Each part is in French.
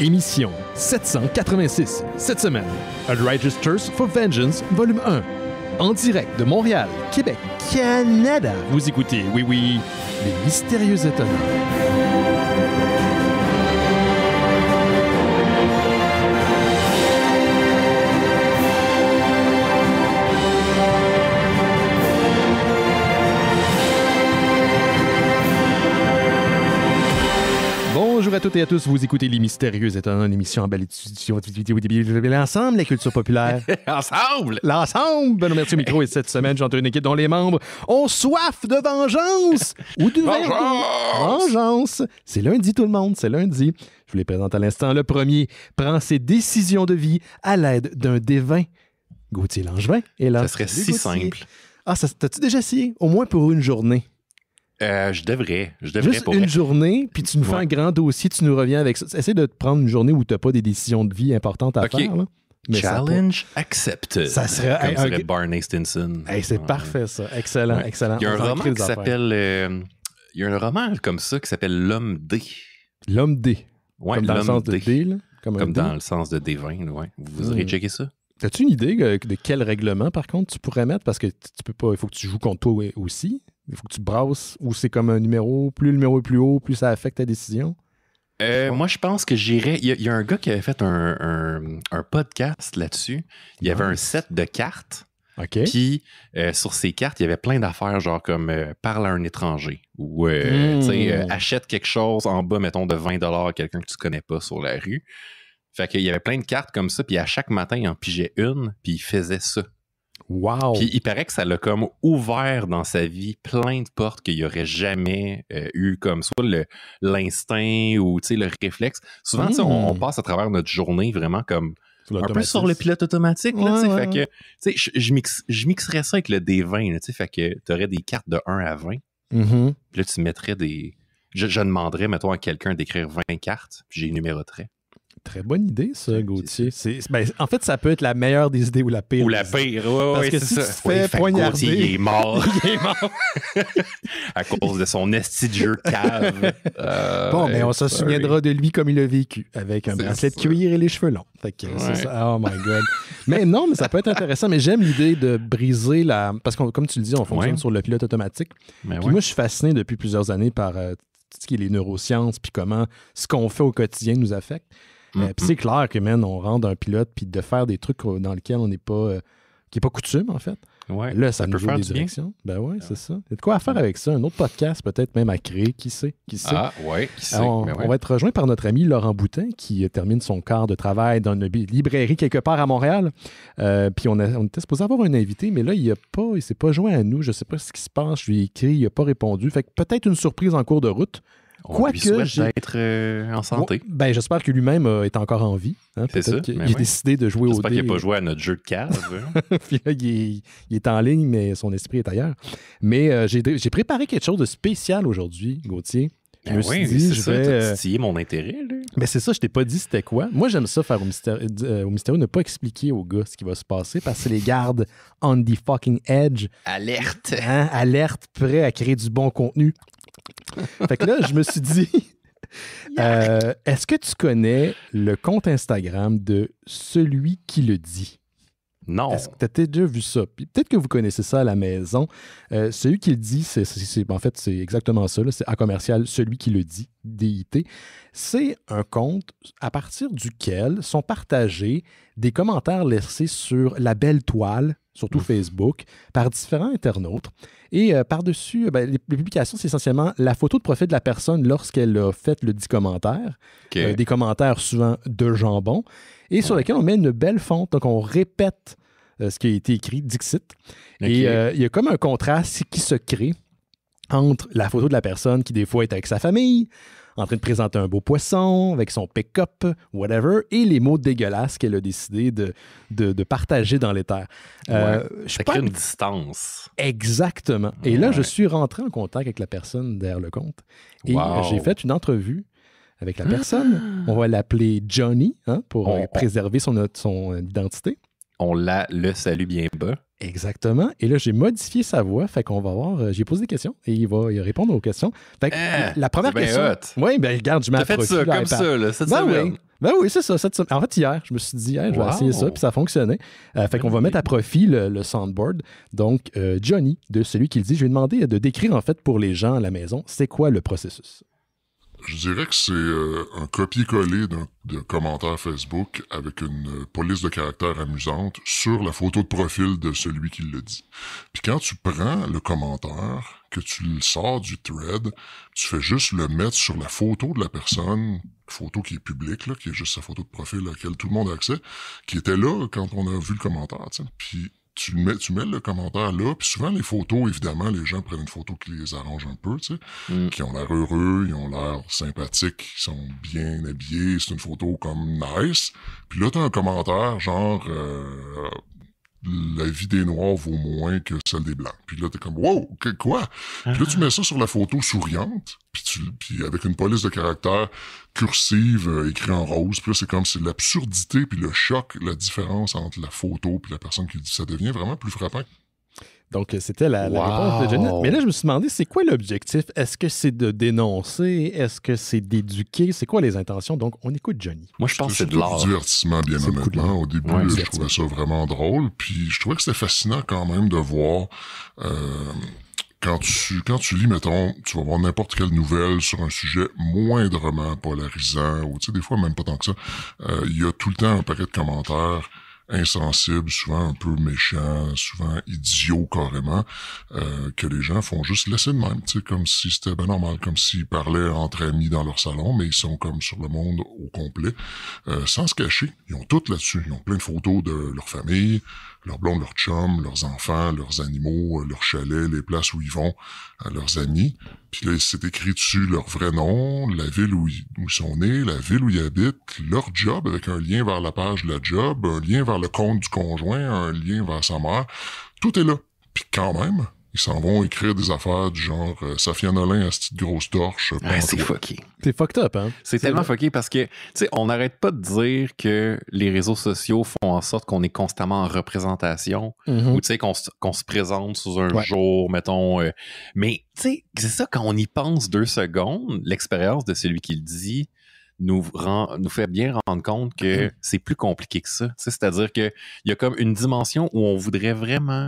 Émission 786. Cette semaine, A Registers for Vengeance, volume 1. En direct de Montréal, Québec, Canada, vous écoutez, oui, oui, les mystérieux étonnants. à toutes et à tous. Vous écoutez Les mystérieuses étant une émission en belle étudiant. L'ensemble, la culture populaire. Ensemble! L'ensemble! Benoît Mercier Micro et cette semaine, j'entre une équipe dont les membres ont soif de vengeance ou de vengeance. C'est lundi, tout le monde, c'est lundi. Je vous les présente à l'instant. Le premier prend ses décisions de vie à l'aide d'un dévin. Gauthier Langevin et là. Ça serait si simple. Ah, t'as-tu déjà essayé? Au moins pour une journée. Euh, je devrais. Je devrais Juste pour une journée, puis tu nous fais un grand dossier, tu nous reviens avec ça. Essaye de te prendre une journée où tu n'as pas des décisions de vie importantes à faire. Challenge accepted. Ça serait, Comme serait Barney Stinson. c'est parfait, ça. Excellent, excellent. Il y a un roman qui s'appelle. Euh, il y a un roman comme ça qui s'appelle L'homme D. L'homme D. Ouais, comme dans le sens de D, Comme, dans le sens de D20, ouais. Vous aurez hmm. checké ça? As-tu une idée euh, de quel règlement, par contre, tu pourrais mettre? Parce que tu peux pas. Il faut que tu joues contre toi aussi. Il faut que tu brasses ou c'est comme un numéro. Plus le numéro est plus haut, plus ça affecte ta décision. Euh, moi, je pense que j'irais. Il y, a un gars qui avait fait un, podcast là-dessus. Il y avait un set de cartes. Ok. Puis euh, sur ces cartes, il y avait plein d'affaires, genre comme euh, parle à un étranger ou hmm. achète quelque chose en bas, mettons, de 20 à quelqu'un que tu connais pas sur la rue. Fait qu'il y avait plein de cartes comme ça. Puis à chaque matin, il en pigeait une, puis il faisait ça. Wow! Puis il paraît que ça l'a comme ouvert dans sa vie plein de portes qu'il aurait jamais euh, eu, comme soit l'instinct ou le réflexe. Souvent, on, hmm. passe à travers notre journée vraiment comme un peu sur le pilote automatique. je, mix je mixerais ça avec le D20. fait que tu aurais des cartes de 1 à 20. Mm-hmm. Puis là, tu mettrais des. Je, demanderais, mettons, à quelqu'un d'écrire 20 cartes, puis j'ai Très bonne idée, ça, Gauthier. C'est, ben, en fait, ça peut être la meilleure des idées ou la pire. Ou la pire, Parce que si tu fais poignarder... il est mort. il est mort. à cause de son esti de cave. Euh, bon, mais on se souviendra de lui comme il a vécu, avec un bracelet de cuir et les cheveux longs. Fait que, ça. Oh my God. mais non, mais ça peut être intéressant. Mais j'aime l'idée de briser la... Parce que, comme tu le dis, on fonctionne sur le pilote automatique. Mais ben moi, je suis fasciné depuis plusieurs années par... Euh, tout ce qui est les neurosciences, puis comment ce qu'on fait au quotidien nous affecte. Euh, mm-hmm. c'est clair que, man, on rentre un pilote, puis de faire des trucs dans lesquels on n'est pas. Euh, qui n'est pas coutume, en fait. là, ça, nous faire des directions. Ben oui, c'est ça. Il y a de quoi faire avec ça. Un autre podcast, peut-être même à créer, qui sait. Qui sait. Ah, ouais, qui sait. On, ben va être rejoint par notre ami Laurent Boutin, qui euh, termine son quart de travail dans une librairie quelque part à Montréal. puis on, était supposé avoir un invité, mais là, il pas... ne s'est pas joint à nous. Je ne sais pas ce qui se passe. Je lui ai écrit, il n'a pas répondu. Fait que peut-être une surprise en cours de route. On Quoique, lui souhaite euh, en santé. ben, j'espère que lui-même euh, est encore en vie. Hein, c'est ça. Ben il a décidé de jouer au J'espère qu'il n'a pas joué à notre jeu de cave. Puis là, il est, en ligne, mais son esprit est ailleurs. Mais euh, j'ai préparé quelque chose de spécial aujourd'hui, Gauthier. Ben oui, dit, je vais. Euh, titillé mon intérêt. Mais ben, c'est ça, je t'ai pas dit c'était quoi. Moi, j'aime ça faire au mystère, euh, ne pas expliquer aux gars ce qui va se passer parce que les gardes on the fucking edge. Alerte. Hein, alerte, prêt à créer du bon contenu. fait que là, je me suis dit, euh, est-ce que tu connais le compte Instagram de celui qui le dit? Non. Est-ce que tu as déjà vu ça? peut-être que vous connaissez ça à la maison. Euh, celui qui le dit, c'est, en fait, c'est exactement ça. C'est à commercial, celui qui le dit, DIT. C'est un compte à partir duquel sont partagés des commentaires laissés sur la belle toile, surtout Facebook, par différents internautes. Et euh, par-dessus, ben, les, publications, c'est essentiellement la photo de profil de la personne lorsqu'elle a fait le dit commentaire. Euh, des commentaires souvent de jambon et sur lequel on met une belle fonte. Donc, on répète euh, ce qui a été écrit, Dixit. Et euh, il y a comme un contraste qui se crée entre la photo de la personne qui, des fois, est avec sa famille, en train de présenter un beau poisson, avec son pick-up, whatever, et les mots dégueulasses qu'elle a décidé de, de, partager dans les Euh, ça crée une distance. Exactement. Et là, je suis rentré en contact avec la personne derrière le compte. Et j'ai fait une entrevue avec la personne. Ah. On va l'appeler Johnny hein, pour euh, préserver son, euh, euh, identité. On la le salue bien bas. Exactement. Et là, j'ai modifié sa voix. Fait qu'on va voir. J'ai posé des questions et il va répondre aux questions. Fait que ah, la première question. Oui, ben regarde, je m'approche. fait ça comme ça, là, ben Oui. Ben oui, c'est ça. En fait, hier, je me suis dit, hier, je vais essayer ça, puis ça fonctionnait. fait qu'on va mettre à profit le, soundboard. Donc, Johnny, de celui qui le dit, je lui ai demandé de décrire, en fait, pour les gens à la maison, c'est quoi le processus. Je dirais que c'est euh, un copier-coller d'un commentaire Facebook avec une euh, police de caractère amusante sur la photo de profil de celui qui le dit. Puis quand tu prends le commentaire, que tu le sors du thread, tu fais juste le mettre sur la photo de la personne, photo qui est publique, là, qui est juste sa photo de profil à laquelle tout le monde a accès, qui était là quand on a vu le commentaire. Puis tu mets, tu mets le commentaire là, puis souvent les photos, évidemment, les gens prennent une photo qui les arrange un peu, tu sais, mm. qui ont l'air heureux, ils ont l'air sympathiques, ils sont bien habillés, c'est une photo comme nice. Puis là, t'as un commentaire genre, euh, la vie des Noirs vaut moins que celle des Blancs. Puis là, t'es comme, wow, quoi? Puis là, tu ah. mets ça sur la photo souriante, puis, tu, puis avec une police de caractère cursive écrite euh, écrit en rose. Puis là, c'est comme, c'est l'absurdité, puis le choc, la différence entre la photo puis la personne qui dit. Ça devient vraiment plus frappant donc, euh, c'était la, réponse de Johnny. Mais là, je me suis demandé, c'est quoi l'objectif? Est-ce que c'est de dénoncer? Est-ce que c'est d'éduquer? C'est quoi les intentions? Donc, on écoute Johnny. Moi, je pense que c'est de l'art. divertissement, bien honnêtement. Au début, je trouvais ça vraiment drôle. Puis, je trouvais que c'était fascinant quand même de voir... Euh, quand tu, quand tu lis, mettons, tu vas voir n'importe quelle nouvelle sur un sujet moindrement polarisant, ou tu sais, des fois même pas tant que ça, euh, il y a tout le temps un paquet de commentaires insensibles, souvent un peu méchants, souvent idiots carrément, euh, que les gens font juste laisser de même, comme si c'était ben normal, comme s'ils parlaient entre amis dans leur salon, mais ils sont comme sur le monde au complet, euh, sans se cacher. Ils ont tout là-dessus. Ils ont plein de photos de leur famille, leur blonde, leur chum, leurs enfants, leurs animaux, euh, leur chalet, les places où ils vont, leurs amis. Puis là, c'est écrit dessus leur vrai nom, la ville où ils, sont nés, la ville où ils habitent, leur job avec un lien vers la page de la job, un lien vers le compte du conjoint, un lien vers sa mère. Tout est là. Puis quand même, ils s'en vont écrire des affaires du genre euh, Safia Nolin à cette grosse torche. Ah, c'est fucké. C'est fucked up, hein? C'est tellement fucké parce que, tu sais, on n'arrête pas de dire que les réseaux sociaux font en sorte qu'on est constamment en représentation mm-hmm. ou, tu sais, qu'on se présente sous un jour, mettons. Euh, mais, tu sais, c'est ça, quand on y pense deux secondes, l'expérience de celui qui le dit, nous, fait bien rendre compte que mm-hmm. c'est plus compliqué que ça. C'est-à-dire qu'il y a comme une dimension où on voudrait vraiment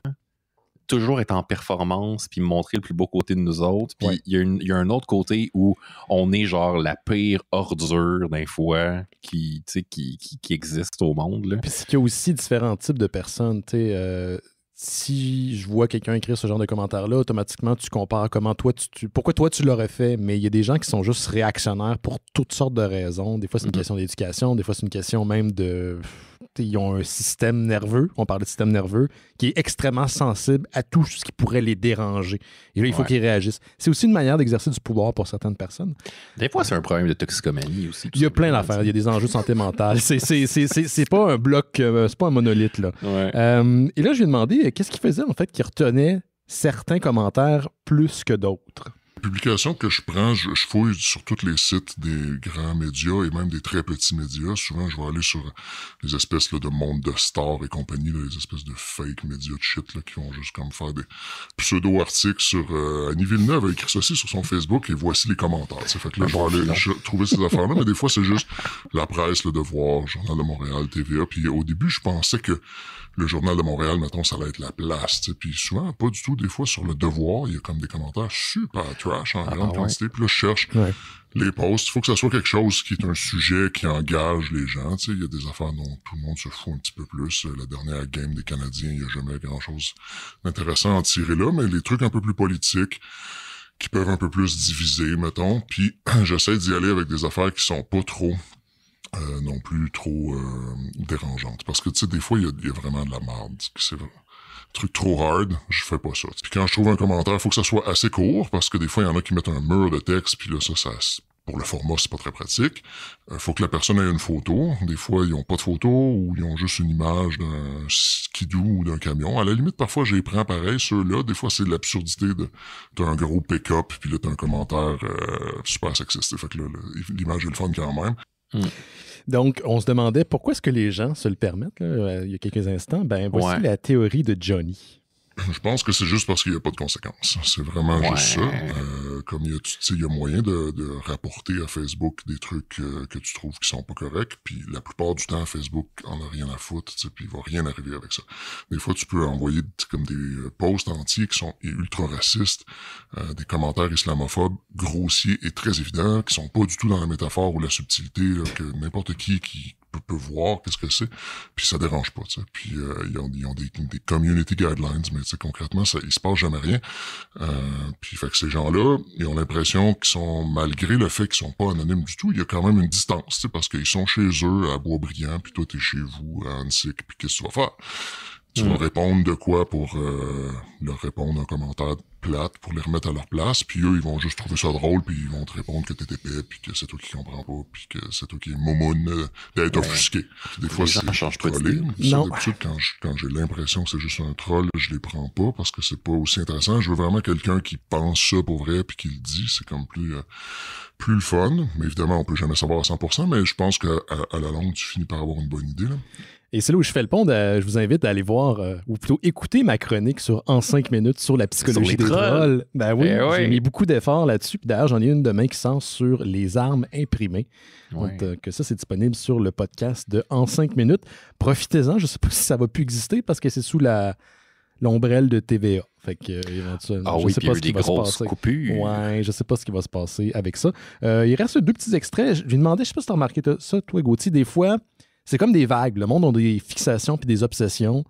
toujours être en performance puis montrer le plus beau côté de nous autres. Puis il y, a un autre côté où on est genre la pire ordure d'un fois qui, qui, existe au monde. Là. Puis qu'il y a aussi différents types de personnes. tu sais, euh, si je vois quelqu'un écrire ce genre de commentaires là automatiquement, tu compares comment toi tu, pourquoi toi tu l'aurais fait, mais il y a des gens qui sont juste réactionnaires pour toutes sortes de raisons. Des fois, c'est une mhm. question d'éducation, des fois, c'est une question même de ils ont un système nerveux, on parle de système nerveux, qui est extrêmement sensible à tout ce qui pourrait les déranger. Et là, il faut qu'ils réagissent. C'est aussi une manière d'exercer du pouvoir pour certaines personnes. Des fois, c'est un problème de toxicomanie aussi. Il y a plein d'affaires. Il y a des enjeux de santé mentale. C'est pas un bloc, euh, c'est pas un monolithe. Là. Euh, et là, je lui ai demandé euh, qu'est-ce qui faisait en fait qu'il retenait certains commentaires plus que d'autres publications que je prends, je, fouille sur tous les sites des grands médias et même des très petits médias. Souvent, je vais aller sur les espèces de monde de stars et compagnie, les espèces de fake médias de shit qui vont juste comme faire des pseudo-articles sur... Euh, Annie Villeneuve a écrit ceci sur son Facebook et voici les commentaires. Fait que là, je vais aller trouver ces affaires-là, mais des fois, c'est juste la presse, le devoir, Journal de Montréal, TVA. Puis au début, je pensais que le Journal de Montréal, mettons, ça va être la place. Puis souvent, pas du tout, des fois, sur le devoir, il y a comme des commentaires super trash en ah, grande quantité. Puis là, je cherche les posts. Il faut que ça soit quelque chose qui est un sujet qui engage les gens. Il y a des affaires dont tout le monde se fout un petit peu plus. Euh, la dernière game des Canadiens, il n'y a jamais grand-chose d'intéressant à en tirer là, mais les trucs un peu plus politiques qui peuvent un peu plus diviser, mettons. Puis j'essaie d'y aller avec des affaires qui sont pas trop euh, non plus trop euh, dérangeante. Parce que, tu sais, des fois, il y, a, vraiment de la merde. C'est Truc trop hard, je fais pas ça. Puis quand je trouve un commentaire, faut que ça soit assez court, parce que des fois, il y en a qui mettent un mur de texte, puis là, ça, ça pour le format, c'est pas très pratique. Euh, faut que la personne ait une photo. Des fois, ils ont pas de photo, ou ils ont juste une image d'un skidoo ou d'un camion. À la limite, parfois, j'ai pris pareil, ceux-là. Des fois, c'est l'absurdité de... gros pick-up, puis là, t'as un commentaire super sexiste. Fait que là, l'image est le fun quand même. Mm. Donc, on se demandait pourquoi est-ce que les gens se le permettent euh, il y a quelques instants. Ben, voici la théorie de Johnny. Je pense que c'est juste parce qu'il n'y a pas de conséquences. C'est vraiment juste ça. Euh, comme il y, a, il y a moyen de, rapporter à Facebook des trucs euh, que tu trouves qui sont pas corrects, puis la plupart du temps, Facebook en a rien à foutre, puis il va rien arriver avec ça. Des fois, tu peux envoyer comme des euh, posts entiers qui sont ultra racistes, des commentaires islamophobes grossiers et très évidents, qui sont pas du tout dans la métaphore ou la subtilité que n'importe qui qui peut, voir qu'est-ce que c'est, puis ça dérange pas. sais, Puis euh, ils ont, ils ont des, community guidelines, mais concrètement, ça, il se passe jamais rien. Euh, puis fait que ces gens-là, ils ont l'impression qu'ils sont, malgré le fait qu'ils sont pas anonymes du tout, il y a quand même une distance, parce qu'ils sont chez eux à Boisbriand, puis toi t'es chez vous à Annecy, puis qu'est-ce que tu vas faire? Tu mm. vas répondre de quoi pour euh, leur répondre un commentaire plates pour les remettre à leur place, puis eux, ils vont juste trouver ça drôle, puis ils vont te répondre que t'es épais, puis que c'est toi qui comprends pas, puis que c'est toi qui es euh, d'être offusqué. Des fois, c'est trollé. D'habitude, quand, j'ai l'impression que c'est juste un troll, je les prends pas parce que c'est pas aussi intéressant. Je veux vraiment quelqu'un qui pense ça pour vrai, puis qui le dit. C'est comme plus, euh, plus le fun. Mais évidemment, on peut jamais savoir à 100%, mais je pense qu'à la longue, tu finis par avoir une bonne idée. Là. Et c'est là où je fais le pont. je vous invite à aller voir, euh, ou plutôt écouter ma chronique sur En 5 minutes sur la psychologie des trolls. Ben oui, eh j'ai mis beaucoup d'efforts là-dessus. d'ailleurs, j'en ai une demain qui sort sur les armes imprimées. Euh, que ça, c'est disponible sur le podcast de En 5 minutes. Profitez-en. Je ne sais pas si ça va plus exister parce que c'est sous la l'ombrelle de TVA. Fait que, euh, ah oui, je sais pas ce qui va se passer. Coupures. Ouais, je sais pas ce qui va se passer avec ça. il reste deux petits extraits. Je lui demander, je sais pas si tu as remarqué ça, toi, Gauthier, des fois, c'est comme des vagues. Le monde a des fixations puis des obsessions.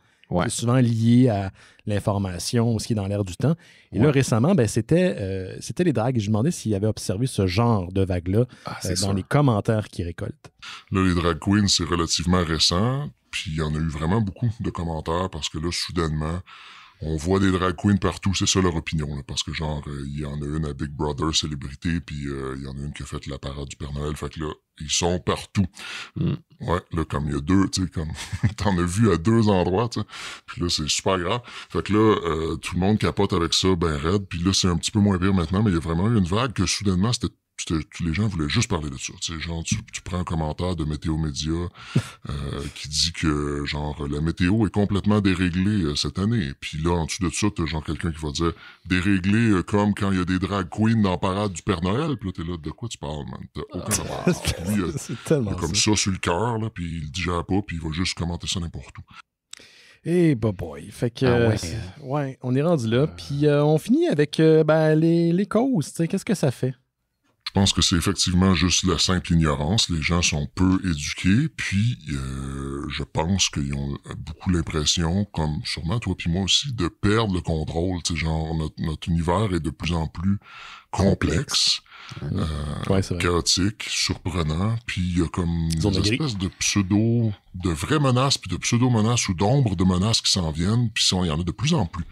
souvent lié à l'information, ce qui est dans l'air du temps. Et là, récemment, ben, c'était, euh, c'était les dragues. je me demandais s'il avait observé ce genre de vague-là ah, euh, dans les commentaires qu'ils récoltent. Là, les drag queens, c'est relativement récent. Puis il y en a eu vraiment beaucoup de commentaires parce que là, soudainement, on voit des drag queens partout, c'est ça leur opinion. parce que genre, euh, il y en a une à Big Brother célébrité, puis euh, il y en a une qui a fait la parade du Père Noël. Fait que là, ils sont partout. Hmm. Ouais, là, comme il y a deux, tu sais, comme t'en as vu à deux endroits, tu Puis là, c'est super grave. Fait que là, euh, tout le monde capote avec ça, ben raide. Puis là, c'est un petit peu moins pire maintenant, mais il y a vraiment eu une vague que soudainement, c'était les gens voulaient juste parler de ça. Genre, tu, prends un commentaire de Météo Média euh, qui dit que genre la météo est complètement déréglée euh, cette année. Puis là, en dessous de ça, t'as genre quelqu'un qui va dire déréglée euh, comme quand il y a des drag queens dans la parade du Père Noël. Puis là, t'es là, de quoi tu parles, man? T'as aucun ah. rapport. C'est tellement. comme ça, sur le cœur, puis il le digère pas, puis il va juste commenter ça n'importe où. Et eh, bah boy, fait que ah ouais. on est rendu là, puis on finit avec ben, les causes. Qu'est-ce que ça fait? je pense que c'est effectivement juste la simple ignorance. Les gens sont peu éduqués, puis euh, je pense qu'ils ont beaucoup l'impression, comme sûrement toi puis moi aussi, de perdre le contrôle. sais, genre notre, univers est de plus en plus complexe. Euh, chaotique, surprenant, puis il y a comme une des de espèces de pseudo, de vraies menaces, puis de pseudo-menaces ou d'ombres de menaces qui s'en viennent, puis il y en a de plus en plus.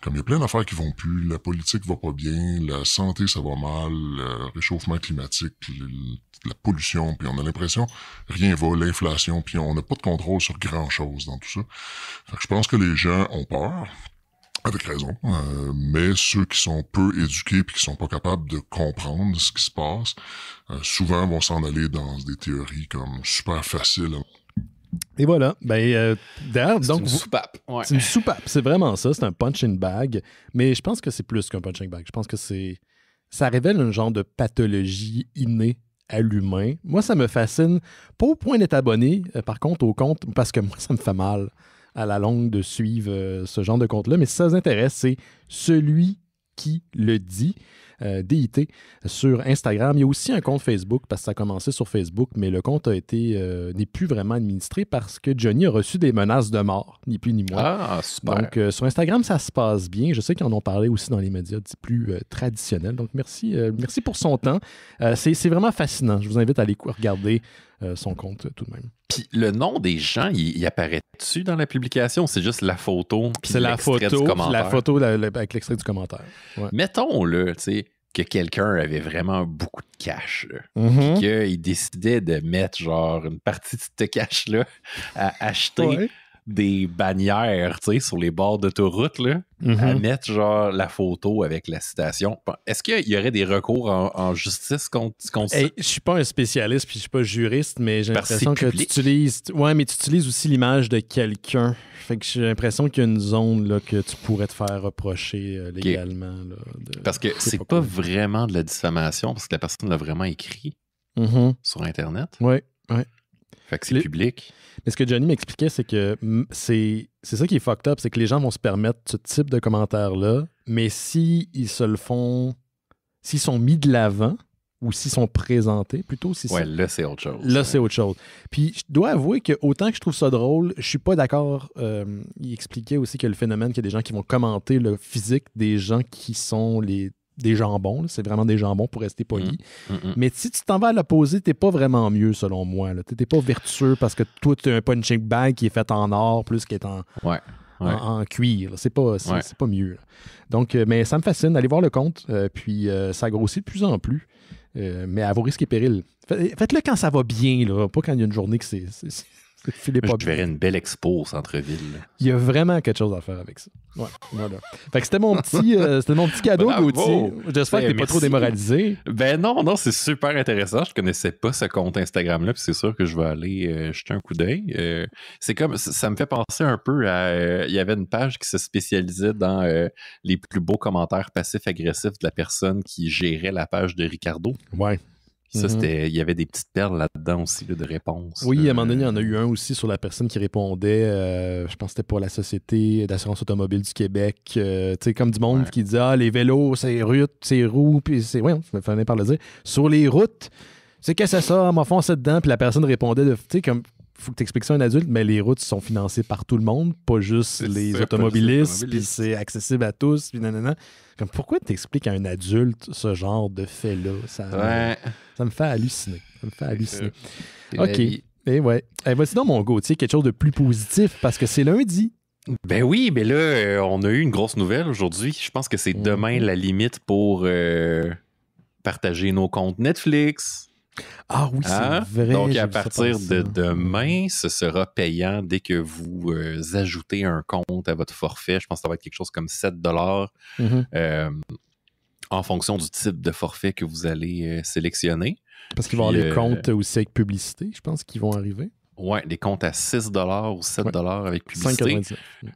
Comme il y a plein d'affaires qui vont plus, la politique va pas bien, la santé ça va mal, le réchauffement climatique, la pollution, puis on a l'impression rien va, l'inflation, puis on n'a pas de contrôle sur grand-chose dans tout ça. je pense que les gens ont peur, avec raison. Euh, mais ceux qui sont peu éduqués et qui sont pas capables de comprendre ce qui se passe, euh, souvent vont s'en aller dans des théories comme super faciles. Et voilà. Ben, euh, donc, une soupape. C'est une soupape. C'est vraiment ça. C'est un punching bag. Mais je pense que c'est plus qu'un punching bag. Je pense que c'est. Ça révèle un genre de pathologie innée à l'humain. Moi, ça me fascine. Pas au point d'être abonné, par contre, au compte, parce que moi, ça me fait mal à la longue de suivre euh, ce genre de compte-là. Mais si ça vous intéresse, c'est celui qui le dit. Euh, DIT sur Instagram. Il y a aussi un compte Facebook parce que ça a commencé sur Facebook, mais le compte a été euh, n'est plus vraiment administré parce que Johnny a reçu des menaces de mort, ni plus ni moins. Ah, super. Donc euh, sur Instagram, ça se passe bien. Je sais qu'ils en ont parlé aussi dans les médias plus traditionnels. Donc merci, merci pour son temps. C'est vraiment fascinant. Je vous invite à aller regarder son compte tout de même. Puis le nom des gens, il, apparaît tu dans la publication, c'est juste la photo. C'est la photo, la photo avec l'extrait du commentaire. Mettons le, tu sais, que quelqu'un avait vraiment beaucoup de cash. Mm-hmm. Puis qu'il décidait de mettre genre une partie de ce cash-là à acheter des bannières, tu sais, sur les bords d'autoroute, là, mhm. à mettre, genre, la photo avec la citation. Est-ce qu'il y aurait des recours en, justice contre, Je suis pas un spécialiste, puis je suis pas juriste, mais j'ai l'impression que tu utilises... Ouais, mais tu utilises aussi l'image de quelqu'un. Fait que j'ai l'impression qu'il y a une zone, là, que tu pourrais te faire reprocher euh, légalement, Parce que c'est pas, vraiment de la diffamation, parce que la personne l'a vraiment écrit. Mm-hmm. Sur Internet. Oui, oui. Fait que c'est public. Mais ce que Johnny m'expliquait, c'est que c'est ça qui est fucked up, c'est que les gens vont se permettre ce type de commentaires-là, mais si se le font, s'ils sont mis de l'avant, ou s'ils sont présentés plutôt. Si ouais, là, c'est autre chose. Là, c'est autre chose. Puis, je dois avouer que autant que je trouve ça drôle, je suis pas d'accord. Euh, il expliquait aussi que le phénomène qu'il y a des gens qui vont commenter le physique des gens qui sont les des jambons. C'est vraiment des jambons pour rester poli. Mm. Mm, mm. Mais si tu t'en vas à l'opposé, t'es pas vraiment mieux, selon moi. T'es pas vertueux parce que tout est un punching bag qui est fait en or plus qui est en, cuir. C'est pas, c'est pas mieux. Donc, euh, mais ça me fascine. Allez voir le compte. Euh, puis euh, ça grossit de plus en plus. mais à vos risques et périls. Faites-le quand ça va bien, pas quand il y a une journée que c'est je verrais une belle expo au centre-ville. Il y a vraiment quelque chose à faire avec ça. Ouais, Fait que c'était mon petit, euh, mon petit cadeau, Gauthier. J'espère que t'es ben, pas trop démoralisé. Ben non, non, c'est super intéressant. Je connaissais pas ce compte Instagram-là, puis c'est sûr que je vais aller euh, jeter un coup d'œil. Euh, c'est comme, ça, me fait penser un peu à, il y avait une page qui se spécialisait dans les plus beaux commentaires passifs-agressifs de la personne qui gérait la page de Ricardo. Ouais. Mhm. c'était, il y avait des petites perles là-dedans aussi de réponses. Oui, à un moment euh, donné, il y en a eu un aussi sur la personne qui répondait. Euh, je pense que c'était pour la Société d'assurance automobile du Québec. Euh, tu sais, comme du monde qui dit Ah, les vélos, c'est route, c'est roux, puis c'est. Oui, je me fais par le dire. Sur les routes, c'est que c'est ça, m'enfonce dedans. Puis la personne répondait de. Tu sais, comme faut que tu expliques ça à un adulte, mais les routes sont financées par tout le monde, pas juste les automobilistes, puis c'est accessible à tous, puis nanana. Comme, pourquoi tu expliques à un adulte ce genre de fait-là? Ça, ça, me fait halluciner. OK. Et eh ouais. Et eh, voici donc mon sais quelque chose de plus positif, parce que c'est lundi. Ben oui, mais là, euh, on a eu une grosse nouvelle aujourd'hui. Je pense que c'est mhm. demain la limite pour euh, partager nos comptes Netflix. Ah oui, c'est hein? vrai. Donc, à partir de demain, ce sera payant dès que vous euh, ajoutez un compte à votre forfait. Je pense que ça va être quelque chose comme 7 dollars mm-hmm. euh, en fonction du type de forfait que vous allez euh, sélectionner. Parce qu'il va y avoir les comptes aussi avec publicité, je pense, qui vont arriver. Ouais, des comptes à 6 ou 7 dollars avec publicité.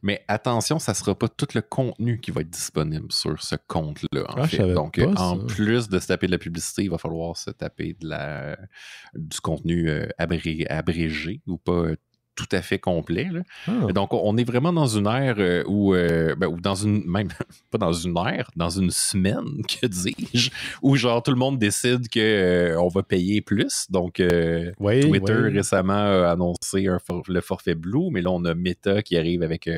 Mais attention, ça ne sera pas tout le contenu qui va être disponible sur ce compte-là. Ah, Donc, en plus de se taper de la publicité, il va falloir se taper de la, du contenu euh, abrégé ou pas euh, tout à fait complet. Ah. Donc, on est vraiment dans une ère euh, où, euh, ben, dans une, même pas dans une ère, dans une semaine, que dis-je, où genre tout le monde décide qu'on euh, va payer plus. Donc, Twitter récemment a annoncé le forfait Blue, mais là, on a Meta qui arrive avec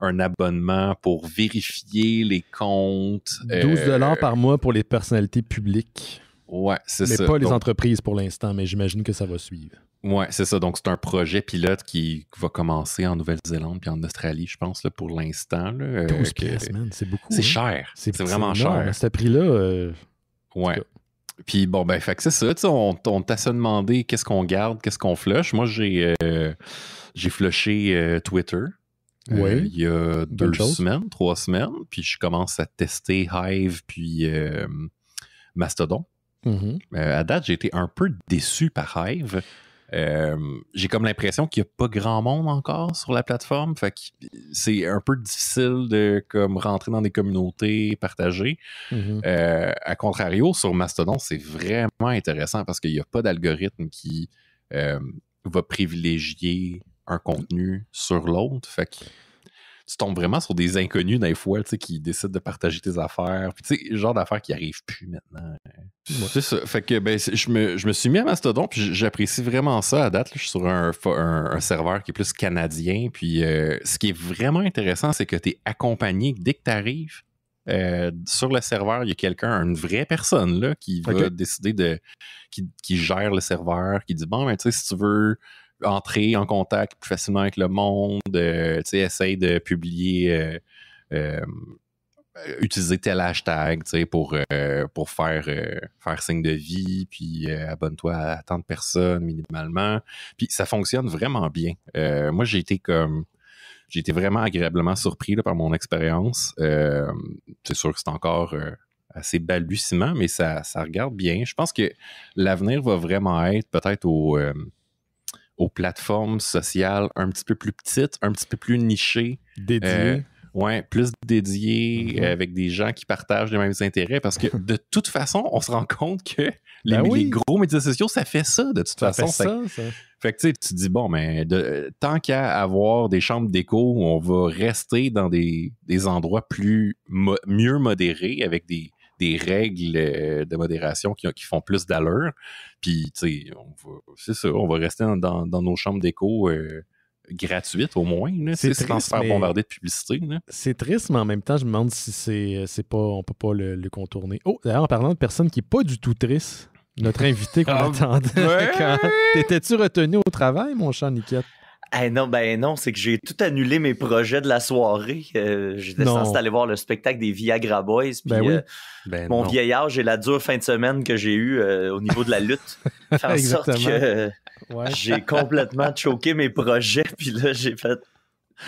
un abonnement pour vérifier les comptes. 12 dollars par mois pour les personnalités publiques. Ouais, c'est Mais pas les entreprises pour l'instant, mais j'imagine que ça va suivre. Ouais, c'est ça. Donc, c'est un projet pilote qui va commencer en Nouvelle-Zélande puis en Australie, je pense, là, pour l'instant. 12 euh, c'est beaucoup. C'est hein. cher. C'est vraiment cher. À ce prix-là. Euh, ouais. Puis bon, ben, fait que c'est ça, on, t'a ça demandé qu'est-ce qu'on garde, qu'est-ce qu'on flush. Moi, j'ai euh, flushé Twitter. Oui. il y a deux semaines, trois semaines. Puis je commence à tester Hive puis Mastodon. Mm-hmm. Euh, à date, j'ai été un peu déçu par Hive. Euh, j'ai comme l'impression qu'il n'y a pas grand monde encore sur la plateforme. Fait c'est un peu difficile de comme rentrer dans des communautés partagées. Mm-hmm. Euh, à contrario, sur Mastodon, c'est vraiment intéressant parce qu'il n'y a pas d'algorithme qui va privilégier un contenu sur l'autre. Fait tu tombes vraiment sur des inconnus des fois, tu sais, qui décident de partager tes affaires. Puis, tu sais, genre d'affaires qui n'arrivent plus maintenant. C'est ça. Fait que, ben, je me, suis mis à Mastodon, puis j'apprécie vraiment ça à date. je suis sur un, un, serveur qui est plus canadien. Puis, euh, ce qui est vraiment intéressant, c'est que tu es accompagné dès que tu arrives. Euh, sur le serveur, il y a quelqu'un, une vraie personne là, qui va décider de. Qui, qui, gère le serveur, qui dit Bon, ben, tu sais, si tu veux entrer en contact plus facilement avec le monde, euh, sais, essayer de publier, euh, euh, utiliser tel hashtag pour, pour faire, faire signe de vie, puis abonne-toi à tant de personnes minimalement. Puis ça fonctionne vraiment bien. moi, j'ai été comme j'ai été vraiment agréablement surpris par mon expérience. c'est sûr que c'est encore assez balbutiement, mais ça, ça regarde bien. Je pense que l'avenir va vraiment être peut-être au, aux plateformes sociales un petit peu plus petites, un petit peu plus nichées. Dédiées. Euh, ouais, plus dédiées, mhm. euh, avec des gens qui partagent les mêmes intérêts. Parce que de toute façon, on se rend compte que ben les, gros médias sociaux, ça fait ça, de toute façon. Fait ça, que tu dis, bon, mais tant qu'à avoir des chambres d'écho, on va rester dans des, endroits plus mieux modérés avec des, des règles euh, de modération qui, font plus d'allure. Puis, tu sais, c'est ça, on va rester dans, nos chambres d'écho euh, gratuites au moins. C'est sans se bombarder de publicité. C'est triste, mais en même temps, je me demande si c'est pas, on peut pas le, contourner. Oh, d'ailleurs, en parlant de personne qui est pas du tout triste, notre invité qu'on ah, attendait. T'étais-tu retenu au travail, mon chat Niquette? Eh non, ben non, c'est que j'ai tout annulé mes projets de la soirée. Euh, j'étais censé aller voir le spectacle des Viagra Boys. Ben euh, ben mon vieillard, j'ai la dure fin de semaine que j'ai eue euh, au niveau de la lutte. Fait en sorte que j'ai complètement choqué mes projets. Puis là, j'ai fait.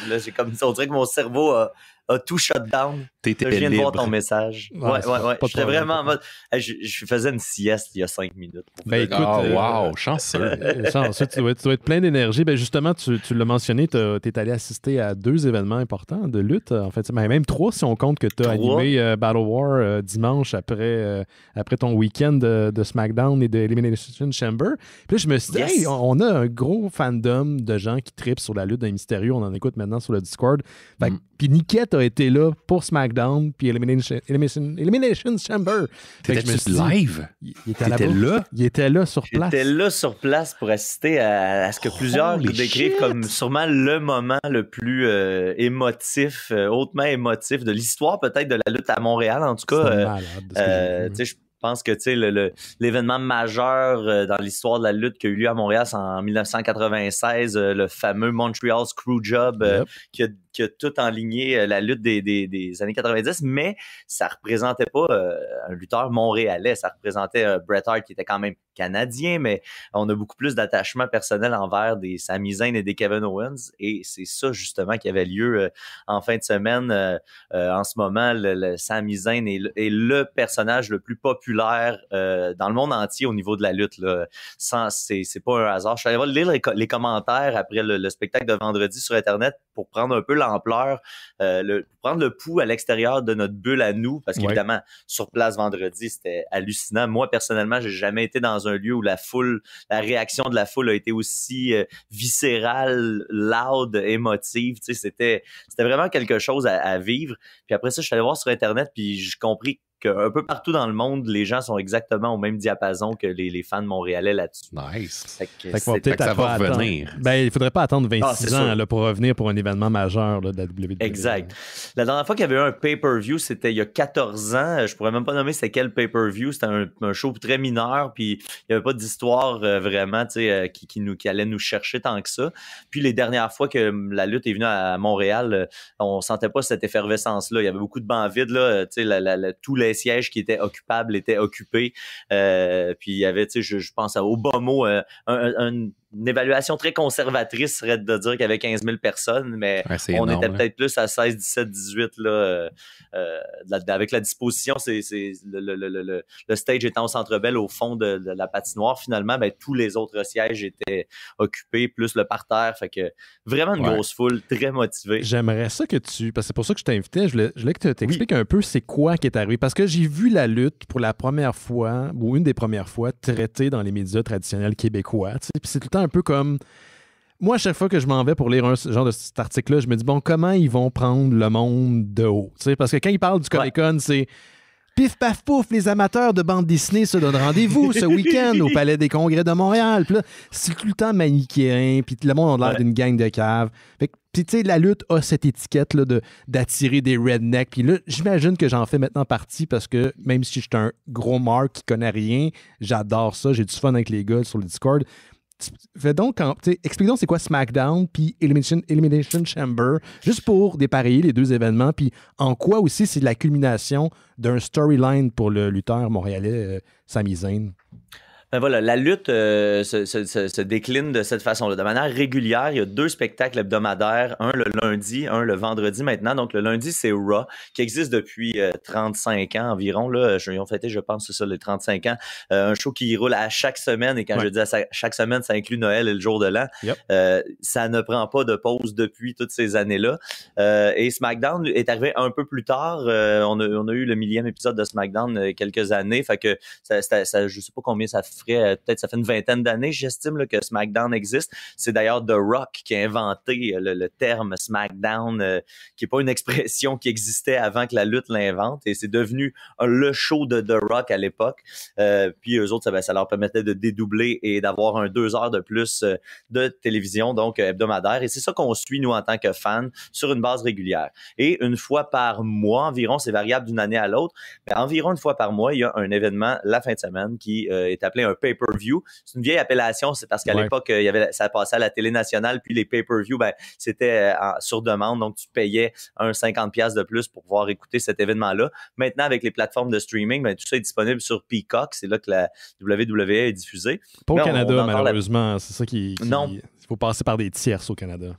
Là, j'ai comme. On dirait que mon cerveau a a tout shut down. Je viens de voir ton message. Ouais, ouais, ouais. J'étais vraiment en mode. Je, faisais une sieste il y a cinq minutes. Ben écoute, euh, wow, chanceux. chanceux, tu dois, être plein d'énergie. Ben justement, tu, l'as mentionné, tu es allé assister à deux événements importants de lutte, en fait. Ben, même trois, si on compte que tu as animé euh, Battle War euh, dimanche après, après ton week-end de, SmackDown et de Elimination Chamber. Puis je me suis dit, on, a un gros fandom de gens qui tripent sur la lutte d'un mystérieux. On en écoute maintenant sur le Discord. Fait mm. Puis Niquette a été là pour SmackDown, puis Elimination, Elimination, Chamber. tétais live? Il, était là? Il était là sur place. Il était là sur place pour assister à, ce que plusieurs décrivent comme sûrement le moment le plus euh, émotif, euh, hautement émotif de l'histoire peut-être de la lutte à Montréal. En tout cas, euh, je pense que l'événement majeur dans l'histoire de la lutte qui a eu lieu à Montréal, c'est en 1996, le fameux Montreal Screwjob qui a qui a tout enligné euh, la lutte des, années 90, mais ça représentait pas euh, un lutteur montréalais, ça représentait euh, Bret Hart qui était quand même canadien, mais on a beaucoup plus d'attachement personnel envers des Sami Zayn et des Kevin Owens, et c'est ça justement qui avait lieu en fin de semaine. en ce moment, le, Zayn est, le personnage le plus populaire dans le monde entier au niveau de la lutte. Là. Sans, c'est, pas un hasard. Je suis allé lire les, commentaires après le, le, spectacle de vendredi sur Internet pour prendre un peu ampleur euh, prendre le pouls à l'extérieur de notre bulle à nous, parce qu'évidemment, sur place vendredi, c'était hallucinant. Moi, personnellement, j'ai jamais été dans un lieu où la foule, la réaction de la foule a été aussi euh, viscérale, loud, émotive. Tu sais, c'était, c'était vraiment quelque chose à, à, vivre. Puis après ça, je suis allé voir sur Internet, puis j'ai compris un peu partout dans le monde, les gens sont exactement au même diapason que les, les fans montréalais là-dessus. Nice. Fait que, fait que ça va revenir. Ben, il faudrait pas attendre 26 ah, ans là, pour revenir pour un événement majeur de la WWE. Exact. La dernière fois qu'il y avait eu un pay-per-view, c'était il y a 14 ans. Euh, je pourrais même pas nommer c'est quel pay-per-view. C'était un, show très mineur, puis il n'y avait pas d'histoire euh, vraiment euh, qui, qui, nous, qui allait nous chercher tant que ça. Puis les dernières fois que hum, la lutte est venue à Montréal, on sentait pas cette effervescence-là. Il y avait beaucoup de bancs vides. Là, tous les sièges qui étaient occupables étaient occupés. Euh, puis il y avait, tu sais, je, pense à Obama, euh, un, un, une évaluation très conservatrice serait de dire qu'il y avait 15 000 personnes, mais on était peut-être plus à 16, 17, 18. Là, euh, euh, avec la disposition, c'est, le, stage était au Centre belle au fond de, la patinoire, finalement, ben, tous les autres sièges étaient occupés, plus le parterre. Fait que vraiment une grosse foule, très motivée. J'aimerais ça que tu... Parce que c'est pour ça que je t'invitais. Je voulais, je voulais que tu t'expliques un peu c'est quoi qui est arrivé. Parce que j'ai vu la lutte pour la première fois, ou une des premières fois, traitée dans les médias traditionnels québécois. Puis c'est tout le temps un peu comme. Moi, à chaque fois que je m'en vais pour lire un ce genre de cet article-là, je me dis, bon, comment ils vont prendre le monde de haut? sais parce que quand ils parlent du Comic c'est. Pif paf pouf, les amateurs de bande Disney se donnent rendez-vous ce week-end au Palais des Congrès de Montréal. Puis c'est tout le temps manichéen, puis le monde a l'air d'une gang de caves. puis tu sais, la lutte a cette étiquette là, de, d'attirer des rednecks. Puis là, j'imagine que j'en fais maintenant partie parce que même si je suis un gros marque qui connaît rien, j'adore ça, j'ai du fun avec les gars sur le Discord fais donc explique c'est quoi SmackDown puis Elimination, Chamber, juste pour dépareiller les deux événements, puis en quoi aussi c'est la culmination d'un storyline pour le lutteur montréalais euh, Sami Zayn. Ben voilà, la lutte euh, se, décline de cette façon-là. De manière régulière, il y a deux spectacles hebdomadaires, un le lundi, un le vendredi maintenant. Donc, le lundi, c'est Raw, qui existe depuis 35 euh, ans environ. Là, ils ont fêté, je pense, c'est ça, les 35 ans. Euh, un show qui roule à chaque semaine. Et quand je dis à chaque semaine, ça inclut Noël et le jour de l'an. ça ne prend pas de pause depuis toutes ces années-là. et SmackDown est arrivé un peu plus tard. On a, eu le millième épisode de SmackDown quelques années. Fait que ça, je sais pas combien ça euh, peut-être ça fait une vingtaine d'années, j'estime, que SmackDown existe. C'est d'ailleurs The Rock qui a inventé euh, le, terme SmackDown, euh, qui n'est pas une expression qui existait avant que la lutte l'invente, et c'est devenu le show de The Rock à l'époque. puis eux autres, ça, ben, ça, leur permettait de dédoubler et d'avoir un deux heures de plus de télévision, donc hebdomadaire. Et c'est ça qu'on suit, nous, en tant que fans, sur une base régulière. Et une fois par mois environ, c'est variable d'une année à l'autre, mais environ une fois par mois, il y a un événement la fin de semaine qui est appelé un pay-per-view. C'est une vieille appellation, c'est parce qu'à l'époque, euh, il y avait, ça passait à la télé nationale, puis les pay-per-view, ben, c'était euh, sur demande, donc tu payais un 50$ de plus pour pouvoir écouter cet événement-là. Maintenant, avec les plateformes de streaming, ben, tout ça est disponible sur Peacock, c'est là que la WWE est diffusée. Pas au Canada, malheureusement, c'est ça qui... Non. Il faut passer par des tierces au Canada.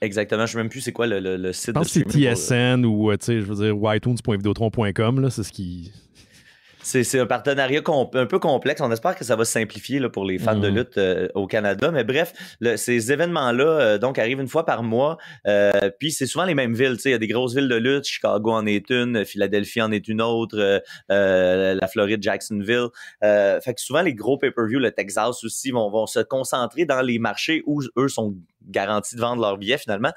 Exactement, je ne sais même plus c'est quoi le, site. Je pense c'est TSN euh, ou, tu sais, je veux dire, là, c'est ce qui c'est un partenariat un peu complexe. On espère que ça va se simplifier là, pour les fans de mm-hmm. lutte euh, au Canada. Mais bref, ces événements-là euh, donc arrivent une fois par mois. Euh, puis c'est souvent les mêmes villes. Il y a des grosses villes de lutte. Chicago en est une, Philadelphie en est une autre, la Floride, Jacksonville. fait que souvent les gros pay-per-view, le Texas aussi, vont se concentrer dans les marchés où eux sont garantie de vendre leur billets finalement.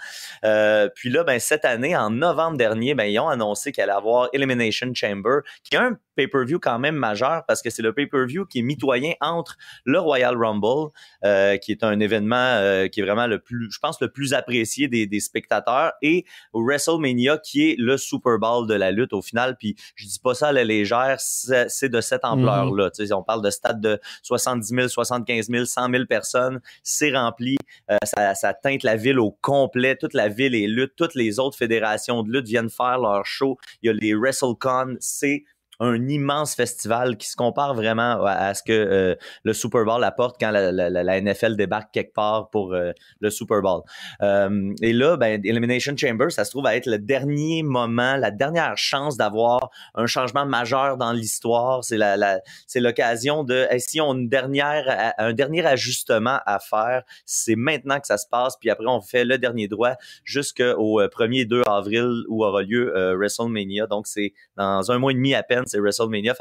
Euh, puis là, ben, cette année, en novembre dernier, ben, ils ont annoncé qu'il allait avoir Elimination Chamber, qui est un pay-per-view quand même majeur parce que c'est le pay-per-view qui est mitoyen entre le Royal Rumble, euh, qui est un événement euh, qui est vraiment le plus, je pense, le plus apprécié des, spectateurs, et WrestleMania, qui est le Super Bowl de la lutte au final. Puis je dis pas ça à la légère, c'est de cette mm-hmm. ampleur-là. On parle de stade de 70 000, 75 000, 100 000 personnes, c'est rempli, ça ça teinte la ville au complet. Toute la ville est lutte. Toutes les autres fédérations de lutte viennent faire leur show. Il y a les WrestleCon. C'est un immense festival qui se compare vraiment à, ce que euh, le Super Bowl apporte quand la, NFL débarque quelque part pour euh, le Super Bowl. Euh, et là, ben, Elimination Chamber, ça se trouve à être le dernier moment, la dernière chance d'avoir un changement majeur dans l'histoire. C'est la, c'est l'occasion de si on a une dernière, un dernier ajustement à faire, c'est maintenant que ça se passe. Puis après, on fait le dernier droit jusqu'au 1er 2 avril où aura lieu WrestleMania. Donc c'est dans un mois et demi à peine c'est WrestleMania.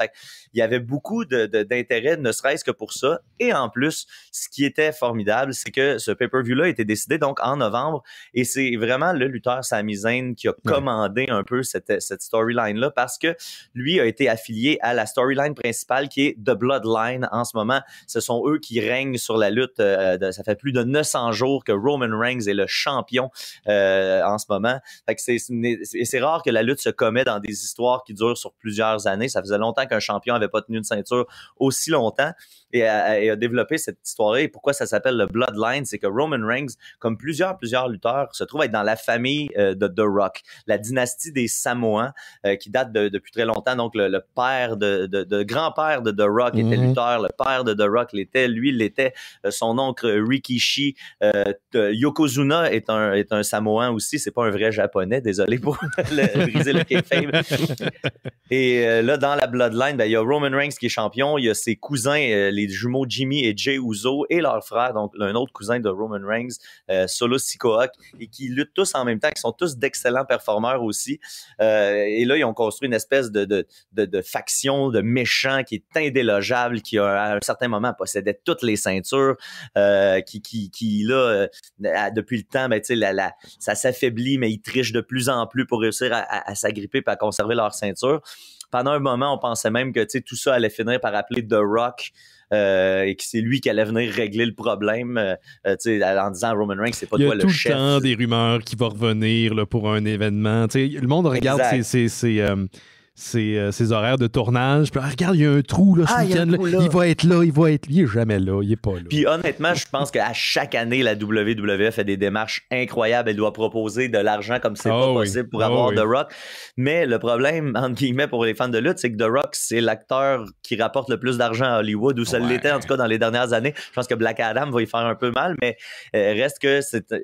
il y avait beaucoup d'intérêt, de, ne serait-ce que pour ça. Et en plus, ce qui était formidable, c'est que ce pay-per-view-là a été décidé donc en novembre. Et c'est vraiment le lutteur Sami Zayn qui a commandé un peu cette, cette storyline-là parce que lui a été affilié à la storyline principale qui est The Bloodline en ce moment. Ce sont eux qui règnent sur la lutte. Euh, ça fait plus de 900 jours que Roman Reigns est le champion euh, en ce moment. Fait c'est rare que la lutte se commet dans des histoires qui durent sur plusieurs années ça faisait longtemps qu'un champion n'avait pas tenu une ceinture aussi longtemps et a, développé cette histoire Et pourquoi ça s'appelle le Bloodline, c'est que Roman Reigns, comme plusieurs, plusieurs lutteurs, se trouve être dans la famille euh, de The Rock, la dynastie des Samoans, euh, qui date depuis très longtemps. Donc, le, père de, de, grand-père de The Rock était mhm. lutteur, le père de The Rock l'était, lui l'était, euh, son oncle Rikishi. Yokozuna est un, est un Samoan aussi, c'est pas un vrai japonais, désolé pour briser le kayfabe. Et là, dans la Bloodline, ben, il y a Roman Reigns qui est champion, il y a ses cousins, les jumeaux Jimmy et Jay Uso et leur frère, donc un autre cousin de Roman Reigns, euh, Solo Sikoak, et qui luttent tous en même temps, qui sont tous d'excellents performeurs aussi. Euh, et là, ils ont construit une espèce de, faction de méchants qui est indélogeable, qui à un certain moment possédait toutes les ceintures, euh, qui, qui, là, depuis le temps, ben, ça s'affaiblit, mais ils trichent de plus en plus pour réussir à, s'agripper et à conserver leurs ceintures. pendant un moment, on pensait même que tout ça allait finir par appeler The Rock euh, et que c'est lui qui allait venir régler le problème euh, euh, en disant Roman Reigns, c'est pas toi le chef. Il y a tout le temps des rumeurs qui vont revenir pour un événement. le monde regarde c'est... Euh, ses, horaires de tournage. Ah, regarde, il y a un trou là, ce ah, Il va être là, il va être Il n'est jamais là, il est pas là. Puis honnêtement, je pense qu'à chaque année, la WWF a des démarches incroyables. Elle doit proposer de l'argent comme c'est ah pas possible pour avoir The Rock. Mais le problème, entre guillemets, pour les fans de lutte, c'est que The Rock, c'est l'acteur qui rapporte le plus d'argent à Hollywood, ou ça l'était en tout cas dans les dernières années. Je pense que Black Adam va y faire un peu mal, mais euh, reste que c'est. Euh,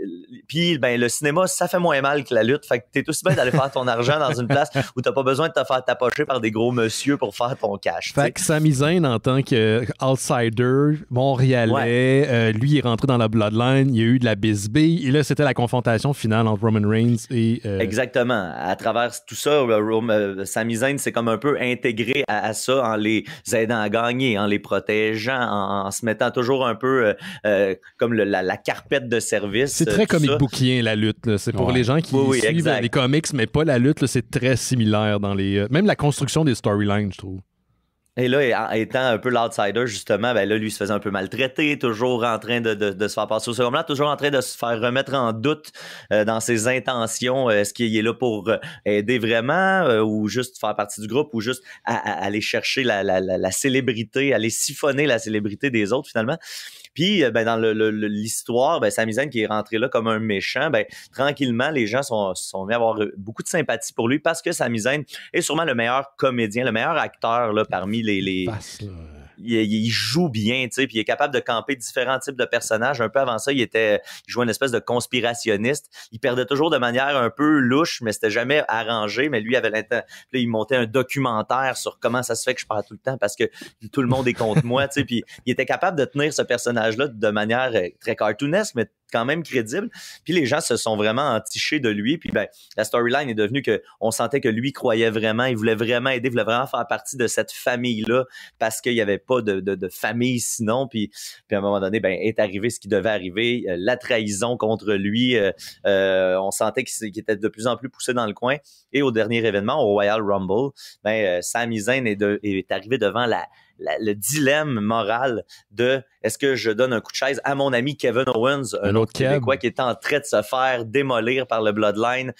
puis ben, le cinéma, ça fait moins mal que la lutte. Fait que t'es aussi bien d'aller faire ton argent dans une place où t'as pas besoin de te faire tapoché par des gros monsieur pour faire ton cash. Fait que Samizane, en tant qu'outsider montréalais, euh, lui il est rentré dans la Bloodline, il y a eu de la BSB, et là c'était la confrontation finale entre Roman Reigns et... Euh, Exactement. À travers tout ça, euh, Samizane s'est comme un peu intégré à, ça en les aidant à gagner, en les protégeant, en, se mettant toujours un peu comme la, carpette de service. C'est très comic bookien la lutte. C'est pour les gens qui suivent les comics, mais pas la lutte. C'est très similaire dans les même la construction des storylines, je trouve. Et là, étant un peu l'outsider, justement, ben là, lui, se faisait un peu maltraiter, toujours en train de, de, se faire passer au second plan, toujours en train de se faire remettre en doute euh, dans ses intentions. Euh, est-ce qu'il est là pour euh, aider vraiment ou juste faire partie du groupe ou juste aller chercher la, la, la, célébrité, aller siphonner la célébrité des autres, finalement? Puis, ben, dans l'histoire, ben, Samizane qui est rentré là comme un méchant, ben, tranquillement, les gens sont, sont venus avoir beaucoup de sympathie pour lui parce que Samizane est sûrement le meilleur comédien, le meilleur acteur là, parmi il, joue bien, tu sais, puis il est capable de camper différents types de personnages. Un peu avant ça, il était, jouait une espèce de conspirationniste. Il perdait toujours de manière un peu louche, mais c'était jamais arrangé. Mais lui avait il montait un documentaire sur comment ça se fait que je parle tout le temps parce que tout le monde est contre moi, tu sais. Puis il était capable de tenir ce personnage-là de manière euh, très cartoonesque, mais quand même crédible. Puis les gens se sont vraiment entichés de lui. Puis ben, la storyline est devenue que on sentait que lui croyait vraiment, il voulait vraiment aider, il voulait vraiment faire partie de cette famille-là parce qu'il n'y avait pas de, famille sinon. Puis, à un moment donné, ben, est arrivé ce qui devait arriver, euh, la trahison contre lui. Euh, euh, on sentait qu'il était de plus en plus poussé dans le coin. Et au dernier événement, au Royal Rumble, ben, Sami Zayn est arrivé devant la, le dilemme moral de est-ce que je donne un coup de chaise à mon ami Kevin Owens, un, autre Québécois qui est en train de se faire démolir par le Bloodline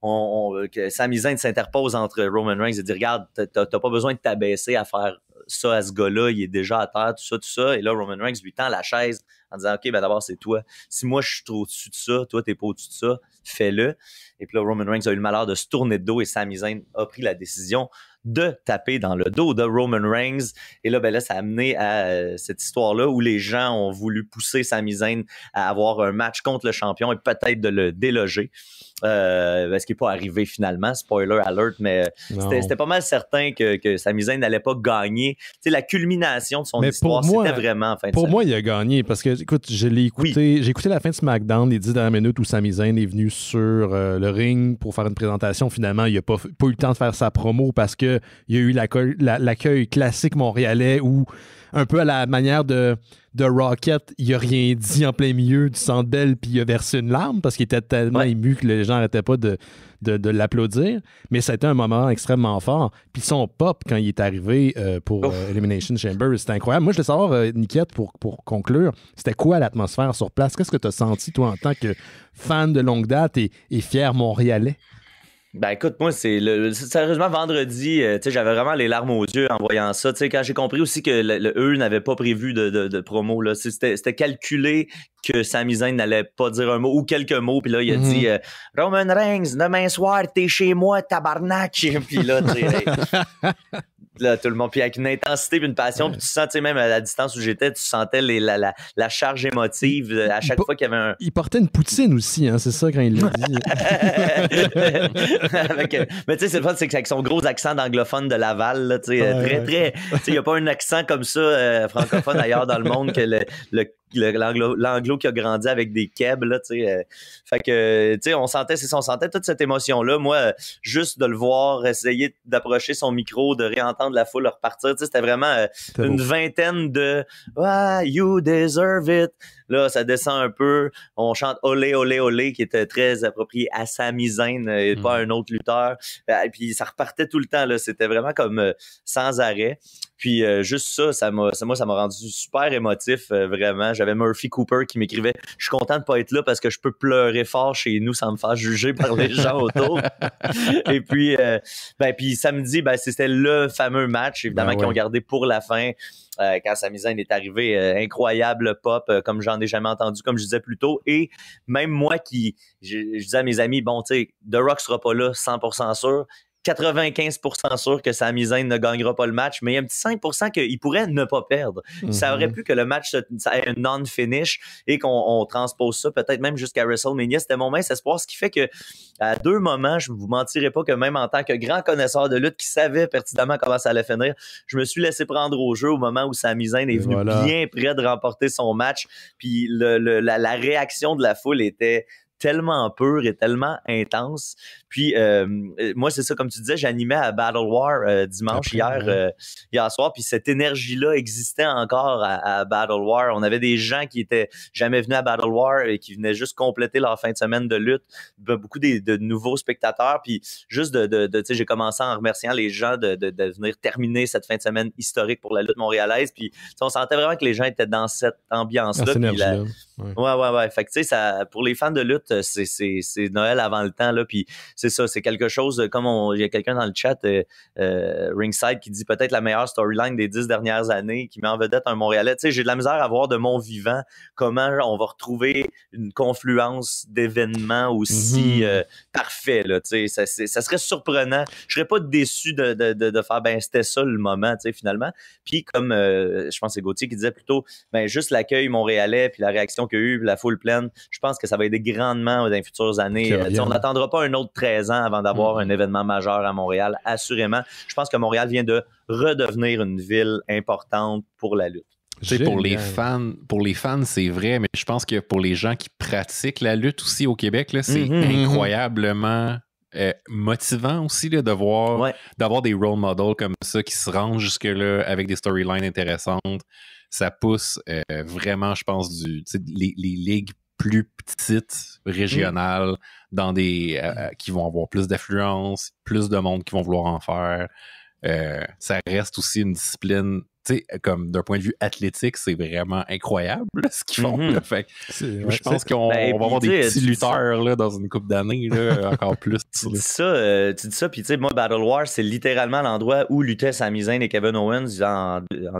on, Sami Zayn s'interpose entre Roman Reigns et dit Regarde, t'as pas besoin de t'abaisser à faire ça à ce gars-là, il est déjà à terre, tout ça, tout ça. Et là, Roman Reigns lui tend la chaise en disant Ok, ben d'abord, c'est toi. Si moi, je suis trop au-dessus de ça, toi, t'es pas au-dessus de ça, fais-le. Et puis là, Roman Reigns a eu le malheur de se tourner de dos et Sami Zayn a pris la décision de taper dans le dos de Roman Reigns. Et là, ben ça a amené à euh, cette histoire-là où les gens ont voulu pousser Sami Zayn à avoir un match contre le champion et peut-être de le déloger. Euh, ce qui n'est pas arrivé finalement, spoiler alert, mais c'était pas mal certain que, que Sami Zayn n'allait pas gagner. C'est la culmination de son histoire, c'était vraiment Pour moi, il a gagné parce que, écoute, je écouté, j'ai écouté la fin de SmackDown, les 10 dernières minutes où Sami Zayn est venu sur euh, le ring pour faire une présentation. Finalement, il n'a pas, pas eu le temps de faire sa promo parce que il y a eu l'accueil classique montréalais où, un peu à la manière de, Rocket, il a rien dit en plein milieu du centre belle puis il a versé une larme parce qu'il était tellement ému que les gens n'arrêtaient pas de, de, l'applaudir. Mais ça a été un moment extrêmement fort. Puis son pop, quand il est arrivé euh, pour euh, Elimination Chamber, c'était incroyable. Moi, je voulais savoir, euh, pour, pour conclure, c'était quoi l'atmosphère sur place? Qu'est-ce que tu as senti, toi, en tant que fan de longue date et, et fier montréalais? Ben écoute, moi, c'est le, sérieusement vendredi, euh, sais j'avais vraiment les larmes aux yeux en voyant ça. sais quand j'ai compris aussi que le, e eux n'avaient pas prévu de, promo, là, c'était, calculé que Sami Zayn n'allait pas dire un mot ou quelques mots. Puis là, il a dit mhm. euh, Roman Reigns, demain soir, t'es chez moi, tabarnak. Puis là, tu là, tout le monde. Puis avec une intensité, puis une passion, puis tu sentais même à la distance où j'étais, tu sentais les, la, la, la, charge émotive euh, à chaque fois qu'il y avait un. Il portait une poutine aussi, hein, c'est ça, quand il le dit. Euh, mais tu sais, c'est le fun, c'est avec son gros accent d'anglophone de Laval, tu sais, euh, très, très. Tu sais, il n'y a pas un accent comme ça francophone ailleurs dans le monde que le l'anglo qui a grandi avec des kebs, là, tu sais. Euh, fait que, tu sais, on sentait, c'est on sentait toute cette émotion-là. Moi, juste de le voir essayer d'approcher son micro, de réentendre la foule repartir, tu sais, c'était vraiment euh, une vingtaine de ah, You deserve it. Là, ça descend un peu. On chante Olé, Olé, Olé, qui était très approprié à sa misaine euh, et pas mm. un autre lutteur. Et puis, ça repartait tout le temps, là. C'était vraiment comme sans arrêt. Puis euh, juste ça, ça m'a, moi, ça m'a rendu super émotif, euh, vraiment. J'avais Murphy Cooper qui m'écrivait Je suis content de pas être là parce que je peux pleurer fort chez nous sans me faire juger par les gens autour. et puis, euh, ben, puis samedi, ben, c'était le fameux match, évidemment, ben qu'ils ont gardé pour la fin. quand Samizane est arrivé. incroyable pop, comme j'en ai jamais entendu, comme je disais plus tôt. Et même moi qui, je, disais à mes amis, bon, tu sais, The Rock sera pas là, 100% sûr. 95% sûr que Sami Zayn ne gagnera pas le match, mais il y a un petit 5% qu'il pourrait ne pas perdre. Mm-hmm. Ça aurait pu que le match ait un non-finish et qu'on transpose ça peut-être même jusqu'à WrestleMania. C'était mon mince espoir, ce qui fait que à deux moments, je ne vous mentirai pas que même en tant que grand connaisseur de lutte qui savait pertinemment comment ça allait finir, je me suis laissé prendre au jeu au moment où Sami Zayn est venu bien près de remporter son match. Puis la réaction de la foule était tellement pur et tellement intense. Puis euh, moi, c'est ça, comme tu disais, j'animais à Battle War euh, dimanche hier, euh, hier soir, puis cette énergie-là existait encore à, Battle War. On avait des gens qui étaient jamais venus à Battle War et qui venaient juste compléter leur fin de semaine de lutte. Beaucoup de, nouveaux spectateurs, puis juste de, tu sais, j'ai commencé en remerciant les gens de, de, venir terminer cette fin de semaine historique pour la lutte montréalaise. Puis on sentait vraiment que les gens étaient dans cette ambiance-là. ouais. ouais, ouais, ouais. Fait que tu sais, ça, pour les fans de lutte, euh, c'est Noël avant le temps, là, puis c'est ça, c'est quelque chose, comme il y a quelqu'un dans le chat, euh, euh, Ringside, qui dit peut-être la meilleure storyline des dix dernières années, qui met en vedette un Montréalais. Tu sais, j'ai de la misère à voir de mon vivant comment on va retrouver une confluence d'événements aussi mhm. parfait, là, tu sais, ça, serait surprenant. Je serais pas déçu de, de, de, faire, ben, c'était ça le moment, tu sais, finalement. Puis comme, je pense c'est Gauthier qui disait plutôt, ben, juste l'accueil montréalais, puis la réaction qu'il y a eu, la foule pleine, je pense que ça va aider grandes ou dans les futures années. Euh, on n'attendra pas un autre 13 ans avant d'avoir mm. un événement majeur à Montréal, assurément. Je pense que Montréal vient de redevenir une ville importante pour la lutte. pour les fans, pour les fans, c'est vrai, mais je pense que pour les gens qui pratiquent la lutte aussi au Québec, c'est mm-hmm. Mm-hmm. incroyablement euh, motivant aussi de d'avoir des role models comme ça qui se rendent jusque-là avec des storylines intéressantes. Ça pousse euh, vraiment, je pense, les ligues plus petites, régionales, mm. dans des euh, euh, qui vont avoir plus d'affluence, plus de monde qui vont vouloir en faire. Euh, ça reste aussi une discipline comme d'un point de vue athlétique, c'est vraiment incroyable ce qu'ils font. Mm-hmm. je pense qu'on ben, va avoir des petits lutteurs dans une coupe d'années, encore plus. Euh, tu dis, ça, puis tu sais, moi, Battle War, c'est littéralement l'endroit où luttaient Sami et Kevin Owens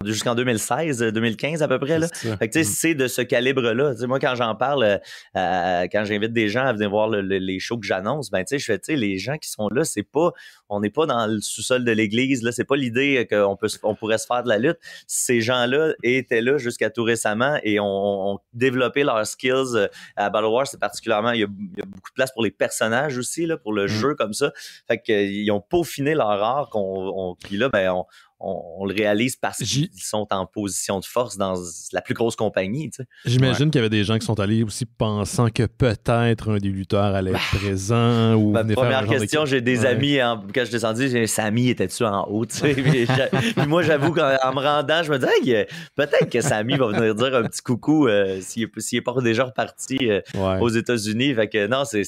jusqu'en 2016, 2015 euh, à peu près. Là. c'est mm. de ce calibre-là. Moi, quand j'en parle, euh, quand j'invite des gens à venir voir les shows que j'annonce, ben je fais, les gens qui sont là, c'est pas, on n'est pas dans le sous-sol de l'église, là, c'est pas l'idée qu'on peut, pourrait se faire de la lutte ces gens-là étaient là jusqu'à tout récemment et ont, développé leurs skills euh, à Battle Wars. C'est particulièrement, il y, a, beaucoup de place pour les personnages aussi, là, pour le mm. jeu comme ça. Fait qu'ils ont peaufiné leur art, qu'on, puis là, ben, on, on, le réalise parce qu'ils sont en position de force dans la plus grosse compagnie. J'imagine qu'il y avait des gens qui sont allés aussi pensant que peut-être un des lutteurs allait être bah! présent. Ou première question, j'ai des amis, en, quand je descendis, Samy était-tu en haut? moi, j'avoue qu'en me rendant, je me disais, peut-être que Samy va venir dire un petit coucou euh, s'il n'est pas déjà reparti euh, aux États-Unis. Fait que non, c'est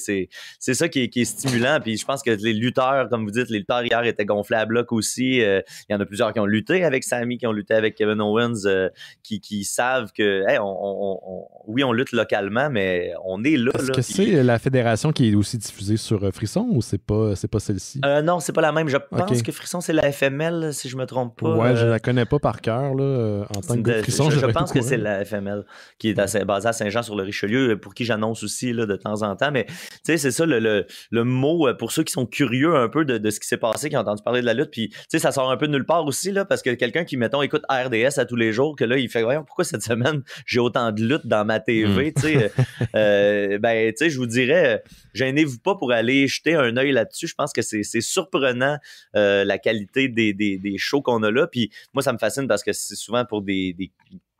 ça qui est, stimulant. Puis je pense que les lutteurs, comme vous dites, les lutteurs hier étaient gonflés à bloc aussi. Euh, il y en a plusieurs qui ont lutté avec Sammy, qui ont lutté avec Kevin Owens, euh, qui, savent que, on, oui, on lutte localement, mais on est là. Est-ce que c'est euh, la fédération qui est aussi diffusée sur euh, Frisson ou c'est pas, c'est pas celle-ci? non, c'est pas la même. Je pense que Frisson, c'est la FML, si je me trompe pas. Ouais, je la connais pas par cœur, là, en tant que Je, pense que c'est la FML qui est basée à Saint-Jean-sur-le-Richelieu, pour qui j'annonce aussi de temps en temps. Mais tu sais, c'est ça le, mot pour ceux qui sont curieux un peu de, ce qui s'est passé, qui ont entendu parler de la lutte. Puis, tu sais, ça sort un peu de nulle part là, parce que quelqu'un qui, mettons, écoute RDS à tous les jours, que là, il fait, voyons, pourquoi cette semaine j'ai autant de lutte dans ma TV, hmm. tu sais, euh, euh, ben, tu sais, je vous dirais, gênez-vous pas pour aller jeter un œil là-dessus. Je pense que c'est surprenant euh, la qualité des, des, shows qu'on a là. Puis moi, ça me fascine parce que c'est souvent pour des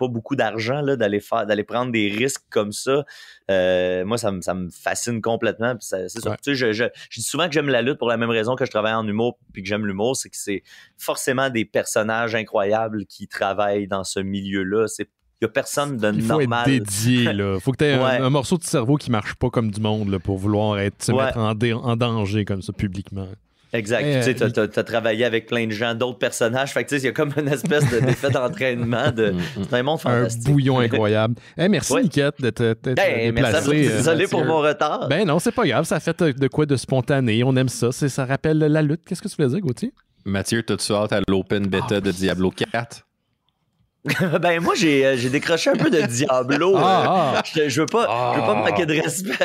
pas beaucoup d'argent d'aller faire d'aller prendre des risques comme ça. Euh, moi, ça me, ça me fascine complètement. ça, Tu sais, je, je, dis souvent que j'aime la lutte pour la même raison que je travaille en humour puis que j'aime l'humour, c'est que c'est forcément des personnages incroyables qui travaillent dans ce milieu-là. C'est il n'y a personne de faut normal. Être dédié, Il faut que tu aies un, morceau de cerveau qui marche pas comme du monde là, pour vouloir être, se mettre en, danger comme ça publiquement. Exact. tu sais, euh, t'as, travaillé avec plein de gens, d'autres personnages. Fait que tu sais, il y a comme une espèce de, d'effet d'entraînement. De... Mm, mm. C'est un monde fantastique. Un bouillon incroyable. Eh merci, ouais. de te, de euh, désolé pour mon retard. Ben non, c'est pas grave. Ça fait euh, de quoi de spontané. On aime ça. ça rappelle la lutte. Qu'est-ce que tu voulais dire, Gauthier? Mathieu, t'as-tu hâte à l'open beta ah, de Diablo 4? ben moi j'ai, euh, j'ai décroché un peu de Diablo. Ah, euh, ah. je, veux pas me je veux pas ah. manquer de respect.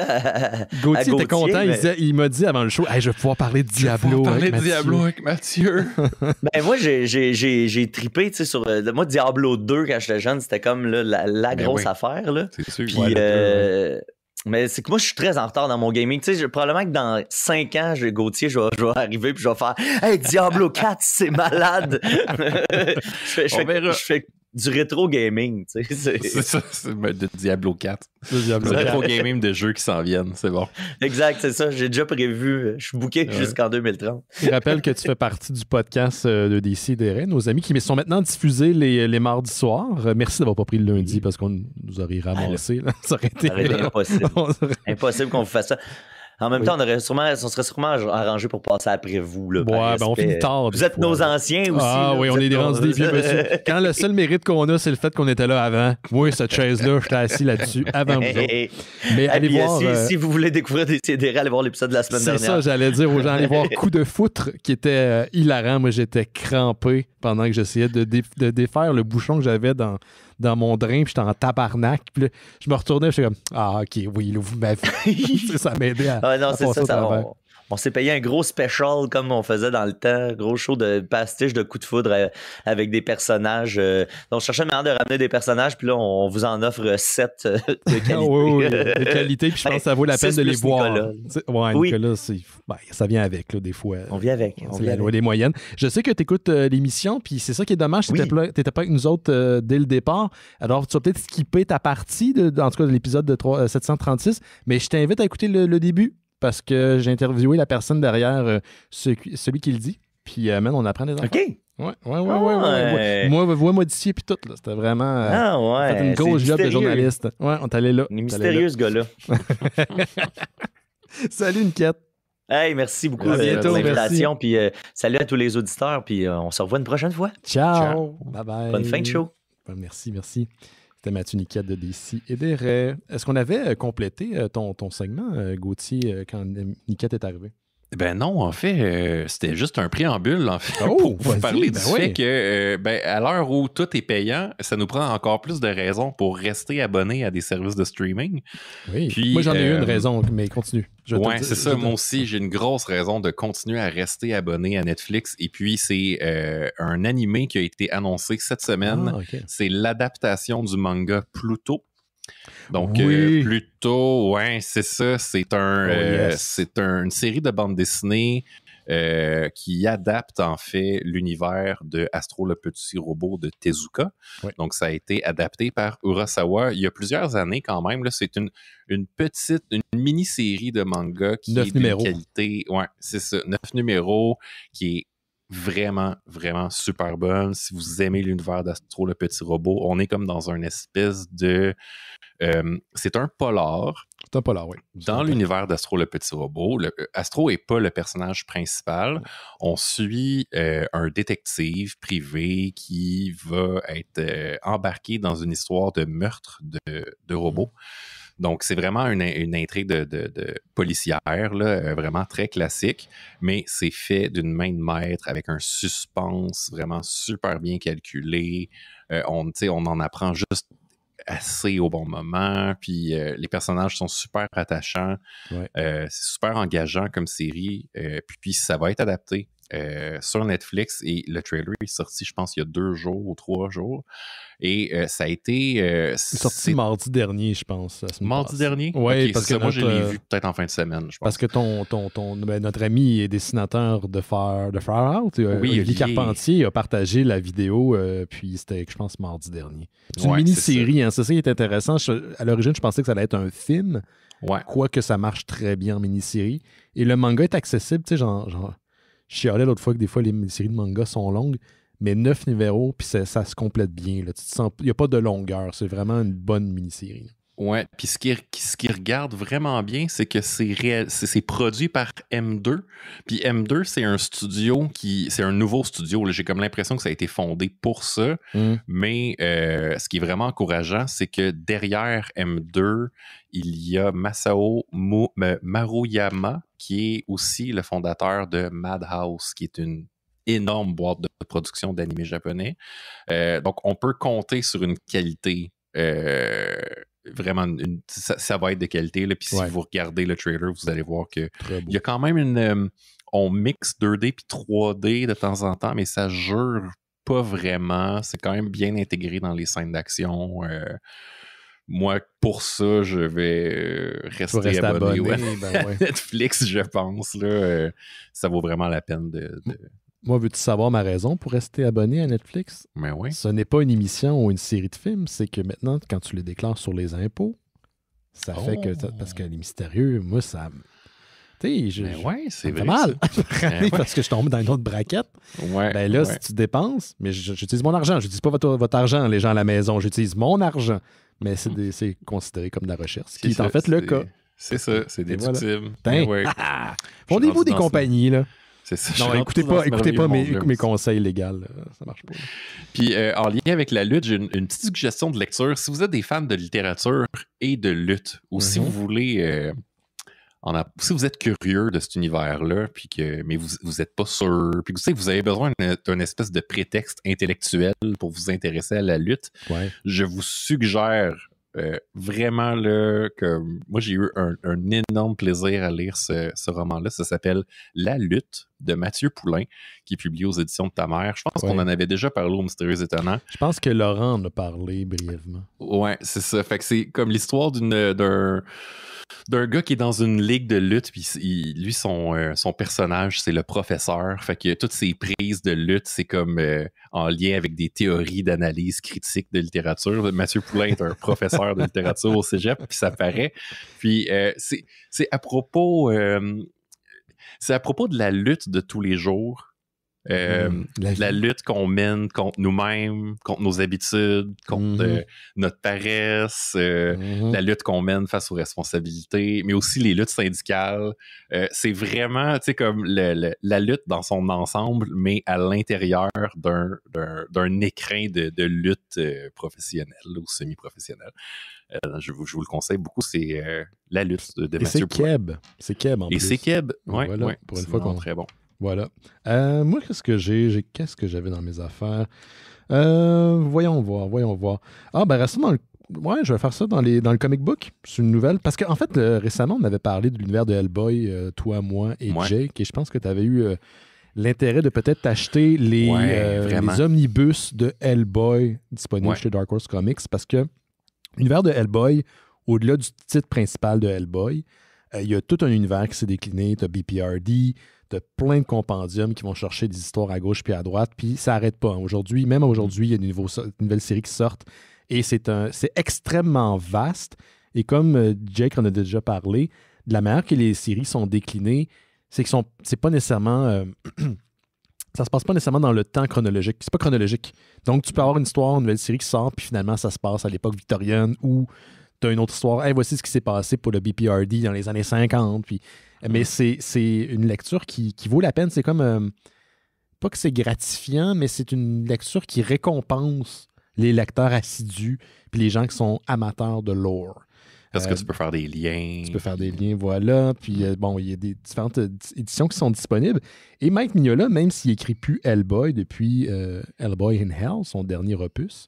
Gauthier, était content, il, m'a dit avant le show, je vais pouvoir parler de Diablo. avec Diablo avec Mathieu. ben moi j'ai, j'ai, j'ai, tripé sur euh, moi Diablo 2 quand j'étais jeune, c'était comme la, grosse affaire mais c'est que moi, je suis très en retard dans mon gaming. Tu sais, probablement que dans 5 ans, Gauthier, je vais, arriver puis je vais faire Hey, Diablo 4, c'est malade! je, fais, du rétro gaming. C'est ça, c'est ben, de Diablo 4. Le du rétro gaming de jeux qui s'en viennent, c'est bon. Exact, c'est ça. J'ai déjà prévu. Je suis booké jusqu'en 2030. Je rappelle que tu fais partie du podcast euh, de DC nos amis qui sont maintenant diffusés les, les mardis soirs. Euh, merci d'avoir pas pris le lundi parce qu'on nous aurait ramassé. Ah, ça aurait été impossible. impossible qu'on vous fasse ça. En même temps, on, aurait sûrement, serait sûrement arrangé pour passer après vous. Là, ben, on finit tard. Vous êtes nos anciens ah aussi. Ah oui, on est des vieux monsieur. Quand le seul mérite qu'on a, c'est le fait qu'on était là avant. Oui, cette chaise-là, j'étais assis là-dessus avant vous Mais allez voir. Euh, si, vous voulez découvrir des CDR, allez voir l'épisode de la semaine dernière. C'est ça, j'allais dire aux gens, allez voir Coup de foutre qui était euh, hilarant. Moi, j'étais crampé pendant que j'essayais de défaire le bouchon que j'avais dans dans mon drain, puis j'étais en tabarnak. Puis là, je me retournais, je suis comme, ah, ok, oui, il vous ma vie. ça m'aidait à. Ah, non, c'est ça, ça, ça on s'est payé un gros special comme on faisait dans le temps, gros show de pastiche de coups de foudre euh, avec des personnages. Euh. donc, je cherchais une manière de ramener des personnages, puis là, on vous en offre euh, sept de qualité. oui, oui, de qualité, puis je pense que ça vaut la peine de les voir. Ouais, oui. Nicolas, ben, ça vient avec, des fois. On vient avec. C'est la des moyennes. Je sais que tu écoutes l'émission, puis c'est ça qui est dommage, tu n'étais pas avec nous autres dès le départ. Alors, tu as peut-être skippé ta partie, de, en tout cas, de l'épisode de 736, mais je t'invite à écouter le début parce que j'ai interviewé la personne derrière euh, celui qui le dit. Puis, euh, maintenant, on apprend des enfants. OK. Ouais, ouais, ouais, ouais, ouais, ouais, Moi, d'ici modifiée puis tout, là. C'était vraiment. Euh, ah ouais. C'était une grosse job de journaliste. Ouais, on t'allait là. mystérieux, ce gars-là. Salut, quête. Hey, merci beaucoup à bientôt, l'invitation. Puis salut à tous les auditeurs. Puis on se revoit une prochaine fois. Ciao. Ciao. Bye bye. Bonne fin de show. Merci, merci. C'était Mathieu Niquette de DC et des Est-ce qu'on avait euh, complété euh, ton, segment, euh, Gauthier, quand Niquette est arrivé? Ben non, en fait, euh, c'était juste un préambule en fait, oh, pour vous parler ben du fait que euh, ben, à l'heure où tout est payant, ça nous prend encore plus de raisons pour rester abonné à des services de streaming. Oui. moi, j'en ai eu une euh, raison, mais continue. Oui, c'est ça. Moi aussi, j'ai une grosse raison de continuer à rester abonné à Netflix. Et puis, c'est un animé qui a été annoncé cette semaine. Ah, c'est l'adaptation du manga Pluto. Donc, euh, plutôt, ouais, c'est ça. C'est un, oh, euh, c'est une série de bandes dessinées euh, qui adapte en fait l'univers de Astro le petit robot de Tezuka. Donc, ça a été adapté par Urasawa il y a plusieurs années quand même. C'est une, une petite, une mini-série de manga qui est de qualité. Ouais, c'est ça. Neuf numéros qui est vraiment, vraiment super bonne. Si vous aimez l'univers d'Astro le petit robot, on est comme dans une espèce de. Euh, c'est un polar. C'est un polar, oui. Dans l'univers d'Astro le petit robot, euh, Astro n'est pas le personnage principal. On suit euh, un détective privé qui va être embarqué dans une histoire de meurtre de, de robots. Mm-hmm. Donc, c'est vraiment une, intrigue de, policière, euh, vraiment très classique, mais c'est fait d'une main de maître avec un suspense vraiment super bien calculé. Euh, on, on en apprend juste assez au bon moment, puis euh, les personnages sont super attachants. c'est super engageant comme série, puis ça va être adapté euh, sur Netflix et le trailer est sorti, je pense, il y a deux jours ou trois jours. Et euh, ça a été. Euh, sorti mardi dernier, je pense. Mardi dernier? Oui, parce que moi, je l'ai vu peut-être en fin de semaine, je pense. Parce que ton, ben, notre ami est dessinateur de Far, de Out, oui, Carpentier, a partagé la vidéo, puis c'était, je pense, mardi dernier. C'est une mini-série, hein, c'est intéressant. à l'origine, je pensais que ça allait être un film, quoique ça marche très bien en mini-série. Et le manga est accessible, tu sais, genre je allé l'autre fois que des fois, les, mini séries de manga sont longues mais neuf numéros, puis ça, se complète bien. Il n'y a pas de longueur. C'est vraiment une bonne mini-série. Ouais, puis ce qui, regarde vraiment bien, c'est que c'est produit par M2. Puis M2, c'est un studio qui. C'est un nouveau studio. J'ai comme l'impression que ça a été fondé pour ça. Mm. Mais euh, ce qui est vraiment encourageant, c'est que derrière M2, il y a Masao euh, Maruyama, qui est aussi le fondateur de Madhouse, qui est une énorme boîte de production d'animés japonais. Euh, donc, on peut compter sur une qualité vraiment ça, va être de qualité. Là. Puis si vous regardez le trailer, vous allez voir que il y a quand même une. Euh, on mixe 2D puis 3D de temps en temps, mais ça jure pas vraiment. C'est quand même bien intégré dans les scènes d'action. Euh. moi, pour ça, je vais euh, rester, abonné, ben Netflix, je pense. Là, ça vaut vraiment la peine de moi, veux-tu savoir ma raison pour rester abonné à Netflix? Mais oui. Ce n'est pas une émission ou une série de films, c'est que maintenant, quand tu les déclares sur les impôts, ça oh. fait que. Parce que les mystérieux, moi, ça. Tu sais, c'est vrai. mal. Ben parce que je tombe dans une autre braquette. Ouais, ben là, si tu dépenses, mais j'utilise mon argent. Je n'utilise pas votre, argent, les gens à la maison. J'utilise mon argent. Mais c'est considéré comme de la recherche, ce qui est, en fait le cas. C'est ça, c'est déductible. Voilà. Eh ah! fondez vous des compagnies, là non, écoutez pas, écoutez pas mes, conseils légaux. Ça marche pas. Puis, euh, en lien avec la lutte, j'ai une, petite suggestion de lecture. Si vous êtes des fans de littérature et de lutte, ou si mhm. vous voulez. Euh, si vous êtes curieux de cet univers-là, puis que, mais vous n'êtes pas sûr, puis que vous savez vous avez besoin d'un espèce de prétexte intellectuel pour vous intéresser à la lutte, je vous suggère euh, vraiment, là, que moi, j'ai eu un, énorme plaisir à lire ce, roman-là. Ça s'appelle La lutte de Mathieu Poulain, qui est publié aux éditions de ta mère. Je pense qu'on en avait déjà parlé au Mystérieux Étonnant. Je pense que Laurent en a parlé brièvement. Ouais, c'est ça. Fait que c'est comme l'histoire d'une, d'un d'un gars qui est dans une ligue de lutte, puis lui, euh, son, personnage, c'est le professeur. Fait que toutes ses prises de lutte, c'est comme euh, en lien avec des théories d'analyse critique de littérature. Mathieu Poulain est un professeur de littérature au cégep, puis ça paraît. Puis euh, c'est à c'est à propos de la lutte de tous les jours, euh, mm-hmm. la, lutte qu'on mène contre nous-mêmes, contre nos habitudes, contre mm-hmm. euh, notre paresse, euh, mm-hmm. la lutte qu'on mène face aux responsabilités, mais aussi les luttes syndicales. c'est vraiment, tu sais, comme la lutte dans son ensemble, mais à l'intérieur d'un écrin de, lutte professionnelle ou semi-professionnelle. Je vous, le conseille beaucoup, c'est la lutte de, Mathieu Et c'est Keb. C'est Keb, en Et c'est Keb, pour une fois qu'on... Très bon. Voilà. Euh, moi, qu'est-ce que j'ai? Qu'est-ce que j'avais dans mes affaires? Euh, voyons voir, voyons voir. Ah, ben restons dans le. Ouais, je vais faire ça dans, les, dans le comic book. C'est une nouvelle. Parce qu'en fait, euh, récemment, on avait parlé de l'univers de Hellboy, toi, moi et Jake. Et je pense que tu avais eu l'intérêt de peut-être acheter les, omnibus de Hellboy disponibles chez Dark Horse Comics. Parce que l'univers de Hellboy, au-delà du titre principal de Hellboy, il y a tout un univers qui s'est décliné. Tu as BPRD, de plein de compendiums qui vont chercher des histoires à gauche puis à droite, puis ça n'arrête pas. Aujourd'hui, même mm. aujourd'hui, il y a une, nouvelle série qui sortent, et c'est, un, c'est extrêmement vaste. Et comme euh, Jake en a déjà parlé, de la manière que les séries sont déclinées, c'est que sont, c'est pas nécessairement. Euh, ça se passe pas nécessairement dans le temps chronologique. C'est pas chronologique. Donc, tu peux avoir une histoire, une nouvelle série qui sort, puis finalement, ça se passe à l'époque victorienne ou tu as une autre histoire. Hey, voici ce qui s'est passé pour le BPRD dans les années 50. Puis, mm. Mais c'est, une lecture qui, vaut la peine. C'est comme. Euh, pas que c'est gratifiant, mais c'est une lecture qui récompense les lecteurs assidus puis les gens qui sont amateurs de lore. Parce ce que euh, tu peux faire des liens. Tu peux faire des liens, voilà. Puis euh, bon, il y a des différentes éditions qui sont disponibles. Et Mike Mignola, même s'il écrit plus Hellboy depuis Hellboy in Hell, son dernier opus,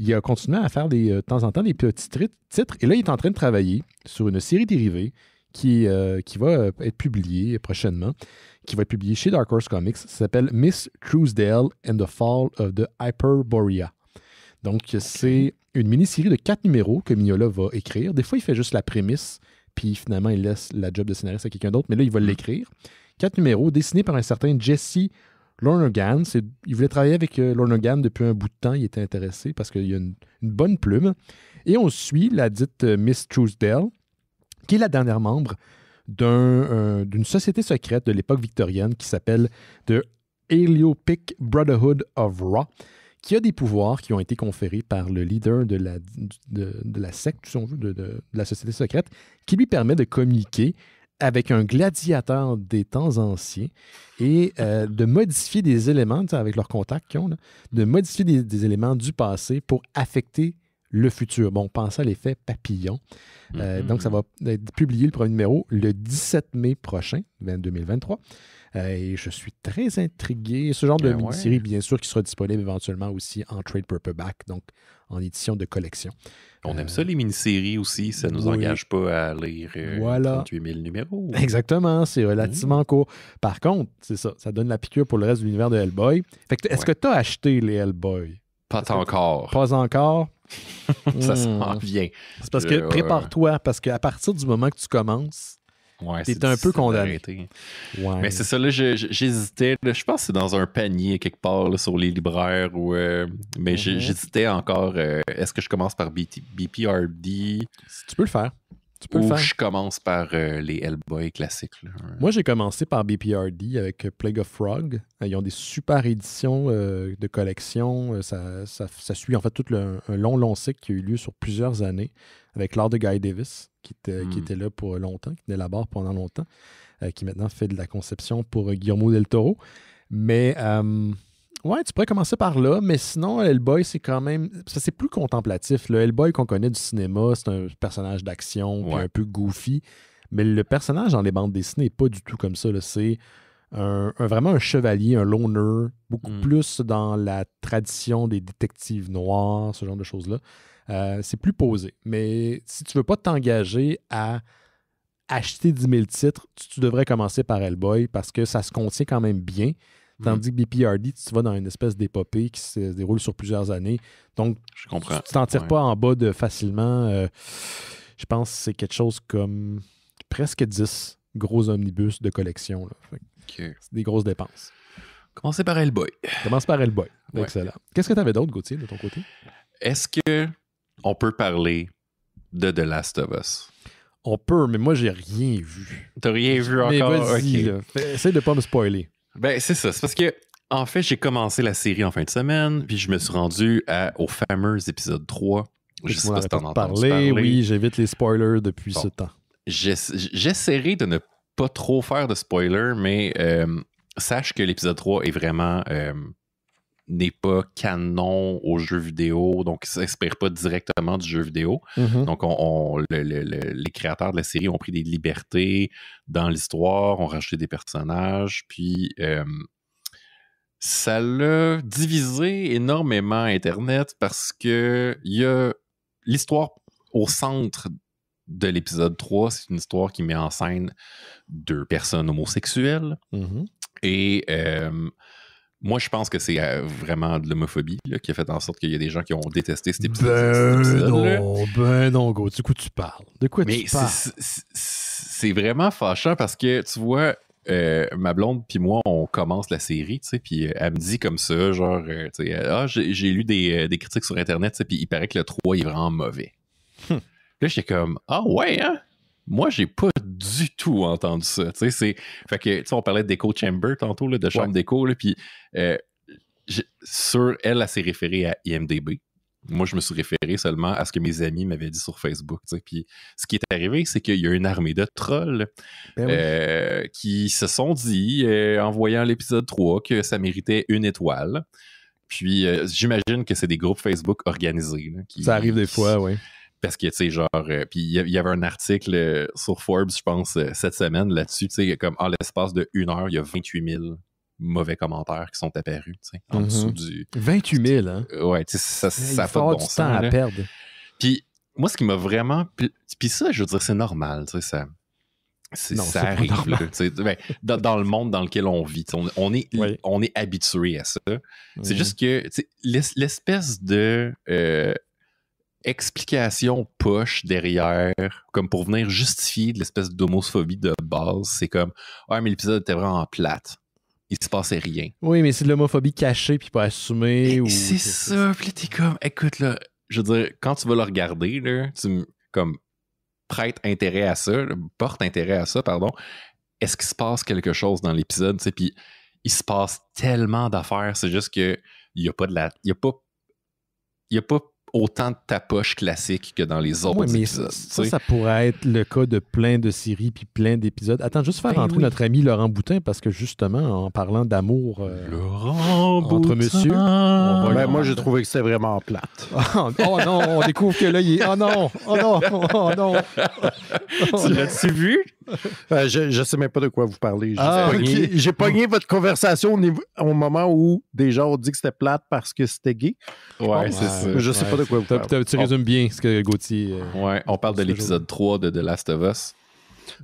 il a continué à faire des, euh, de temps en temps des petits titres. Et là, il est en train de travailler sur une série dérivée qui, euh, qui va euh, être publiée prochainement, qui va être publiée chez Dark Horse Comics. Ça s'appelle Miss Truesdale and the Fall of the Hyperborea. Donc, c'est une mini-série de quatre numéros que Mignola va écrire. Des fois, il fait juste la prémisse, puis finalement, il laisse la job de scénariste à quelqu'un d'autre, mais là, il va hmm. l'écrire. Quatre numéros dessinés par un certain Jesse Gann, il voulait travailler avec euh, Gann depuis un bout de temps. Il était intéressé parce qu'il a une, une, bonne plume. Et on suit la dite euh, Miss Truesdale, qui est la dernière membre euh, d'une société secrète de l'époque victorienne qui s'appelle The Heliopic Brotherhood of Ra, qui a des pouvoirs qui ont été conférés par le leader de la, secte, de, la société secrète, qui lui permet de communiquer avec un gladiateur des temps anciens et euh, de modifier des éléments, avec leurs contacts qu'ils ont, de modifier des, éléments du passé pour affecter le futur. Bon, pensez à l'effet papillon. Euh, mm-hmm, donc, ça mm-hmm. va être publié le premier numéro le 17 mai prochain, 2023. Euh, et je suis très intrigué. Ce genre de ben mini-série, bien sûr, qui sera disponible éventuellement aussi en trade paperback, donc en édition de collection. On aime euh, ça, les mini-séries aussi. Ça ne nous engage pas à lire voilà. 000 numéros. Exactement. C'est mm-hmm. relativement court. Par contre, c'est ça. Ça donne la piqûre pour le reste de l'univers de Hellboy. est-ce que tu as acheté les Hellboy? Pas encore. Pas encore. ça s'en revient hmm. C'est parce que prépare-toi, parce qu'à partir du moment que tu commences, ouais, t'es un peu condamné. Mais c'est ça, là, j'hésitais. Je pense que c'est dans un panier quelque part sur les libraires. ou euh, mais mm-hmm. j'hésitais encore. Euh, est-ce que je commence par BPRD? Si tu peux le faire. Tu peux Ou faire. je commence par euh, les Hellboy classiques. Moi, j'ai commencé par BPRD avec euh, Plague of Frog. Euh, ils ont des super éditions de collection. Ça, ça, suit en fait tout le, un long, long cycle qui a eu lieu sur plusieurs années avec l'art de Guy Davis, qui était, qui hmm. était là pour longtemps, qui la là pendant longtemps, qui maintenant fait de la conception pour Guillermo del Toro. Mais Ouais, tu pourrais commencer par là, mais sinon, Hellboy, c'est quand même. Ça, c'est plus contemplatif. Le Hellboy qu'on connaît du cinéma, c'est un personnage d'action, un peu goofy. Mais le personnage dans les bandes dessinées n'est pas du tout comme ça. C'est vraiment un chevalier, un loner, beaucoup mm. plus dans la tradition des détectives noirs, ce genre de choses-là. Euh, c'est plus posé. Mais si tu veux pas t'engager à acheter 10 000 titres, tu, tu devrais commencer par Hellboy parce que ça se contient quand même bien. Mm-hmm. Tandis que BPRD, tu vas dans une espèce d'épopée qui se déroule sur plusieurs années. Donc, je comprends. tu t'en tires pas en bas de facilement. Euh, je pense que c'est quelque chose comme presque 10 gros omnibus de collection. C'est des grosses dépenses. Commencez par Hellboy. Commence par Hellboy. Excellent. Qu'est-ce que tu avais d'autre, Gauthier, de ton côté? Est-ce que on peut parler de The Last of Us? On peut, mais moi, j'ai rien vu. T'as rien vu encore? Essaye de pas me spoiler. Ben, c'est ça. C'est parce que, en fait, j'ai commencé la série en fin de semaine, puis je me suis rendu à, au fameux épisode 3. Je sais pas si t'en parler. Oui, j'évite les spoilers depuis ce temps. J'essaierai de ne pas trop faire de spoilers, mais euh, sache que l'épisode 3 est vraiment. Euh, n'est pas canon au jeu vidéo, donc ne s'inspire pas directement du jeu vidéo. Mhm. Donc, on, les créateurs de la série ont pris des libertés dans l'histoire, ont rajouté des personnages, puis euh, ça l'a divisé énormément Internet parce que il y a l'histoire au centre de l'épisode 3, c'est une histoire qui met en scène deux personnes homosexuelles. Mhm. Et euh, moi, je pense que c'est euh, vraiment de l'homophobie qui a fait en sorte qu'il y a des gens qui ont détesté cet épisode. Ben non, ben non, go. Du coup, tu parles. De quoi tu parles? C'est vraiment fâchant parce que, tu vois, euh, ma blonde puis moi, on commence la série, tu sais, puis euh, elle me dit comme ça, genre, ah, j'ai lu des, critiques sur Internet, tu puis il paraît que le 3 est vraiment mauvais. Là, hum. Là, j'étais comme, ah ouais, hein? Moi, j'ai pas du tout entendu ça. Tu que, on parlait d'écho chamber tantôt, là, de chambre d'écho, puis euh, sur elle, s'est référée à IMDB. Moi, je me suis référé seulement à ce que mes amis m'avaient dit sur Facebook. Puis ce qui est arrivé, c'est qu'il y a une armée de trolls ben euh, qui se sont dit, euh, en voyant l'épisode 3, que ça méritait une étoile. Puis j'imagine que c'est des groupes Facebook organisés. ça arrive des fois, oui. Parce que, tu sais, genre, euh, il y, avait un article euh, sur Forbes, je pense, euh, cette semaine là-dessus, tu sais, comme en l'espace de une heure, il y a 28 000 mauvais commentaires qui sont apparus, tu sais, en dessous mhm. du. 28 000, hein? Ouais, tu sais, ça, ça fait bon du temps à perdre. Puis, moi, ce qui m'a vraiment. Puis ça, je veux dire, c'est normal, tu sais, ça. Non, ça arrive, là, ben, dans, le monde dans lequel on vit, on, est, habitué à ça. C'est mhm. juste que l'espèce de explication poche derrière, comme pour venir justifier de l'espèce d'homophobie de base. C'est comme Ah, mais l'épisode était vraiment plate. Il se passait rien. Oui, mais c'est de l'homophobie cachée puis pas assumée. C'est ça, puis t'es comme Écoute, là, je veux dire, quand tu vas le regarder, là, tu comme prête intérêt à ça, porte intérêt à ça, pardon. Est-ce qu'il se passe quelque chose dans l'épisode, tu sais, puis il se passe tellement d'affaires, c'est juste que il n'y a pas de la. Il a pas. Il a pas autant de ta poche classique que dans les ah autres Ça, ça, pourrait être le cas de plein de séries puis plein d'épisodes. Attends, juste faire rentrer ben notre ami Laurent Boutin parce que justement, en parlant d'amour euh, entre monsieur, ben, moi j'ai trouvé que c'est vraiment plate. Ah, oh non, on découvre que là, il est. Oh non, oh non, oh non. tu l'as-tu vu? Euh, je ne sais même pas de quoi vous parlez. Ah, j'ai pogné, votre conversation au, moment où des gens ont dit que c'était plate parce que c'était gay. Ouais, c'est ça. Je ne sais pas de quoi vous parlez. Tu résumes bien ce que Gauthier. Euh, ouais, on parle de l'épisode 3 de The Last of Us.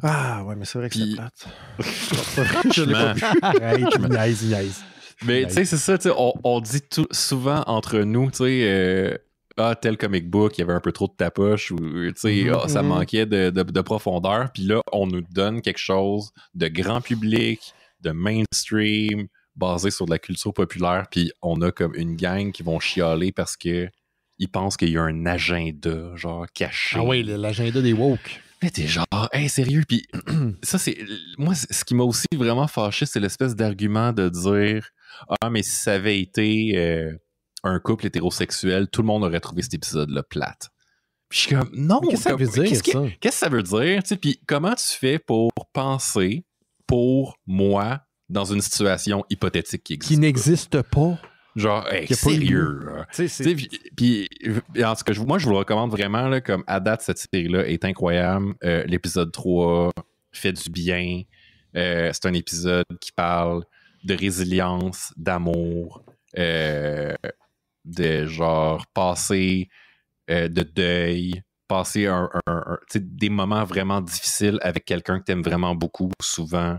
Ah, ouais, mais c'est vrai que c'est plate. je l'ai pas vu. nice, nice. Mais tu sais, c'est ça, on, dit souvent entre nous, tu sais, euh, ah, tel comic book, il y avait un peu trop de tapoche, ou tu sais, mm-hmm, ah, ça mm-hmm. manquait de, profondeur. Puis là, on nous donne quelque chose de grand public, de mainstream, basé sur de la culture populaire. Puis on a comme une gang qui vont chialer parce que pensent qu'il y a un agenda, genre caché. Ah oui, l'agenda des woke. Mais t'es genre, hé, sérieux. Puis ça, c'est. Moi, ce qui m'a aussi vraiment fâché, c'est l'espèce d'argument de dire Ah, mais si ça avait été. Euh, un couple hétérosexuel, tout le monde aurait trouvé cet épisode-là plate. Puis je suis comme, non, qu'est-ce que ça veut dire? Qu'est-ce que ça, veut dire? puis comment tu fais pour penser pour moi dans une situation hypothétique qui Qui n'existe pas. Genre, hey, sérieux. Puis, en tout cas, moi, je vous le recommande vraiment. comme à date, cette série-là est incroyable. Euh, l'épisode 3 fait du bien. Euh, c'est un épisode qui parle de résilience, d'amour, euh, de genre passer euh, de deuil, passer un, des moments vraiment difficiles avec quelqu'un que t'aimes vraiment beaucoup, souvent,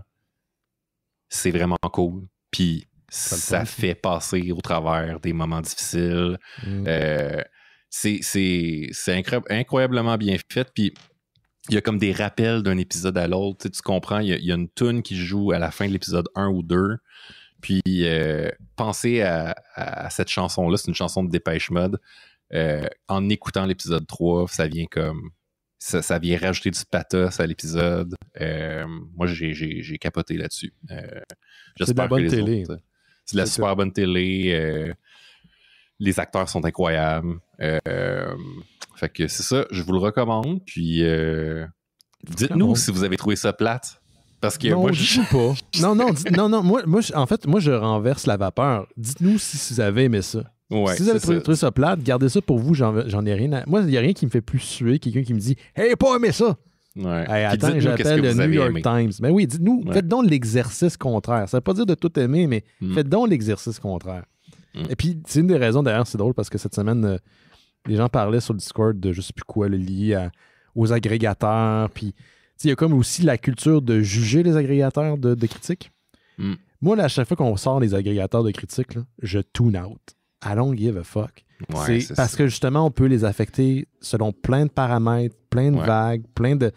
c'est vraiment cool. Puis ça fait passer au travers des moments difficiles. Mm. Euh, c'est incroyablement bien fait. Puis il y a comme des rappels d'un épisode à l'autre. Tu comprends, il y, a, une tune qui joue à la fin de l'épisode 1 ou 2. Puis euh, pensez à, cette chanson-là, c'est une chanson de Dépêche Mode. Euh, en écoutant l'épisode 3, ça vient comme. Ça, vient rajouter du pathos à l'épisode. Euh, moi, j'ai capoté là-dessus. c'est de la bonne télé. C'est la super bonne télé. les acteurs sont incroyables. fait que c'est ça, je vous le recommande. Puis dites-nous si vous avez trouvé ça plate. Parce que moi, je sais pas. non, non, non, non. Moi, moi, en fait, moi, je renverse la vapeur. Dites-nous si, vous avez aimé ça. si vous avez trouvé ça. plate, gardez ça pour vous. J'en ai rien. Moi, il n'y a rien qui me fait plus suer quelqu'un qui me dit Hey, pas aimé ça. Ouais. attends, j'appelle le New York Times. Mais ben oui, dites-nous, faites donc l'exercice contraire. Ça veut pas dire de tout aimer, mais hmm. faites donc l'exercice contraire. Hmm. Et puis, c'est une des raisons, d'ailleurs, c'est drôle parce que cette semaine, euh, les gens parlaient sur le Discord de je sais plus quoi, le lié aux agrégateurs, puis il y a comme aussi la culture de juger les agrégateurs de, critiques. Hmm. Moi, à chaque fois qu'on sort les agrégateurs de critiques, je tune out. I don't give a fuck. parce que justement, on peut les affecter selon plein de paramètres, plein de vagues, plein de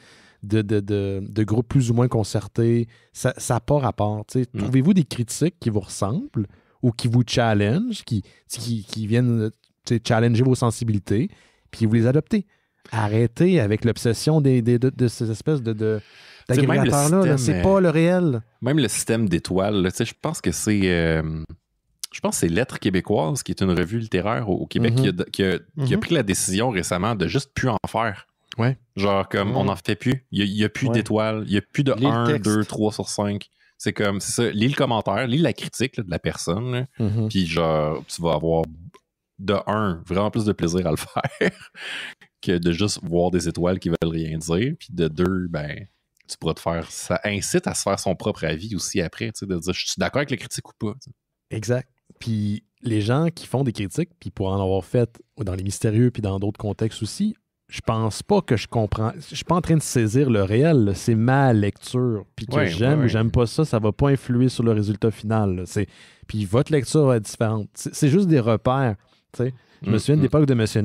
de, de, groupes plus ou moins concertés. Ça n'a pas rapport. Hmm. Trouvez-vous des critiques qui vous ressemblent ou qui vous challenge, qui, qui, qui viennent challenger vos sensibilités, puis vous les adoptez arrêter avec l'obsession de, ces espèces de. de là c'est pas le réel. Euh, même le système d'étoiles, je pense que c'est. Euh, je pense c'est Lettres québécoises, qui est une revue littéraire au, Québec, qui, a, mm-hmm. mm-hmm. pris la décision récemment de juste plus en faire. Ouais. Genre, comme, on n'en mm-hmm. fait plus. Il n'y a, plus d'étoiles. Il n'y a plus de 1, 2, 3 sur 5. C'est comme, c'est ça, lis le commentaire, lis la critique de la personne. Puis, genre, tu vas avoir de 1, vraiment plus de plaisir à le faire que de juste voir des étoiles qui veulent rien dire. Puis de deux, ben, tu pourras te faire. Ça incite à se faire son propre avis aussi après, tu sais, de dire je suis d'accord avec les critiques ou pas. Exact. Puis les gens qui font des critiques, puis pour en avoir fait dans les mystérieux, puis dans d'autres contextes aussi, je pense pas que je comprends. Je suis pas en train de saisir le réel. C'est ma lecture. Puis que j'aime ou j'aime pas ça, ça va pas influer sur le résultat final. Puis votre lecture va être différente. C'est, juste des repères. sais Je me mm, souviens de mm. l'époque de Monsieur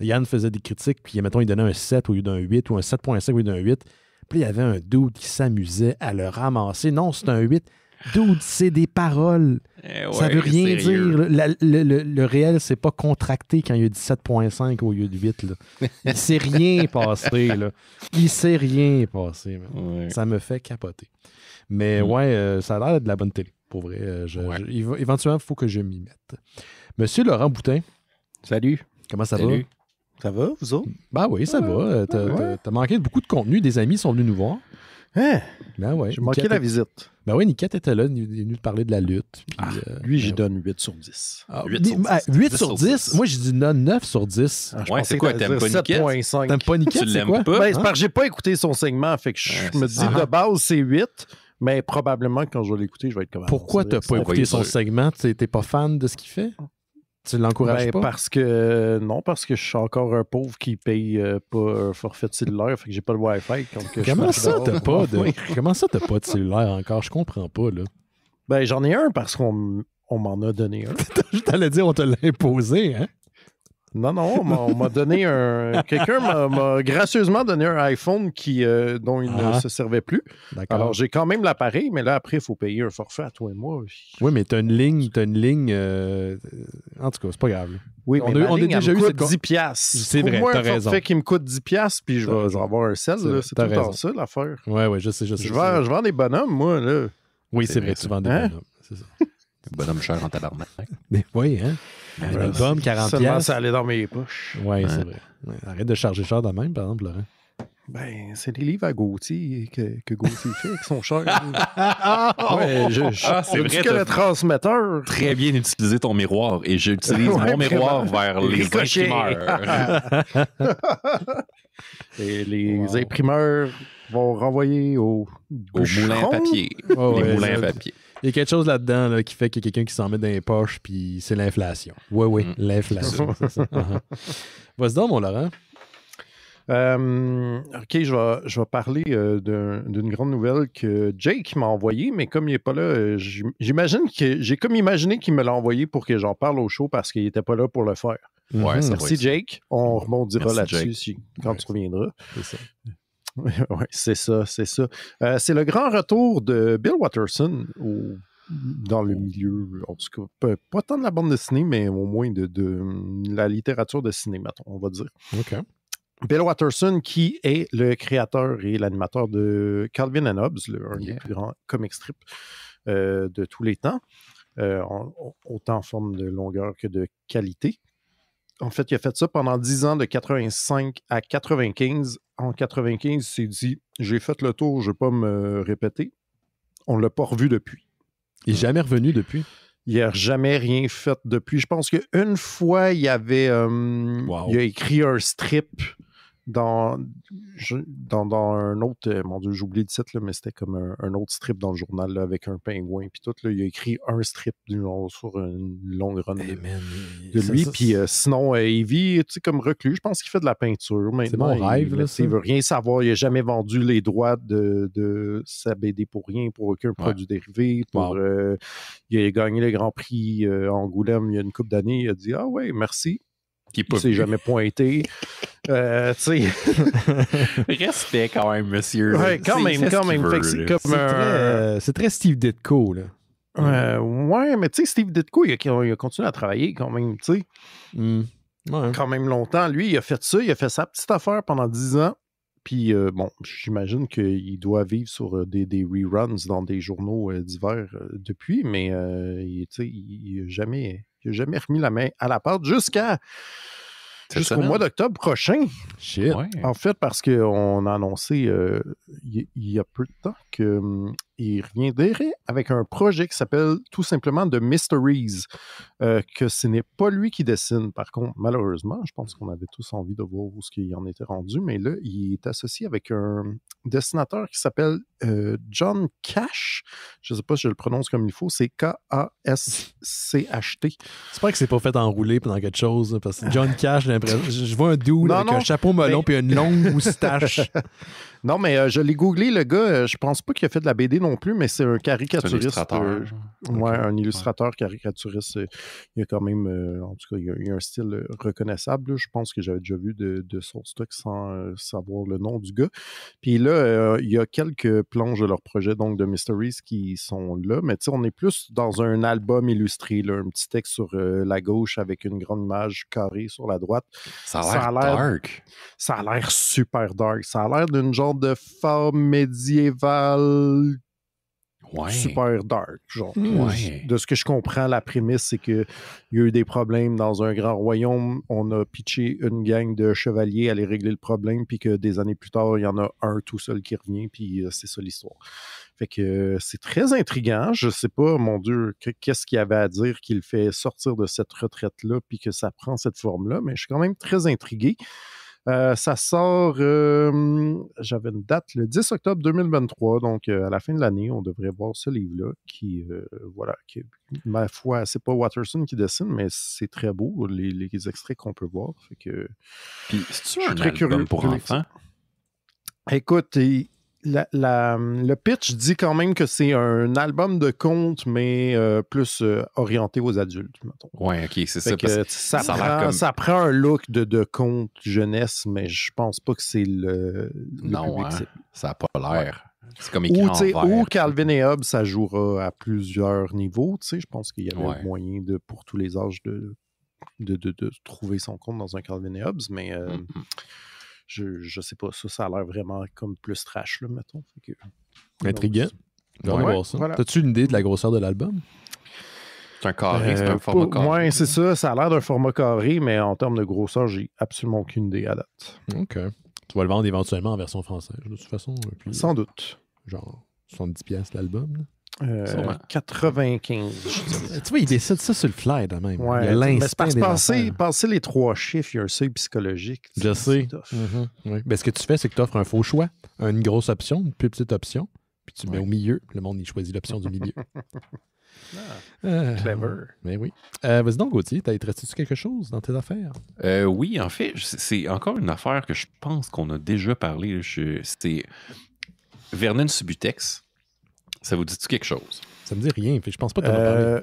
Yann faisait des critiques, puis mettons, il donnait un 7 au lieu d'un 8 ou un 7.5 au lieu d'un 8. Puis il y avait un dude qui s'amusait à le ramasser. Non, c'est un 8. Dude, c'est des paroles. Eh ça veut rien dire. le, réel, c'est pas contracté quand il y a 17.5 au lieu de 8. Là. Il s'est rien passé. Là. Il s'est rien passé. Ça me fait capoter. Mais mm. ouais, euh, ça a l'air de la bonne télé. Pour vrai, euh, éventuellement, il faut que je m'y mette. Monsieur Laurent Boutin. Salut. Comment ça Salut. va? Ça va, vous autres? Ben oui, ça va. Euh, t'as manqué beaucoup de contenu. Des amis sont venus nous voir. Hein? Ben oui. J'ai manqué la visite. Ben oui, Niket était là, il est venu parler de la lutte. Ah, euh, lui, ben j'y donne 8 sur 10. 8, ah, sur 10. Ah, Moi, j'ai dit 9 sur 10. ouais, c'est quoi, t'aimes pas Niket? T'aimes pas Tu l'aimes pas? Ben, hein? j'ai pas écouté son segment, fait que je me dis de base, c'est 8. Mais probablement quand je vais l'écouter, je vais être comme. Pourquoi t'as pas écouté son segment? T'es pas fan de ce qu'il fait? Tu l'encourages ben, pas? Parce que, non, parce que je suis encore un pauvre qui paye euh, pas un forfait de cellulaire, fait que j'ai pas le Wi-Fi. Euh, comment, ça, t'as pas de, comment ça, pas de cellulaire encore? Je comprends pas, là. Ben, j'en ai un parce qu'on on m'en a donné un. je t'allais dire, on te l'a imposé, hein? Non, non, on m'a donné un. Quelqu'un m'a gracieusement donné un iPhone qui, euh, dont il ne ah. se servait plus. Alors, j'ai quand même l'appareil, mais là, après, il faut payer un forfait à toi et moi. Oui, mais t'as une ligne. t'as une ligne euh, En tout cas, c'est pas grave. Oui, on, mais a, ligne, déjà me eu coûte cette... 10 piastres. C'est vrai, t'as raison. fait qu'il me coûte 10 piastres, puis je vais, avoir un sel. C'est tout le temps ça, l'affaire. Oui, oui, je sais, je sais. Je, vends, des bonhommes, moi. Là. Oui, c'est vrai, tu vends des hein? bonhommes. C'est ça. Bonhomme cher en tabarnak. Mais oui, hein? Ben, Un voilà, album, 40 Seulement, ça allait dans mes poches. Oui, ouais. c'est vrai. Arrête de charger cher de même, par exemple, Laurent. Ben, c'est des livres à Gauthier que, que Gauthier fait, qui sont chers. Ah, ah, c'est que le transmetteur. Très bien utilisé ton miroir et j'utilise mon miroir vers les, imprimeurs. et les imprimeurs vont renvoyer au, au moulin à papier. les moulins à papier. Il y a quelque chose là-dedans qui fait qu'il y a quelqu'un qui s'en met dans les poches, puis c'est l'inflation. Oui, oui, mm. l'inflation. c'est ça. Uh-huh. Vas-y donc, mon Laurent. Euh, OK, je vais, parler euh, d'une grande nouvelle que Jake m'a envoyée, mais comme il n'est pas là, euh, j'imagine que j'ai comme imaginé qu'il me l'a envoyé pour que j'en parle au show parce qu'il n'était pas là pour le faire. Ouais, mm-hmm. Merci Jake. On mm-hmm. rebondira là-dessus quand tu reviendras. C'est ça. oui, c'est ça, c'est ça. Euh, c'est le grand retour de Bill Watterson dans le milieu, en tout cas, pas tant de la bande dessinée, mais au moins de, la littérature de cinéma, on va dire. Bill Watterson, qui est le créateur et l'animateur de Calvin and Hobbes, le, un des plus grands comic strips euh, de tous les temps, euh, autant en forme de longueur que de qualité en fait, il a fait ça pendant 10 ans de 85 à 95. En 95, il s'est dit J'ai fait le tour, je ne vais pas me répéter. On ne l'a pas revu depuis. Il n'est euh, jamais revenu depuis. Il n'a jamais rien fait depuis. Je pense qu'une fois, il avait. Euh, il a écrit un strip dans, un autre, euh, mon Dieu, j'ai oublié le titre, mais c'était comme un, autre strip dans le journal avec un pingouin. Puis tout, il a écrit un strip sur une longue run de, lui. puis sinon, il vit comme reclus. Je pense qu'il fait de la peinture maintenant. C'est mon rêve. Il, veut rien savoir. Il n'a jamais vendu les droits de, sa BD pour rien, pour aucun produit dérivé. Euh, il a gagné le Grand Prix euh, Angoulême il y a une couple d'années. Il a dit Ah ouais, merci. Qui ne s'est jamais pointé. Euh, Respect quand même, monsieur. Ouais, quand même, quand même. Euh, c'est très, Steve Ditko. Là. Euh, ouais, mais tu sais, Steve Ditko, il a, continué à travailler quand même, tu sais. Hmm. Quand même longtemps. Lui, il a fait ça, il a fait sa petite affaire pendant dix ans. Puis, euh, bon, j'imagine qu'il doit vivre sur des, des, reruns dans des journaux divers depuis, mais il n'a jamais il n'a jamais remis la main à la porte jusqu'à jusqu'au mois d'octobre prochain. En fait, parce qu'on a annoncé euh, il y, a peu de temps que hum, il rien derrière avec un projet qui s'appelle tout simplement The Mysteries, euh, que ce n'est pas lui qui dessine. Par contre, malheureusement, je pense qu'on avait tous envie de voir où ce qu'il en était rendu, mais là, il est associé avec un dessinateur qui s'appelle euh, John Cash. Je ne sais pas si je le prononce comme il faut. C'est K-A-S-C-H-T. J'espère que c'est pas fait enrouler pendant quelque chose, parce que John Cash, j'ai l'impression. Je vois un dude avec un chapeau melon et une longue moustache. Non, mais euh, je l'ai googlé, le gars, euh, je pense pas qu'il a fait de la BD non plus, mais c'est un caricaturiste. Euh, un un illustrateur caricaturiste. Il a quand même, en tout cas, il a, un style reconnaissable. Je pense que j'avais déjà vu de, de son sans savoir le nom du gars. Puis là, il y a quelques plonges de leur projet, donc de Mysteries, qui sont là, mais tu sais, on est plus dans un album illustré, un petit texte sur la gauche avec une grande image carrée sur la droite. Ça a l'air dark. Ça a l'air super dark. Ça a l'air d'une genre de forme médiévale super dark. Genre. Hmm. De ce que je comprends, la prémisse, c'est qu'il y a eu des problèmes dans un grand royaume. On a pitché une gang de chevaliers à aller régler le problème, puis que des années plus tard, il y en a un tout seul qui revient, puis euh, c'est ça l'histoire. Fait que euh, c'est très intriguant. Je sais pas, mon Dieu, qu'est-ce qu'il y avait à dire qui le fait sortir de cette retraite-là, puis que ça prend cette forme-là, mais je suis quand même très intrigué. Euh, ça sort, euh, j'avais une date, le 10 octobre 2023, donc euh, à la fin de l'année, on devrait voir ce livre-là qui, voilà, qui, ma foi, c'est pas Watterson qui dessine, mais c'est très beau, les, extraits qu'on peut voir. Fait que, Puis, c'est un très album pour enfants? Écoute, le pitch dit quand même que c'est un album de contes, mais euh, plus euh, orienté aux adultes. Oui, ok, c'est ça. Que, ça, prend, un look de, de conte jeunesse, mais je pense pas que c'est le, Non, hein, ça n'a pas l'air. C'est comme écrit ou, ou Calvin et Hobbes, ça jouera à plusieurs niveaux. Je pense qu'il y avait moyen de, pour tous les âges de, trouver son compte dans un Calvin et Hobbes, mais. Euh, mm-hmm je, je sais pas, ça, a l'air vraiment comme plus trash, là, mettons. Fait Intriguant. voir ça. T'as-tu une idée de la grosseur de l'album? C'est un carré, euh, c'est c'est un format carré. Moi, c'est ça. Ça a l'air d'un format carré, mais en termes de grosseur, j'ai absolument aucune idée à date. OK. Tu vas le vendre éventuellement en version française, de toute façon. Sans doute. Genre 70$ l'album. 95. Euh, tu vois, il décide ça sur le fly de même. il a mais passer, les trois chiffres, il y a un seuil psychologique. Je sais. Mais mhm. ben, ce que tu fais, c'est que tu offres un faux choix, une grosse option, une plus petite option, puis tu le mets au milieu. Le monde, il choisit l'option du milieu. Ah. Euh, clever. Mais ben oui. Euh, vas-y donc, Gauthier, t'as resté-tu quelque chose dans tes affaires? oui, en fait, c'est encore une affaire que je pense qu'on a déjà parlé. C'était Vernon Subutex. Ça vous dit-tu quelque chose? Ça me dit rien, je pense pas que tu euh,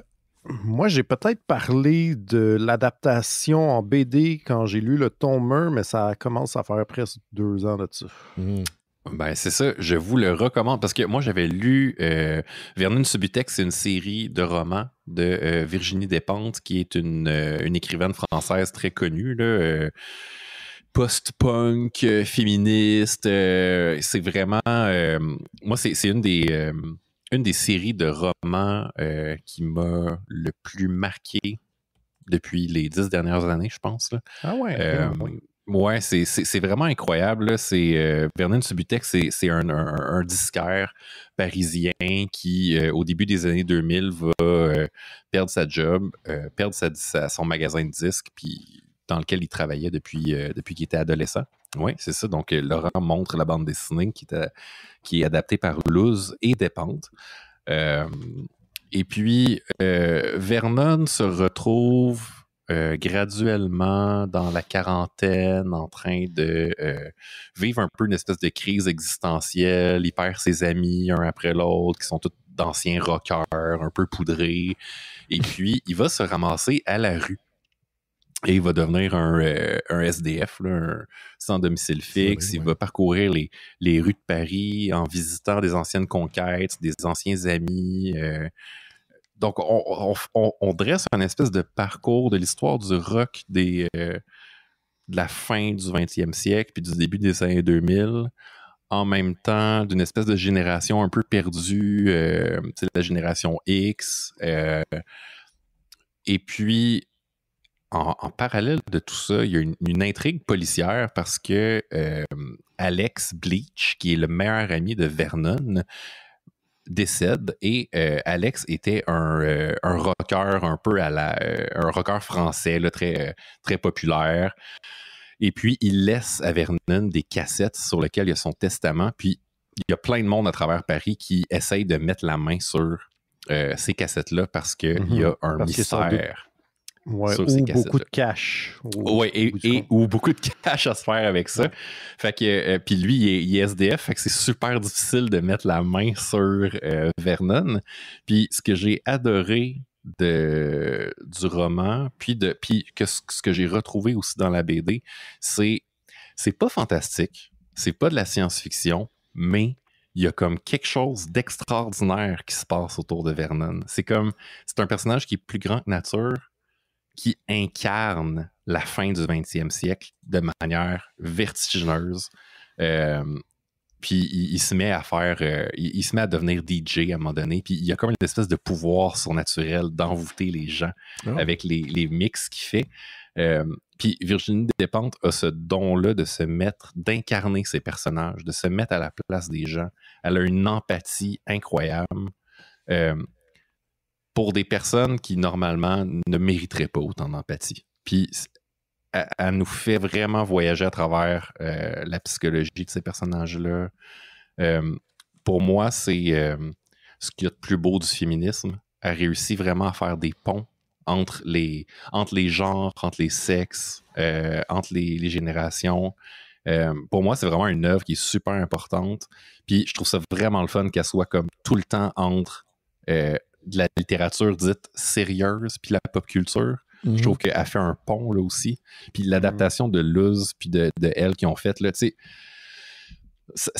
Moi, j'ai peut-être parlé de l'adaptation en BD quand j'ai lu le tomeur, mais ça commence à faire presque deux ans là-dessus. Hmm. Ben, c'est ça, je vous le recommande parce que moi, j'avais lu euh, Vernon Subutex, c'est une série de romans de euh, Virginie Despentes, qui est une, euh, écrivaine française très connue, post-punk, féministe. c'est vraiment. moi, c'est une des une des séries de romans euh, qui m'a le plus marqué depuis les dix dernières années, je pense. Ah euh, ouais. ouais, c'est vraiment incroyable. C'est Bernard euh, Vernon Subutex, c'est un, un, disquaire parisien qui, au début des années 2000, va perdre sa job, perdre sa, son magasin de disques, puis dans lequel il travaillait depuis, euh, depuis qu'il était adolescent. Oui, c'est ça. Donc, euh, Laurent montre la bande dessinée qui, est adaptée par Luz et Dépente. Euh, et puis, Vernon se retrouve graduellement dans la quarantaine en train de vivre un peu une espèce de crise existentielle. Il perd ses amis un après l'autre qui sont tous d'anciens rockers un peu poudrés. Et puis, il va se ramasser à la rue. Et il va devenir un, euh, SDF, un sans domicile fixe. il va parcourir les, rues de Paris en visitant des anciennes conquêtes, des anciens amis. Euh. donc, on, dresse un espèce de parcours de l'histoire du rock des, euh, de la fin du 20e siècle puis du début des années 2000, en même temps d'une espèce de génération un peu perdue, c'est la génération X. et puis, en, parallèle de tout ça, il y a une, intrigue policière parce que euh, Alex Bleach, qui est le meilleur ami de Vernon, décède et euh, Alex était un, euh, un, rocker un peu à la un rocker français très très populaire et puis il laisse à Vernon des cassettes sur lesquelles il y a son testament puis il y a plein de monde à travers Paris qui essaye de mettre la main sur ces cassettes là mhm. parce qu'il y a un mystère Ouais, ou beaucoup de cash. Ou, et, beaucoup de cash à se faire avec ça. Fait que, euh, puis lui, il est, SDF, fait c'est super difficile de mettre la main sur euh, Vernon. Puis ce que j'ai adoré de, du roman, puis, de, que ce, ce que j'ai retrouvé aussi dans la BD, c'est c'est pas fantastique, c'est pas de la science-fiction, mais il y a comme quelque chose d'extraordinaire qui se passe autour de Vernon. C'est comme, c'est un personnage qui est plus grand que nature, qui incarne la fin du 20e siècle de manière vertigineuse. Euh, puis il, se met à faire, euh, il, se met à devenir DJ à un moment donné. Puis il y a comme une espèce de pouvoir surnaturel d'envoûter les gens ah avec les, les mix qu'il fait. Euh, puis Virginie Despentes a ce don-là de se mettre, d'incarner ses personnages, de se mettre à la place des gens. Elle a une empathie incroyable. Euh, pour des personnes qui, normalement, ne mériteraient pas autant d'empathie. Puis, elle, nous fait vraiment voyager à travers euh, la psychologie de ces personnages-là. Euh, pour moi, c'est euh, ce qu'il y a de plus beau du féminisme. Elle réussit vraiment à faire des ponts entre les, entre les genres, entre les sexes, entre les, générations. pour moi, c'est vraiment une œuvre qui est super importante. Puis je trouve ça vraiment le fun qu'elle soit comme tout le temps entre euh, de la littérature dite sérieuse puis la pop culture. Je trouve mhm. qu'elle fait un pont là aussi. Puis mhm. l'adaptation de Luz puis de, elle qui ont fait là, tu sais. Ça,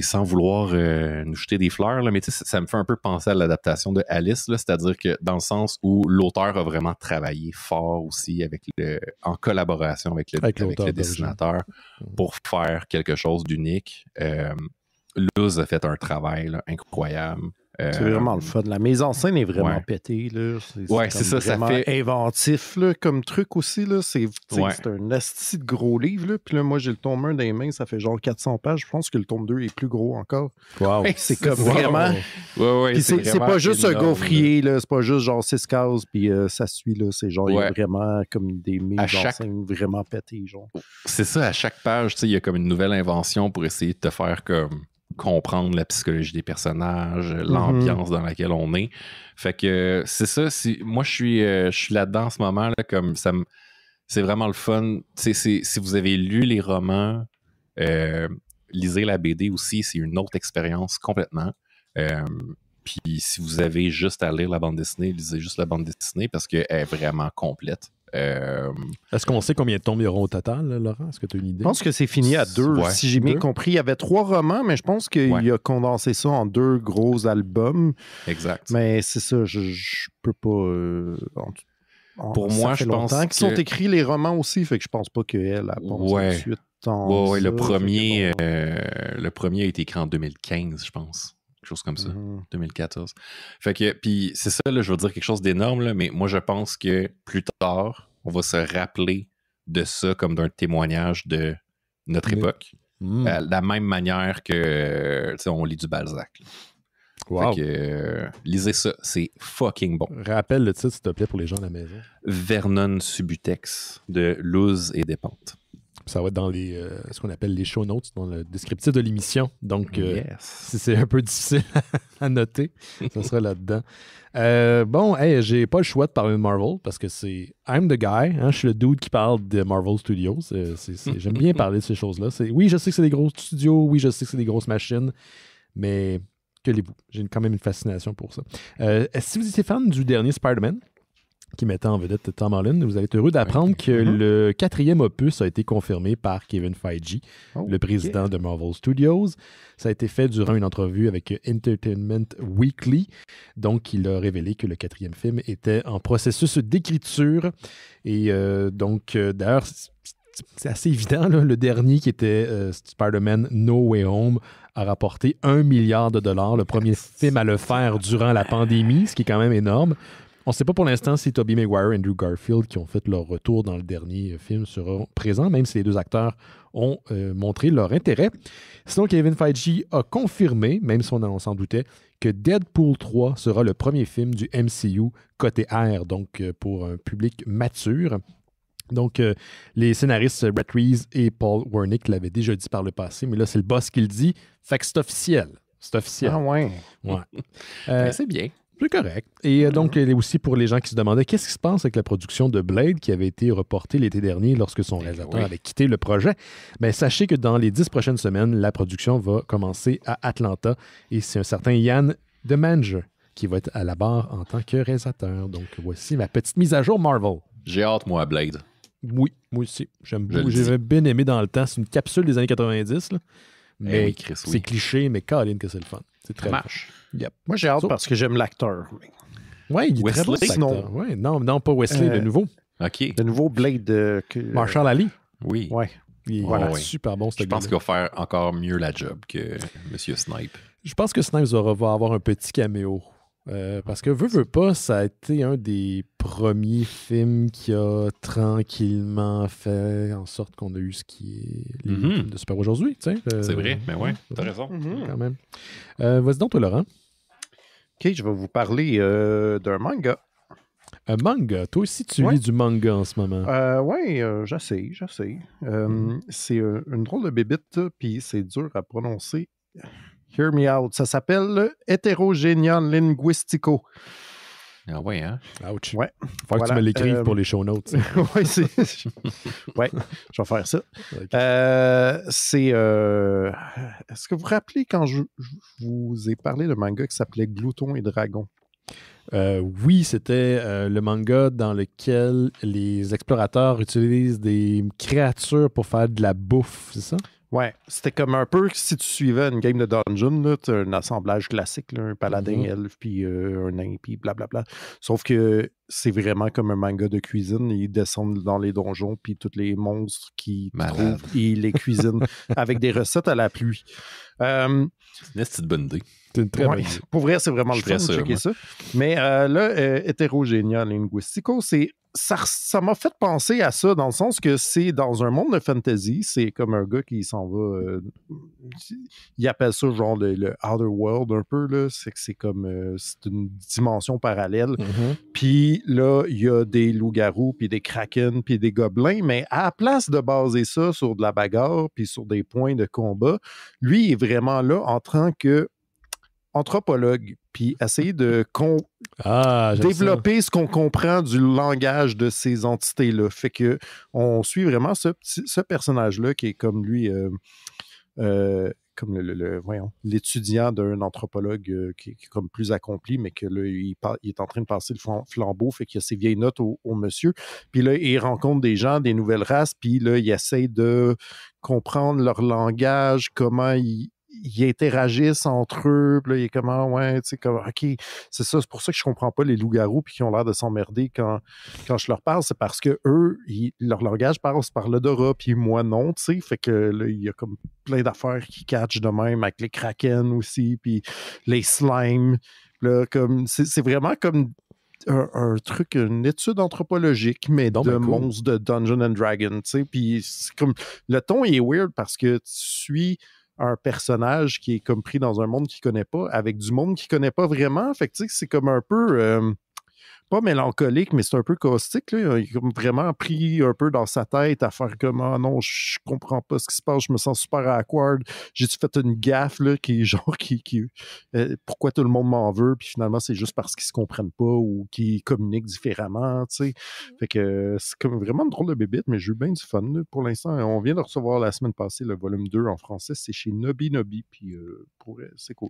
sans vouloir euh, nous jeter des fleurs, là, mais ça, me fait un peu penser à l'adaptation de Alice, c'est-à-dire que dans le sens où l'auteur a vraiment travaillé fort aussi avec le, en collaboration avec le, avec dessinateur mhm. pour faire quelque chose d'unique. Euh, Luz a fait un travail incroyable c'est euh, vraiment le fun. La mise en scène est vraiment pétée. Là. C'est, ouais, inventif comme truc aussi. Là. C'est, un asti de gros livre. Puis là, moi, j'ai le tome 1 dans les mains. Ça fait genre 400 pages. Je pense que le tome 2 est plus gros encore. c'est, comme vraiment. c'est, pas juste un gaufrier. C'est pas juste genre 6 cases. Puis euh, ça suit. Là. C'est genre, il y vraiment comme des mises en scène vraiment pétées. Genre. C'est ça. À chaque page, il y a comme une nouvelle invention pour essayer de te faire comme comprendre la psychologie des personnages, euh, mm-hmm. l'ambiance dans laquelle on est. Fait que euh, c'est ça, moi je suis, euh, suis là-dedans en ce moment, là, comme ça c'est vraiment le fun. si vous avez lu les romans, lisez la BD aussi, c'est une autre expérience complètement. puis si vous avez juste à lire la bande dessinée, lisez juste la bande dessinée parce qu'elle est vraiment complète. Euh, Est-ce qu'on sait combien de tombes il y aura au total, Laurent? Est-ce que tu as une idée? Je pense que c'est fini à deux, si j'ai bien compris. Il y avait trois romans, mais je pense qu'il a condensé ça en deux gros albums. Exact. Mais c'est ça, je, peux pas. Euh, Pour moi, je pense. Qu'ils sont écrits les romans aussi, fait que je pense pas qu'elle a pensé ouais. suite. le premier, euh, le premier a été écrit en 2015, je pense quelque chose comme ça, 2014. Mm-hmm. Fait que, puis c'est ça, là, je veux dire quelque chose d'énorme, mais moi, je pense que plus tard, on va se rappeler de ça comme d'un témoignage de notre époque. de mm. euh, la même manière que, on lit du Balzac. Wow. Euh, lisez ça, c'est fucking bon. Rappelle le titre, s'il te plaît, pour les gens à la maison. Vernon Subutex de Luz et des Pentes. Ça va être dans les, euh, ce qu'on appelle les show notes, dans le descriptif de l'émission. Donc, euh, si c'est un peu difficile à noter, ça sera là-dedans. Euh, bon, hey, j'ai pas le choix de parler de Marvel parce que c'est I'm the guy. Hein, je suis le dude qui parle de Marvel Studios. J'aime bien parler de ces choses-là. Oui, je sais que c'est des gros studios. Oui, je sais que c'est des grosses machines. Mais que les vous J'ai quand même une fascination pour ça. si vous étiez fan du dernier Spider-Man, qui mettait en vedette Tom Holland. Vous allez être heureux d'apprendre que mhm. le quatrième opus a été confirmé par Kevin Feige, le président de Marvel Studios. Ça a été fait durant une entrevue avec Entertainment Weekly. Donc, il a révélé que le quatrième film était en processus d'écriture. Et euh, donc, euh, d'ailleurs, c'est assez évident. Le dernier, qui était euh, Spider-Man No Way Home, a rapporté un milliard de dollars. Le premier film à le faire durant la pandémie, ce qui est quand même énorme. On ne sait pas pour l'instant si Toby Maguire et Andrew Garfield, qui ont fait leur retour dans le dernier film, seront présents, même si les deux acteurs ont euh, montré leur intérêt. Sinon, Kevin Feige a confirmé, même si on s'en doutait, que Deadpool 3 sera le premier film du MCU côté R, donc euh, pour un public mature. Donc, euh, les scénaristes Brett Rees et Paul Wernick l'avaient déjà dit par le passé, mais là, c'est le boss qui le dit. Fait que c'est officiel. C'est officiel. Ah ouais. ouais. Ben, c'est bien. C'est correct. Et euh, donc, ah. aussi pour les gens qui se demandaient qu'est-ce qui se passe avec la production de Blade qui avait été reportée l'été dernier lorsque son ben réalisateur avait quitté le projet. Mais ben, sachez que dans les dix prochaines semaines, la production va commencer à Atlanta et c'est un certain Yann de qui va être à la barre en tant que réalisateur. Donc, voici ma petite mise à jour Marvel. J'ai hâte, moi, à Blade. Oui, moi aussi. J'aime bien aimé dans le temps. C'est une capsule des années 90. Eh mais c'est cliché, mais Caroline que c'est le fun. C'est très marche. Moi, j'ai hâte parce que j'aime l'acteur. Oui, il est Wesley, très beau, ouais, non, non, pas Wesley, de euh, nouveau. OK. De nouveau Blade. Euh, Marshall Ali. Oui. Ouais. Il est super bon, super bon, Je pense qu'il va faire encore mieux la job que M. Snipe. Je pense que Snipes va avoir un petit caméo. Euh, ah, parce que Veux, veux pas, ça a été un des premiers films qui a tranquillement fait en sorte qu'on a eu ce qui est mhm. de super aujourd'hui. c'est vrai, mais ben ouais, t'as raison. Mhm. Quand même. Euh, vas-y donc, toi, Laurent. Ok, je vais vous parler euh, d'un manga. Un manga. Toi aussi, tu lis du manga en ce moment. oui, j'essaie, j'essaie. Mhm. C'est une drôle de bébite, puis c'est dur à prononcer. Hear me out. Ça s'appelle Heterogenion Linguistico. Ah ouais, hein? Ouch. Ouais. Faut que tu me l'écrives euh, pour les show notes. oui, c'est. ouais, je vais faire ça. Euh, c'est. Euh, est-ce que vous vous rappelez quand je, je vous ai parlé de manga qui s'appelait Glouton et Dragon? oui, c'était le manga dans lequel les explorateurs utilisent des créatures pour faire de la bouffe, c'est ça? Ouais, c'était comme un peu si tu suivais une game de dungeon, là, un assemblage classique, un paladin, un mm-hmm. elf, puis euh, un nain, puis blablabla. Sauf que c'est vraiment comme un manga de cuisine. Ils descendent dans les donjons, puis tous les monstres qu'ils trouvent, ils les cuisinent avec des recettes à la pluie. Euh, c'est une bonne idée. Pour vrai, c'est vraiment le fun de checker ça. Mais euh, là, euh, Linguistico, c'est ça, ça m'a fait penser à ça dans le sens que c'est dans un monde de fantasy, c'est comme un gars qui s'en va. Euh, il appelle ça genre le, other World un peu, là. C'est que c'est comme. Euh, c'est une dimension parallèle. Mm-hmm. Puis là, il y a des loups-garous, puis des kraken, puis des gobelins, mais à la place de baser ça sur de la bagarre, puis sur des points de combat, lui est vraiment là en train que anthropologue, puis essayer de ah, développer ce qu'on comprend du langage de ces entités-là. Fait que on suit vraiment ce, ce personnage-là qui est comme lui, euh, euh, comme le, l'étudiant d'un anthropologue euh, qui, est comme plus accompli, mais que là, il, est en train de passer le flambeau, fait qu'il a ses vieilles notes au, monsieur. Puis là, il rencontre des gens, des nouvelles races, puis là, il essaye de comprendre leur langage, comment ils ils interagissent entre eux. Puis il ah, ouais, tu sais, comme, OK, c'est ça. C'est pour ça que je comprends pas les loups-garous puis qui ont l'air de s'emmerder quand, quand je leur parle. C'est parce que eux, leur langage passe par l'odorat, puis moi, non, tu sais. Fait que il y a comme plein d'affaires qui catchent de même avec les kraken aussi, puis les slimes. Là, comme, c'est vraiment comme un, truc, une étude anthropologique, mais donc de monde de Dungeon and Dragon, tu sais. Puis comme, le ton est weird parce que tu suis un personnage qui est comme pris dans un monde qu'il connaît pas, avec du monde qu'il connaît pas vraiment. Fait que, tu sais, c'est comme un peu. Euh, pas mélancolique, mais c'est un peu caustique. Il est vraiment pris un peu dans sa tête à faire comme ah non, je comprends pas ce qui se passe, je me sens super awkward. J'ai-tu fait une gaffe là, qui genre qui. Euh, pourquoi tout le monde m'en veut? Puis finalement, c'est juste parce qu'ils se comprennent pas ou qu'ils communiquent différemment. Mmh. Fait que euh, c'est comme vraiment une drôle de bébite, mais j'ai eu bien du fun. Pour l'instant, on vient de recevoir la semaine passée le volume 2 en français. C'est chez Nobby Nobby. Puis euh, pour c'est cool.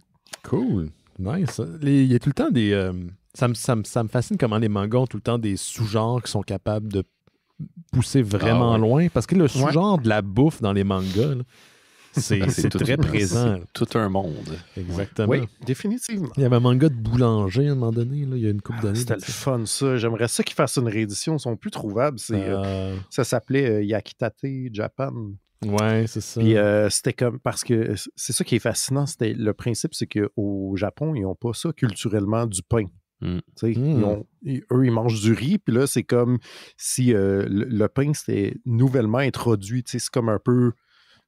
Cool. Nice. Il y a tout le temps des. Euh, ça, me, fascine comment les mangas ont tout le temps des sous-genres qui sont capables de pousser vraiment ah loin. Parce que le sous-genre de la bouffe dans les mangas, c'est ah, très présent. Tout un monde. Exactement. Oui, définitivement. Il y avait un manga de boulanger à un moment donné, il y a une couple ah, d'années. C'était le fun, ça. J'aimerais ça qu'ils fassent une réédition. Ils sont plus trouvables. Euh, euh. ça s'appelait euh, Yakitate Japan. Ouais, c'est ça. Puis c'était comme parce que c'est ça qui est fascinant. C'était le principe, c'est qu'au Japon, ils n'ont pas ça culturellement du pain. Hmm. Hmm. eux, ils mangent du riz, puis là, c'est comme si le, le, pain c'était nouvellement introduit. C'est comme un peu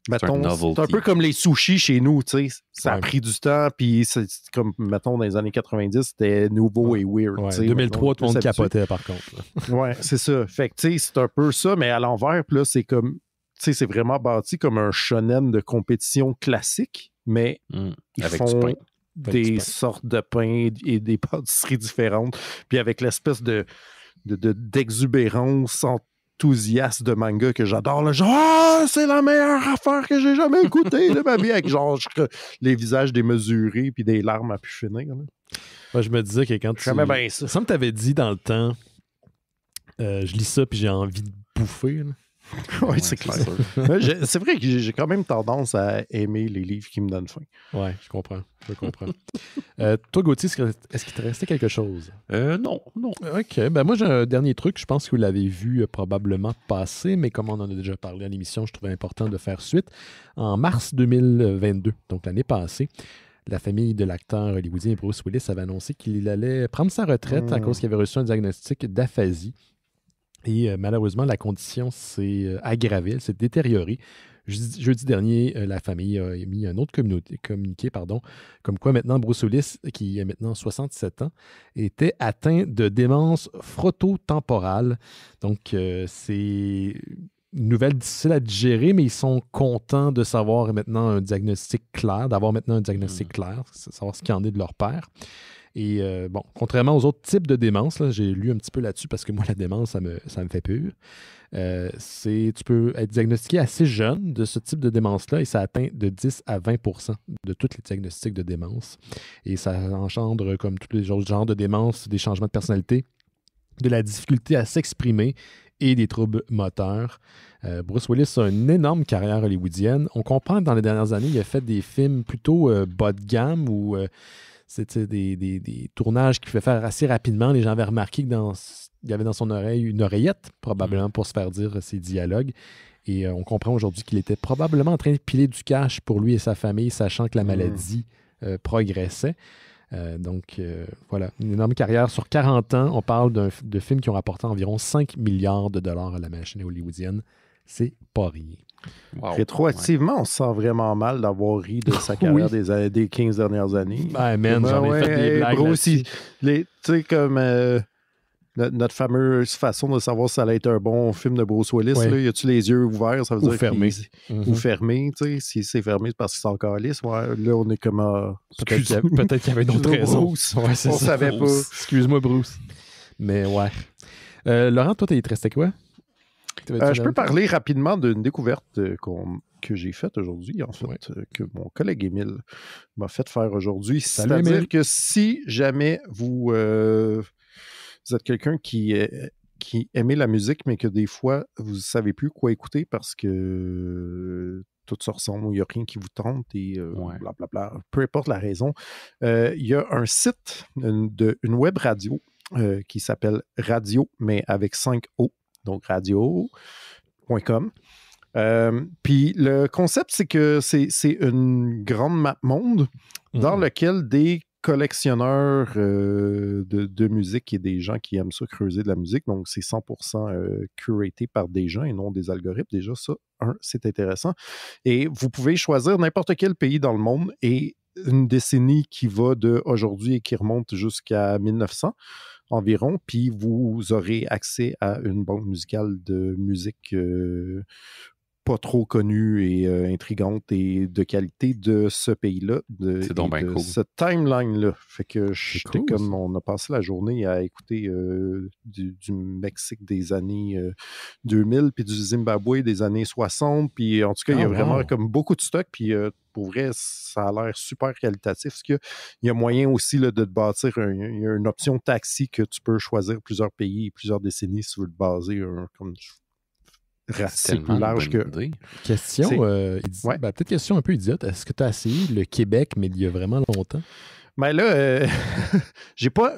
c'est un peu comme les sushis chez nous, tu sais. Ça a pris du temps, puis c'est comme, mettons, dans les années 90, c'était nouveau et weird. 2003, tout le monde capotait, par contre. ouais, c'est ça. Fait que, tu sais, c'est un peu ça, mais à l'envers, là, c'est comme, tu sais, c'est vraiment bâti comme un shonen de compétition classique, mais mm. ils font des sortes de pains et des pâtisseries différentes, puis avec l'espèce de d'exubérance de, enthousiaste de manga que j'adore. Genre, ah, c'est la meilleure affaire que j'ai jamais écoutée de ma vie, avec genre les visages démesurés puis des larmes à pu finir. Moi, je me disais que quand tu. ça. me t'avais dit dans le temps, euh, je lis ça puis j'ai envie de bouffer. oui, c'est clair. c'est vrai que j'ai quand même tendance à aimer les livres qui me donnent faim. Oui, je comprends. Je comprends. Euh, toi, Gauthier, est-ce qu'il te restait quelque chose? Euh, non, non. OK. Ben moi, j'ai un dernier truc. Je pense que vous l'avez vu euh, probablement passer, mais comme on en a déjà parlé à l'émission, je trouvais important de faire suite. En mars 2022, donc l'année passée, la famille de l'acteur hollywoodien Bruce Willis avait annoncé qu'il allait prendre sa retraite à hmm. cause qu'il avait reçu un diagnostic d'aphasie et euh, malheureusement, la condition s'est euh, aggravée, elle s'est détériorée. Jeudi, dernier, euh, la famille a émis un autre communiqué, pardon, comme quoi maintenant Broussolis, qui a maintenant 67 ans, était atteint de démence frototemporale. Donc, c'est une nouvelle difficile à digérer, mais ils sont contents de savoir maintenant un diagnostic clair, d'avoir maintenant un diagnostic mm. clair, savoir ce qu'il en est de leur père. Et euh, bon, contrairement aux autres types de démence, j'ai lu un petit peu là-dessus parce que moi, la démence, ça me, fait peur. Euh, tu peux être diagnostiqué assez jeune de ce type de démence-là et ça atteint de 10 à 20 de tous les diagnostics de démence. Et ça engendre, comme tous les autres genres de démence, des changements de personnalité, de la difficulté à s'exprimer et des troubles moteurs. Euh, Bruce Willis a une énorme carrière hollywoodienne. On comprend que dans les dernières années, il a fait des films plutôt bas de gamme ou c'était des, tournages qu'il pouvait faire assez rapidement. Les gens avaient remarqué qu'il y avait dans son oreille une oreillette, probablement, mm. pour se faire dire euh, ses dialogues. Et euh, on comprend aujourd'hui qu'il était probablement en train de piler du cash pour lui et sa famille, sachant que la mm. maladie euh, progressait. donc voilà, une énorme carrière. Sur 40 ans, on parle de films qui ont rapporté environ 5 milliards de dollars à la machine hollywoodienne. C'est pas rien. Rétroactivement, on se sent vraiment mal d'avoir ri de sa carrière des, 15 dernières années. Ben, man, j'en ai ben fait des blagues. tu sais, comme euh, notre, fameuse façon de savoir si ça allait être un bon film de Bruce Willis, là, y a-tu les yeux ouverts, ça veut ou dire fermé. Mm-hmm. Ou fermé, tu sais, si c'est fermé, c'est parce qu'il encore lisse. là, on est comme à... Ah, peut-être qu'il y, avait, d'autres raisons. on ne savait pas. Excuse-moi, Bruce. Mais ouais. Euh, Laurent, toi, t'es resté quoi? Euh, je peux parler rapidement d'une découverte euh, que j'ai faite aujourd'hui, en fait, euh, que mon collègue Émile m'a fait faire aujourd'hui. C'est-à-dire que si jamais vous, êtes quelqu'un qui, qui la musique, mais que des fois, vous ne savez plus quoi écouter parce que tout se ressemble, il n'y a rien qui vous tente et peu importe la raison. il y a un site, une, web radio qui s'appelle Radio, mais avec 5 O donc radio.com. Euh, puis le concept, c'est que c'est une grande map monde dans mm-hmm. laquelle des collectionneurs euh, de, musique et des gens qui aiment ça creuser de la musique. Donc, c'est 100% euh, par des gens et non des algorithmes. Déjà, ça, un, c'est intéressant. Et vous pouvez choisir n'importe quel pays dans le monde et une décennie qui va de aujourd'hui et qui remonte jusqu'à 1900 environ, puis vous aurez accès à une banque musicale de musique euh, pas trop connue et euh, intrigante et de qualité de ce pays-là, de, cool. cette timeline-là. Fait que j'étais cool, comme on a passé la journée à écouter euh, du, Mexique des années 2000, euh, puis du Zimbabwe des années 60, puis en tout cas, il y a ah, vraiment comme beaucoup de stock, puis pour vrai, ça a l'air super qualitatif. Parce qu'il y a moyen aussi là, de te bâtir une option taxi que tu peux choisir plusieurs pays et plusieurs décennies si tu veux te baser un, comme c'est plus large que. Question, euh, ben, peut-être question un peu idiote. Est-ce que tu as essayé le Québec, mais il y a vraiment longtemps? Mais ben là, euh, j'ai pas.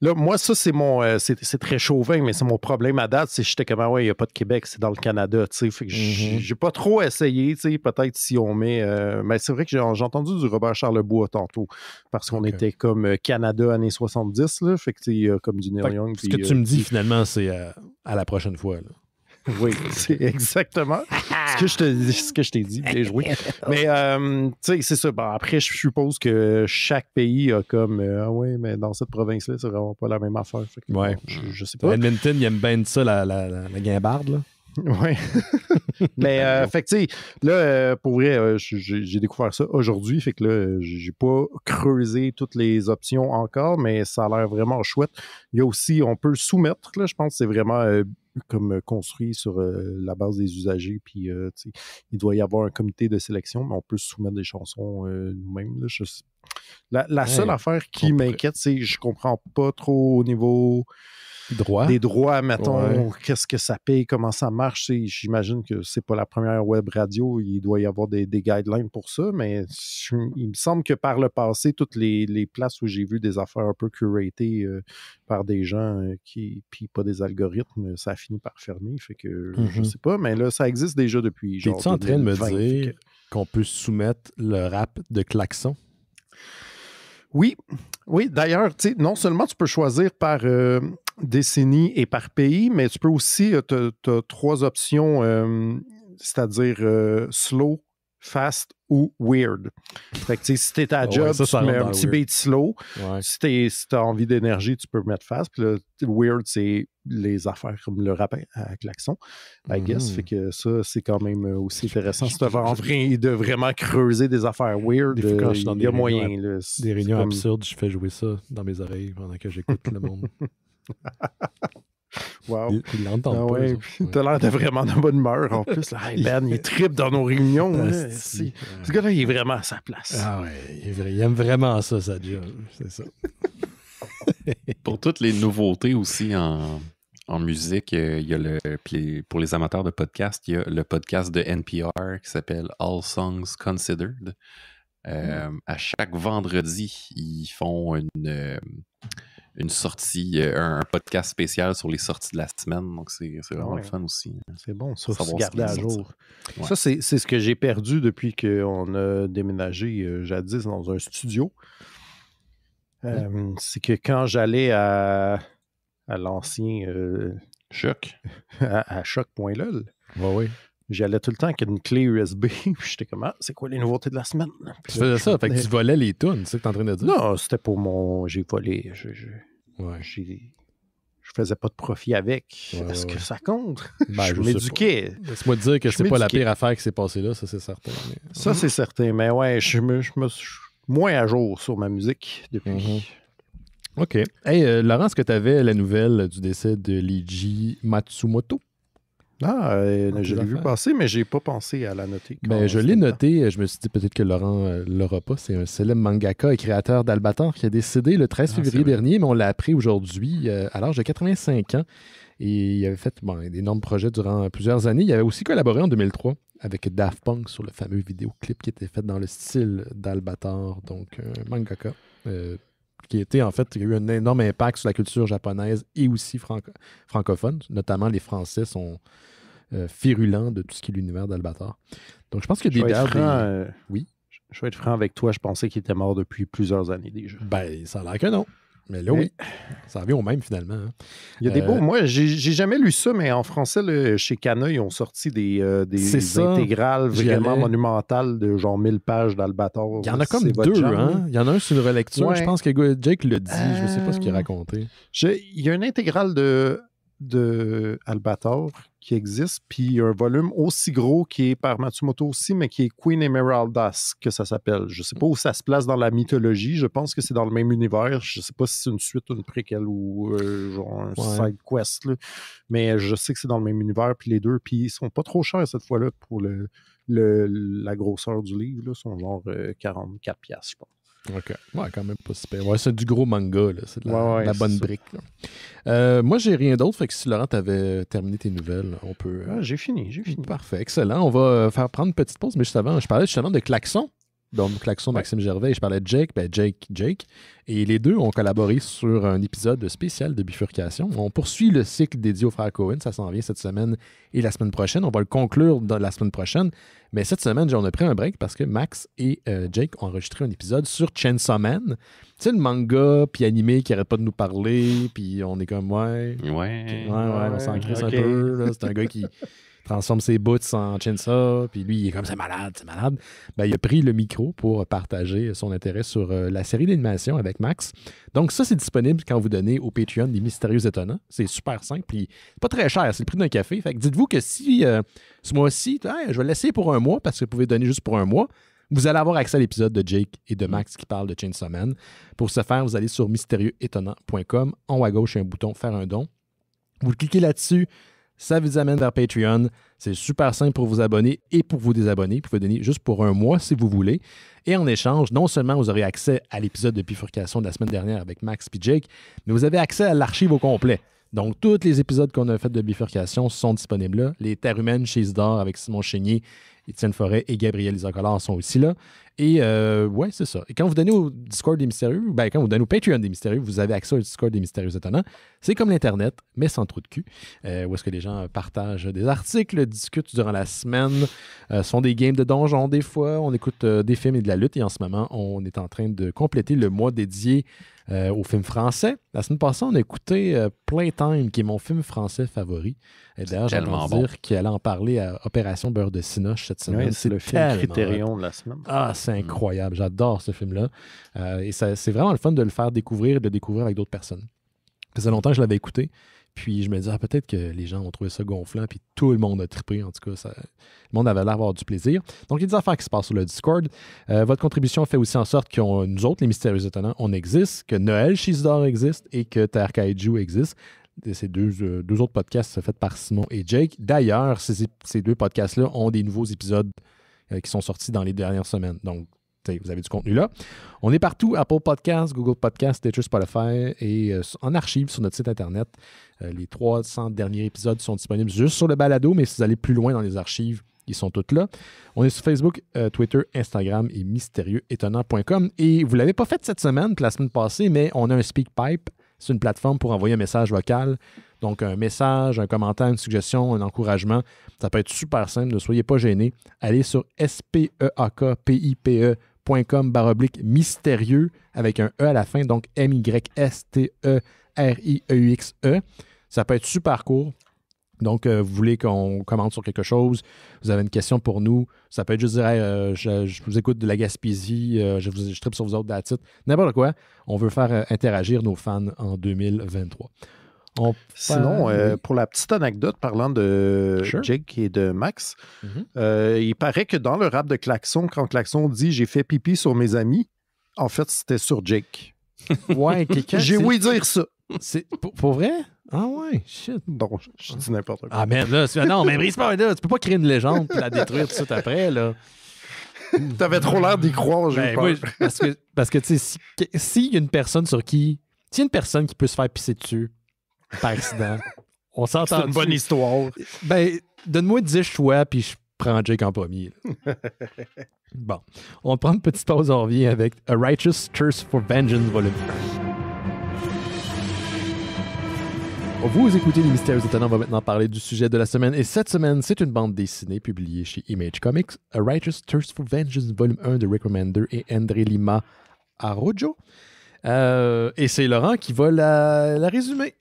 Là, moi, ça, c'est mon. Euh, c'est très chauvin, mais c'est mon problème à date. C'est j'étais comme, ah ouais, il n'y a pas de Québec, c'est dans le Canada, tu sais. Mm-hmm. j'ai pas trop essayé, tu sais. Peut-être si on met. mais ben, c'est vrai que j'ai entendu du Robert Charlebois tantôt, parce qu'on était comme Canada années 70, là. Fait que, tu comme du Neil Young. Ce que tu me dis, finalement, c'est à, à la prochaine fois, là. Oui, c'est exactement ce que je ce que je t'ai dit, bien Mais euh, tu sais, c'est ça. après, je suppose que chaque pays a comme euh, ah oui, mais dans cette province-là, c'est vraiment pas la même affaire. Oui, je, sais pas. Edmonton, il aime bien ça la, la, la, guimbarde, là. Oui. Mais, euh, fait tu sais, là, euh, pour vrai, j'ai découvert ça aujourd'hui. Fait que là, j'ai pas creusé toutes les options encore, mais ça a l'air vraiment chouette. Il y a aussi, on peut soumettre, là, je pense c'est vraiment comme construit sur la base des usagers. Puis il doit y avoir un comité de sélection, mais on peut soumettre des chansons nous-mêmes. La, seule affaire qui m'inquiète, c'est que je comprends pas trop au niveau des droits, mettons, qu'est-ce que ça paye, comment ça marche. J'imagine que c'est pas la première web radio, il doit y avoir des, des guidelines pour ça, mais il me semble que par le passé, toutes les, places où j'ai vu des affaires un peu curatées euh, par des gens euh, qui, puis pas des algorithmes, ça a fini par fermer. Fait que je mhm. sais pas, mais là, ça existe déjà depuis. Genre, es-tu en train de me dire qu'on peut soumettre le rap de klaxon? Oui, oui. D'ailleurs, non seulement tu peux choisir par euh, décennies et par pays, mais tu peux aussi, euh, tu as, trois options, euh, c'est-à-dire euh, slow, fast ou weird. Fait que, si t'es à ah job, tu mets un petit beat slow. Si t'as envie d'énergie, tu peux mettre fast. Puis le weird, c'est les affaires comme le rap avec l'accent I Fait hmm. que ça, c'est quand même aussi intéressant. Si tu en de vraiment creuser des affaires weird, il y a moyen. des réunions absurdes, je fais jouer ça dans mes oreilles pendant que j'écoute le monde. Wow. Il l'entend ah pas. l'air de vraiment de bonne humeur en plus. Ben, il dans nos réunions. ce gars-là, il est vraiment à sa place. Ah ouais, il, aime vraiment ça, ça, C'est ça. pour toutes les nouveautés aussi en, musique, euh, il y a le, pour les amateurs de podcast, il y a le podcast de NPR qui s'appelle All Songs Considered. Euh, mm. à chaque vendredi, ils font une euh, une sortie, euh, un, podcast spécial sur les sorties de la semaine. Donc, c'est vraiment le fun aussi. Hein. C'est bon, ça, se garder à jour. Ça, c'est ce que j'ai perdu depuis qu'on a déménagé euh, jadis dans un studio. Euh, c'est que quand j'allais à, à l'ancien Choc, à, à choc.lol, oui. J'allais tout le temps avec une clé USB. J'étais comme, ah, c'est quoi les nouveautés de la semaine? tu faisais ça, fait tu volais les tunes, c'est ce que tu es en train de dire? Non, c'était pour mon. J'ai volé. Ouais. Je faisais pas de profit avec. Est-ce que ça compte? Ben, je, m'éduquais. Laisse-moi te dire que c'est pas la pire affaire qui s'est passée là, ça c'est certain. Ça mhm. c'est certain, mais ouais, je me, suis moins à jour sur ma musique depuis. Mhm. OK. Hey, euh, Laurent, est-ce que tu avais la nouvelle du décès de Liji Matsumoto? Ah, euh, je l'ai vu passer, mais j'ai pas pensé à la noter. Ben, je l'ai noté. Euh, je me suis dit peut-être que Laurent ne euh, l'aura pas. C'est un célèbre mangaka et créateur d'Albator qui a décédé le 13 ah, février dernier, mais on l'a appris aujourd'hui à l'âge de 85 ans. Et il avait fait bon, d'énormes projets durant plusieurs années. Il avait aussi collaboré en 2003 avec Daft Punk sur le fameux vidéoclip qui était fait dans le style d'Albator, donc un mangaka été en fait, a eu un énorme impact sur la culture japonaise et aussi francophone. Notamment, les Français sont virulents euh, de tout ce qui est l'univers d'Albator. Donc, je pense que euh, Oui. Je vais être franc avec toi, je pensais qu'il était mort depuis plusieurs années déjà. Ben, ça a l'air que non. Mais là, oui, ça revient au même finalement. Hein. Il y a des euh, beaux. Moi, j'ai jamais lu ça, mais en français, chez Cana, ils ont sorti des, euh, intégrales vraiment monumentales de genre 1000 pages d'Albator. Il y en a comme deux. hein? Il y en a un sur une relecture. Je pense que Jake le dit. Je ne sais pas ce qu'il a euh, raconté. Il y a une intégrale de de Albator qui existe, puis un volume aussi gros qui est par Matsumoto aussi, mais qui est Queen Emeraldas, que ça s'appelle. Je sais pas où ça se place dans la mythologie, je pense que c'est dans le même univers, je sais pas si c'est une suite une préquelle ou euh, genre un side quest, mais je sais que c'est dans le même univers, puis les deux, puis ils sont pas trop chers cette fois-là pour le, la grosseur du livre, ils sont genre 44 euh, piastres, je pense. OK. Ouais, quand même pas super. Ouais, c'est du gros manga, là. C'est de la, bonne brique. Euh, moi, j'ai rien d'autre. Fait que si Laurent, t'avais terminé tes nouvelles, on peut. Ah, j'ai fini, j'ai fini. Parfait, excellent. On va euh, faire prendre une petite pause, mais juste avant, je parlais justement de klaxon. Donc Klaxon, Maxime Gervais, je parlais de Jake, ben Jake, Jake. Et les deux ont collaboré sur un épisode spécial de Bifurcation. On poursuit le cycle dédié aux frères Cohen, ça s'en vient cette semaine et la semaine prochaine. On va le conclure dans la semaine prochaine. Mais cette semaine, on a pris un break parce que Max et euh, Jake ont enregistré un épisode sur Chainsaw Man. Tu sais, le manga, puis animé qui arrête pas de nous parler, puis on est comme, ouais. Ouais. Ouais, on s'en un peu. C'est un gars qui. transforme ses boots en Chainsaw, puis lui, il est comme c'est malade, c'est malade. Ben, il a pris le micro pour partager son intérêt sur euh, la série d'animation avec Max. Donc, ça, c'est disponible quand vous donnez au Patreon des Mystérieux Étonnants. C'est super simple, puis pas très cher. C'est le prix d'un café. Fait dites-vous que si euh, ce mois-ci, je vais l'essayer pour un mois parce que vous pouvez donner juste pour un mois. Vous allez avoir accès à l'épisode de Jake et de Max qui parlent de Chainsaw Man. Pour ce faire, vous allez sur mystérieuxétonnant.com. En haut à gauche, il y a un bouton Faire un don. Vous cliquez là-dessus, ça vous amène vers Patreon. C'est super simple pour vous abonner et pour vous désabonner. Vous pouvez donner juste pour un mois si vous voulez. Et en échange, non seulement vous aurez accès à l'épisode de bifurcation de la semaine dernière avec Max et mais vous avez accès à l'archive au complet. Donc, tous les épisodes qu'on a fait de bifurcation sont disponibles là. Les Terres humaines, chez Isidore avec Simon Chénier Étienne Forêt et Gabriel Isacolas sont aussi là. Et euh, ouais, c'est ça. Et quand vous donnez au Discord des Mystérieux, ben, quand vous donnez au Patreon des Mystérieux, vous avez accès au Discord des Mystérieux étonnants. C'est comme l'Internet, mais sans trou de cul, euh, où est-ce que les gens partagent des articles, discutent durant la semaine, euh, sont des games de donjon des fois, on écoute euh, des films et de la lutte. Et en ce moment, on est en train de compléter le mois dédié euh, au film français. La semaine passée, on a écouté euh, Plein Time, qui est mon film français favori. Et d'ailleurs, j'ai envie de dire qu'il allait en parler à Opération Beurre de Sinoche cette semaine. c'est le film de la semaine. Ah, c'est mm. incroyable. J'adore ce film-là. Euh, et c'est vraiment le fun de le faire découvrir et de le découvrir avec d'autres personnes. Ça faisait longtemps que je l'avais écouté. Puis je me disais ah, peut-être que les gens ont trouvé ça gonflant, puis tout le monde a trippé. En tout cas, ça, le monde avait l'air d'avoir du plaisir. Donc, il y a des affaires qui se passent sur le Discord. Euh, votre contribution fait aussi en sorte que nous autres, les Mystérieux Étonnants, on existe, que Noël Shizdor existe et que Terre Kaiju existe ces euh, deux, autres podcasts faits par Simon et Jake. D'ailleurs, ces, deux podcasts-là ont des nouveaux épisodes euh, qui sont sortis dans les dernières semaines. Donc, vous avez du contenu là. On est partout, Apple Podcasts, Google Podcasts, Stitcher, Spotify et en archive sur notre site Internet. Euh, les 300 derniers épisodes sont disponibles juste sur le balado, mais si vous allez plus loin dans les archives, ils sont tous là. On est sur Facebook, euh, Twitter, Instagram et mystérieuxétonnant.com. Et vous ne l'avez pas fait cette semaine, la semaine passée, mais on a un SpeakPipe. C'est une plateforme pour envoyer un message vocal. Donc, un message, un commentaire, une suggestion, un encouragement. Ça peut être super simple. Ne soyez pas gênés. Allez sur speakpipe.com baroblique mystérieux avec un E à la fin. Donc, M-Y-S-T-E R-I-E-X-E. E. Ça peut être super court. Donc, euh, vous voulez qu'on commente sur quelque chose, vous avez une question pour nous, ça peut être juste dire euh, je, vous écoute de la Gaspésie, euh, je, vous, sur vous autres, datites. N'importe quoi. On veut faire interagir nos fans en 2023. Sinon, pour la petite anecdote parlant de Jake et de Max, mhm. il paraît que dans le rap de Klaxon, quand Klaxon dit j'ai fait pipi sur mes amis, en fait, c'était sur Jake. Ouais, J'ai ouï dire ça. C'est pour, vrai? Ah ouais, shit. Bon, je, dis n'importe quoi. Ah merde, là, non, mais brise pas, là, tu peux pas créer une légende et la détruire tout de suite après, là. T'avais trop l'air d'y croire, j'ai ben, oui, parce que, tu sais, s'il si y a une personne sur qui... S'il y a une personne qui peut se faire pisser dessus par accident, on s'entend... C'est une bonne histoire. Ben, donne-moi 10 choix, puis je prends Jake en premier. bon, on prend une petite pause, on revient avec A Righteous Curse for Vengeance, volume Vous écoutez Les Mystères Étonnants. On va maintenant parler du sujet de la semaine. Et cette semaine, c'est une bande dessinée publiée chez Image Comics, A Righteous Thirst for Vengeance, volume 1 de Rick Remender et André Lima Arojo. Euh, et c'est Laurent qui va la, résumer.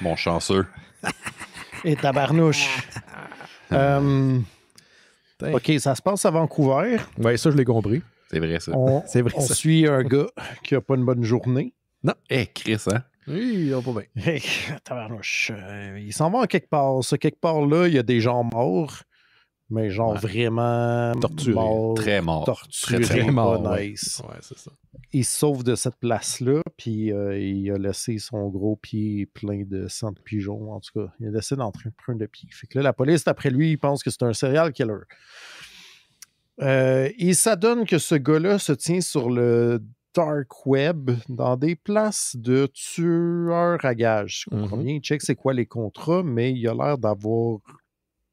Mon chanceux. et tabarnouche. euh, OK, ça se passe à Vancouver. Oui, ça, je l'ai compris. C'est vrai, ça. On, vrai, on suit un gars qui n'a pas une bonne journée. Non. Eh, Chris, hein? Oui, il pas bien. Euh, il s'en va quelque part. Ce quelque part là, il y a des gens morts, mais genre vraiment. Torturés. Morts, très morts. Très, très morts. c'est ça. Il sauve de cette place-là, puis euh, il a laissé son gros pied plein de sang de pigeon. En tout cas, il a laissé d'entrer un de pied. Fait que là, la police, après lui, il pense que c'est un serial killer. Il euh, s'adonne que ce gars-là se tient sur le dark web, dans des places de tueurs à gages. Je comprends mm-hmm. check c'est quoi les contrats, mais il a l'air d'avoir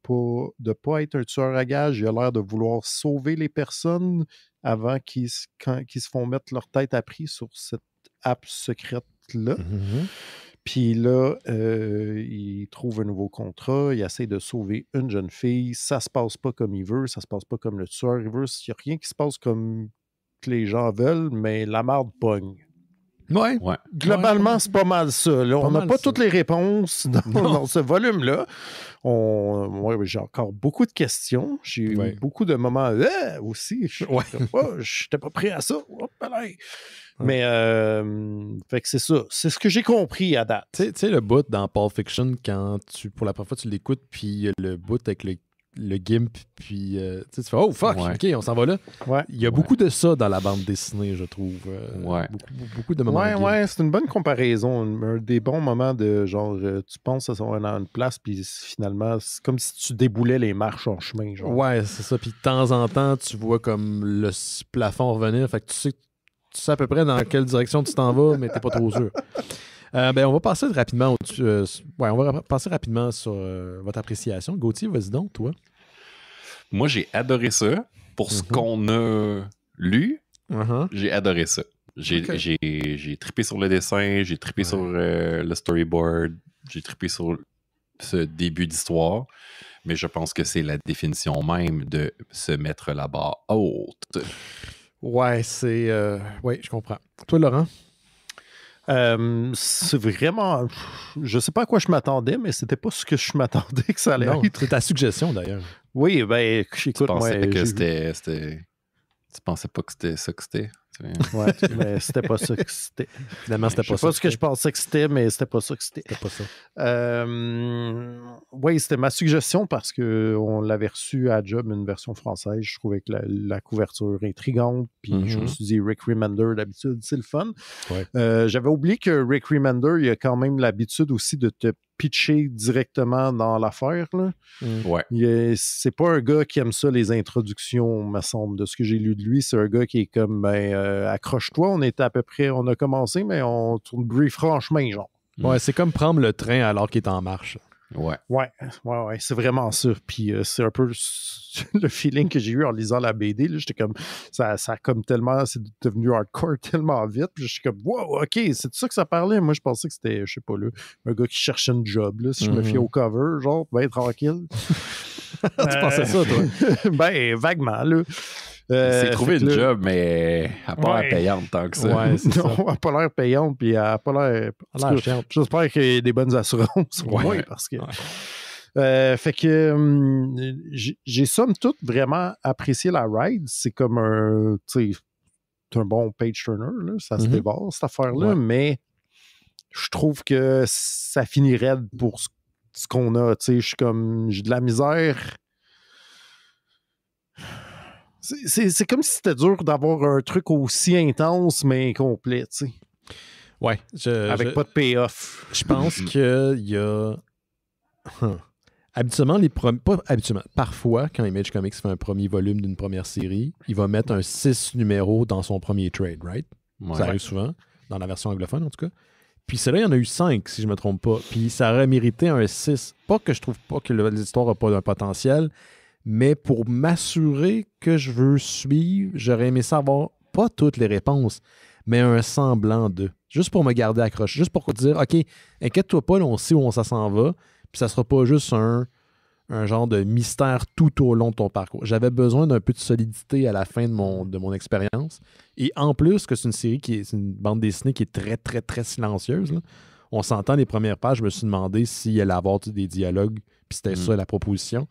pas, de pas être un tueur à gages. Il a l'air de vouloir sauver les personnes avant qu'ils se font mettre leur tête à prix sur cette app secrète-là. Mm-hmm. Puis là, euh, il trouve un nouveau contrat, il essaie de sauver une jeune fille, ça se passe pas comme il veut, ça se passe pas comme le tueur veut, il n'y a rien qui se passe comme les gens veulent, mais la marde pogne. Ouais. Globalement, c'est pas mal ça. on n'a pas toutes les réponses dans, ce volume-là. On... j'ai encore beaucoup de questions. J'ai eu beaucoup de moments euh, aussi. Je n'étais pas, prêt à ça. Mais euh, fait que c'est ça. C'est ce que j'ai compris à date. Tu sais, le bout dans Pulp Fiction, quand tu, pour la première fois, tu l'écoutes, puis le bout avec le le Gimp, puis euh, tu fais Oh fuck, ok, on s'en va là. Il y a beaucoup de ça dans la bande dessinée, je trouve. Euh, beaucoup, de moments. Ouais, ouais, c'est une bonne comparaison. des bons moments de genre, euh, tu penses à une place, puis finalement, c'est comme si tu déboulais les marches en chemin. Genre. Ouais, c'est ça. Puis de temps en temps, tu vois comme le plafond revenir. Fait que tu sais, tu sais à peu près dans quelle direction tu t'en vas, mais t'es pas trop sûr. Euh, ben, on va passer rapidement, euh, on va passer rapidement sur euh, votre appréciation. Gauthier, vas-y donc, toi. Moi, j'ai adoré ça. Pour ce mhm. qu'on a lu, uh-huh. j'ai adoré ça. J'ai trippé sur le dessin, j'ai trippé sur le storyboard, j'ai trippé sur ce début d'histoire mais je pense que c'est la définition même de se mettre la barre haute. Ouais, c'est. oui, je comprends. Toi, Laurent? Euh, c'est vraiment. Je sais pas à quoi je m'attendais, mais c'était pas ce que je m'attendais que ça allait être. C'est ta suggestion d'ailleurs. Oui, ben écoute, tu pensais que c'était, c'était. Tu pensais pas que c'était ça que c'était mais c'était pas ça que c'était. Finalement, c'était pas ça. pas ce que je pensais que c'était, mais c'était pas ça que c'était. C'était pas ça. Euh, oui, c'était ma suggestion parce qu'on l'avait reçu à Job, une version française. Je trouvais que la, couverture est intrigante. Puis mm-hmm. je me suis dit, Rick Remender, d'habitude, c'est le fun. Euh, j'avais oublié que Rick Remender, il a quand même l'habitude aussi de te pitché directement dans l'affaire. Mm. C'est pas un gars qui aime ça, les introductions, me semble, de ce que j'ai lu de lui. C'est un gars qui est comme, ben, euh, accroche-toi, on est à peu près, on a commencé, mais on tourne brief franchement, genre. c'est comme prendre le train alors qu'il est en marche. Ouais. Ouais, ouais, ouais c'est vraiment ça. Puis euh, c'est un peu le feeling que j'ai eu en lisant la BD. J'étais comme, ça, ça comme tellement, c'est devenu hardcore tellement vite. Puis je suis comme, wow, ok, c'est de ça que ça parlait. Moi, je pensais que c'était, je sais pas, là, un gars qui cherchait une job. si je me fie mm-hmm. au cover, genre, ben tranquille. tu pensais ça, toi? Euh, ben, vaguement, là c'est euh, trouvé une job, mais elle n'a pas l'air payante tant que ça. non, ça. elle n'a pas l'air payante, puis elle n'a pas l'air. J'espère qu'il y a des bonnes assurances. Oui, parce que. Euh, fait que hum, j'ai somme toute vraiment apprécié la ride. C'est comme un, tu un bon page turner, là. ça se mm-hmm. dévore cette affaire-là, mais je trouve que ça finirait pour ce, qu'on a. Je suis comme j'ai de la misère. C'est comme si c'était dur d'avoir un truc aussi intense mais incomplet, tu sais. Ouais. Avec pas de payoff. Je pense qu'il y a. Habituellement, les premiers. Pas habituellement. Parfois, quand Image Comics fait un premier volume d'une première série, il va mettre un 6 numéro dans son premier trade, right? Ça arrive souvent, dans la version anglophone en tout cas. Puis c'est là il y en a eu 5, si je ne me trompe pas. Puis ça aurait mérité un 6. Pas que je trouve pas que l'histoire n'a pas d'un potentiel, mais pour m'assurer que je veux suivre, j'aurais aimé savoir pas toutes les réponses, mais un semblant d'eux. Juste pour me garder accroché, juste pour dire, OK, inquiète-toi pas, on sait où on s'en va, puis ça sera pas juste un, genre de mystère tout au long de ton parcours. J'avais besoin d'un peu de solidité à la fin de mon, expérience. Et en plus, que c'est une série qui est, une bande dessinée qui est très, très, très silencieuse. On s'entend les premières pages, je me suis demandé s'il allait avoir des dialogues, puis c'était mm. ça la proposition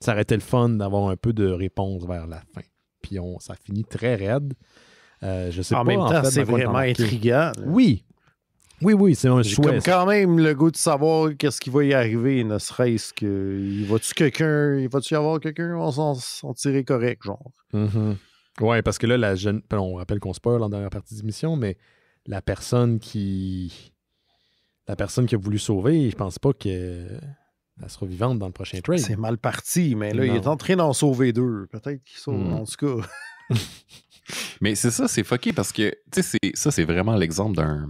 ça aurait été le fun d'avoir un peu de réponse vers la fin. Puis on, ça finit très raide. Euh, je sais en même temps, c'est vraiment intriguant. Oui. Oui, oui, c'est un choix. comme quand même le goût de savoir qu'est-ce qui va y arriver, ne serait-ce que. Il va-tu quelqu'un, il va-tu y avoir quelqu'un, on s'en tirer correct, genre. Oui, mm-hmm. Ouais, parce que là, la jeune. Ben, on rappelle qu'on spoil en dernière partie d'émission, mais la personne qui. La personne qui a voulu sauver, je pense pas que elle sera vivante dans le prochain trade. C'est mal parti, mais là, il est en train d'en sauver deux. Peut-être qu'il sauve, en tout cas. mais c'est ça, c'est fucké parce que, tu ça, c'est vraiment l'exemple d'un.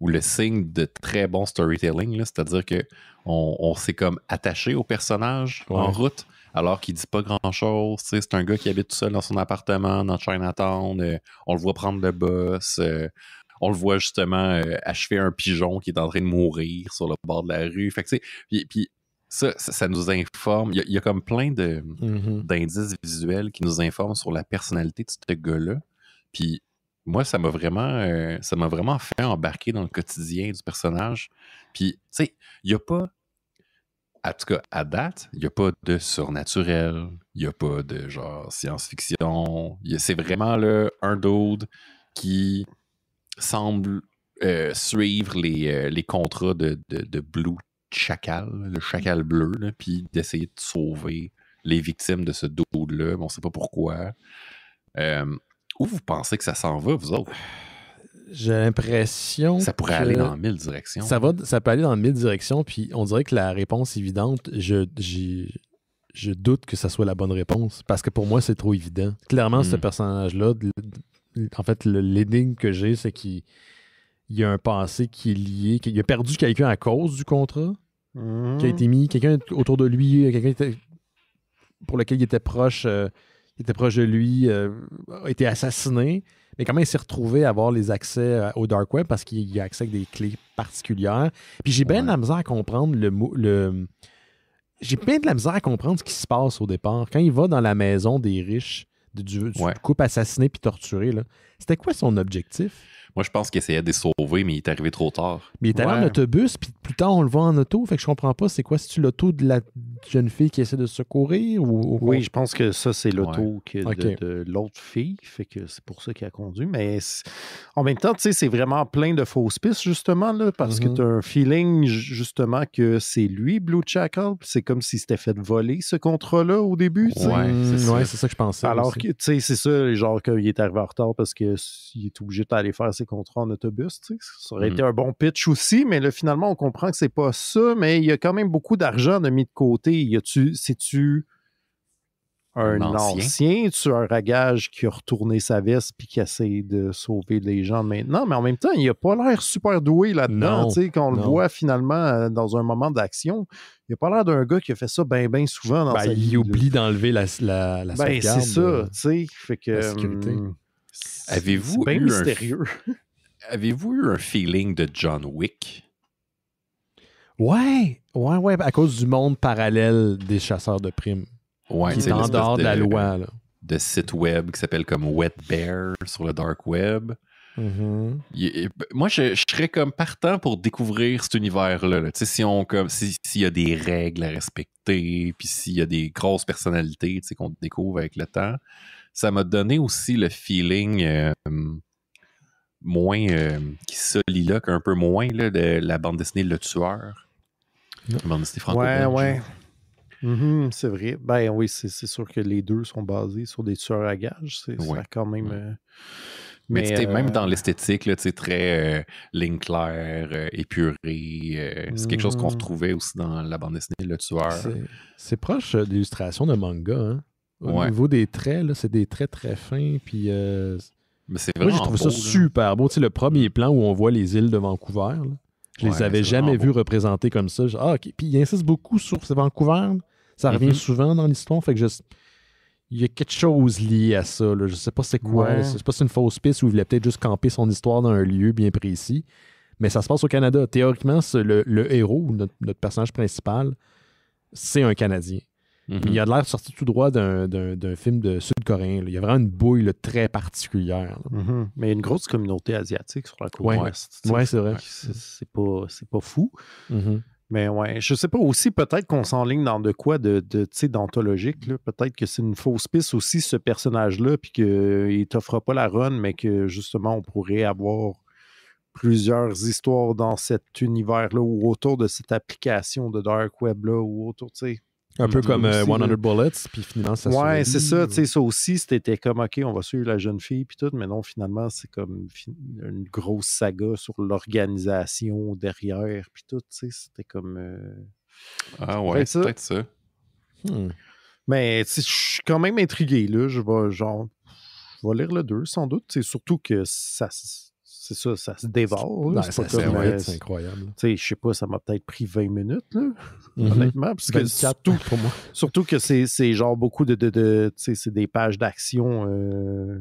ou le signe de très bon storytelling, c'est-à-dire que on, s'est comme attaché au personnage en route, alors qu'il dit pas grand-chose. C'est un gars qui habite tout seul dans son appartement, dans Chinatown. Euh, on le voit prendre le bus. Euh, on le voit justement euh, achever un pigeon qui est en train de mourir sur le bord de la rue. Fait que, puis, ça, ça, nous informe. Il y, a comme plein de, mm-hmm. d'indices visuels qui nous informent sur la personnalité de ce gars-là. Puis moi, ça m'a vraiment, euh, ça m'a vraiment fait embarquer dans le quotidien du personnage. Puis, tu sais, il n'y a pas, en tout cas, à date, il n'y a pas de surnaturel, il n'y a pas de genre science-fiction. C'est vraiment là, un d'autres qui semble euh, suivre les, euh, contrats de, Blue Chacal, le chacal mm. bleu, puis d'essayer de sauver les victimes de ce dos-là. on sait pas pourquoi. Euh, où vous pensez que ça s'en va, vous autres? J'ai l'impression. Ça pourrait aller dans mille directions. Ça, va, ça peut aller dans mille directions, puis on dirait que la réponse évidente, je, je doute que ça soit la bonne réponse, parce que pour moi, c'est trop évident. Clairement, ce mm. personnage-là, en fait, l'énigme que j'ai, c'est qu'il y a un passé qui est lié, qu'il a perdu quelqu'un à cause du contrat qui a hmm. été mis, quelqu'un autour de lui, euh, quelqu'un pour lequel il était proche, euh, était proche de lui, euh, a été assassiné. Mais comment il s'est retrouvé à avoir les accès au Dark Web parce qu'il a accès avec des clés particulières. Puis j'ai bien la misère à comprendre le. le j'ai bien de la misère à comprendre ce qui se passe au départ. Quand il va dans la maison des riches, du, coup assassiné puis torturé. C'était quoi son objectif? Moi, je pense qu'il essayait de les sauver, mais il est arrivé trop tard. Mais il est allé en autobus, puis plus tard, on le voit en auto. Fait que je comprends pas, c'est quoi? C'est-tu l'auto de la jeune fille qui essaie de secourir? Ou, oui, je pense que ça, c'est l'auto de, l'autre fille. Fait que c'est pour ça qu'il a conduit. Mais en même temps, tu sais, c'est vraiment plein de fausses pistes, justement, là, parce que mhm. tu as un feeling, justement, que c'est lui, Blue Jackal. C'est comme si c'était fait voler ce contrat-là au début. Oui, mm, c'est ça. que je pensais. Alors, tu sais, c'est ça, genre qu'il est arrivé en retard parce qu'il est obligé d'aller faire ses en autobus. Ça aurait été mm. un bon pitch aussi, mais là, finalement, on comprend que c'est pas ça, mais il y a quand même beaucoup d'argent de mis de côté. C'est-tu un, ancien, tu un ragage qui a retourné sa veste puis qui essaie de sauver les gens maintenant, mais en même temps, il a pas l'air super doué là-dedans. Quand on le voit finalement euh, dans un moment d'action, il n'a pas l'air d'un gars qui a fait ça bien, souvent dans ben, sa il vie. Il oublie d'enlever la, la, ben, c'est ça, euh, tu que. Hum, Avez-vous eu mystérieux. Un... Avez-vous eu un feeling de John Wick? Ouais, ouais, ouais, à cause du monde parallèle des chasseurs de primes. Ouais, c'est en dehors de, la loi. Là. De site web qui s'appelle comme Wet Bear sur le dark web. Mm-hmm. Moi, je, serais comme partant pour découvrir cet univers-là. Là. Si on comme s'il y a des règles à respecter, puis s'il y a des grosses personnalités qu'on découvre avec le temps, ça m'a donné aussi le feeling euh, moins euh, qui se qui là, un peu moins là, de la bande dessinée Le Tueur. Mm. La bande dessinée franco Ouais, ouais. Mm-hmm, c'est vrai. Ben oui, c'est sûr que les deux sont basés sur des tueurs à gages. C'est quand même. Euh, mais, tu même dans l'esthétique, c'est très euh, ligne claire, C'est quelque chose qu'on mm-hmm. retrouvait aussi dans la bande dessinée Le Tueur. C'est proche d'illustration de manga. Hein? Au niveau des traits, c'est des traits très fins. Puis, euh, Mais c'est Moi, j'ai trouvé ça super beau. Tu sais, le premier plan où on voit les îles de Vancouver, je les avais jamais vues représentées comme ça. Ah, puis il insiste beaucoup sur Vancouver. Ça revient mm-hmm. souvent dans l'histoire. Fait que Il y a quelque chose lié à ça. Là. Je sais pas c'est quoi. c'est pas si c'est une fausse piste où il voulait peut-être juste camper son histoire dans un lieu bien précis. Mais ça se passe au Canada. Théoriquement, le, héros, notre personnage principal, c'est un Canadien. Mhm. Il a l'air sorti tout droit d'un film de sud-coréen. Il y a vraiment une bouille très particulière. Mhm. Mais il y a une grosse communauté asiatique sur la côte ouais. ouest. c'est vrai. C'est pas, pas fou. Mhm. Mais ouais, je sais pas aussi, peut-être qu'on s'enligne dans de quoi de, de d'anthologique. Peut-être que c'est une fausse piste aussi, ce personnage-là, puis qu'il euh, ne t'offre pas la run, mais que justement, on pourrait avoir plusieurs histoires dans cet univers-là ou autour de cette application de Dark Web-là ou autour, tu sais. Un peu comme 100 euh, Bullets, puis finalement, ça Ouais, c'est ça. Tu sais, ça aussi, c'était comme, OK, on va suivre la jeune fille, puis tout, mais non, finalement, c'est comme une grosse saga sur l'organisation derrière, puis tout, tu sais, c'était comme. Euh, ah ouais, peut-être ça. Hmm. Mais je suis quand même intrigué, là. Je vais, genre, je vais lire le 2, sans doute. c'est Surtout que ça, c'est ça, ça se dévore. Ben, c'est, euh, incroyable. Je sais pas, ça m'a peut-être pris 20 minutes, mhm. honnêtement. Parce que surtout, pour moi. surtout que c'est, c'est genre beaucoup de. c'est des pages d'action. Euh,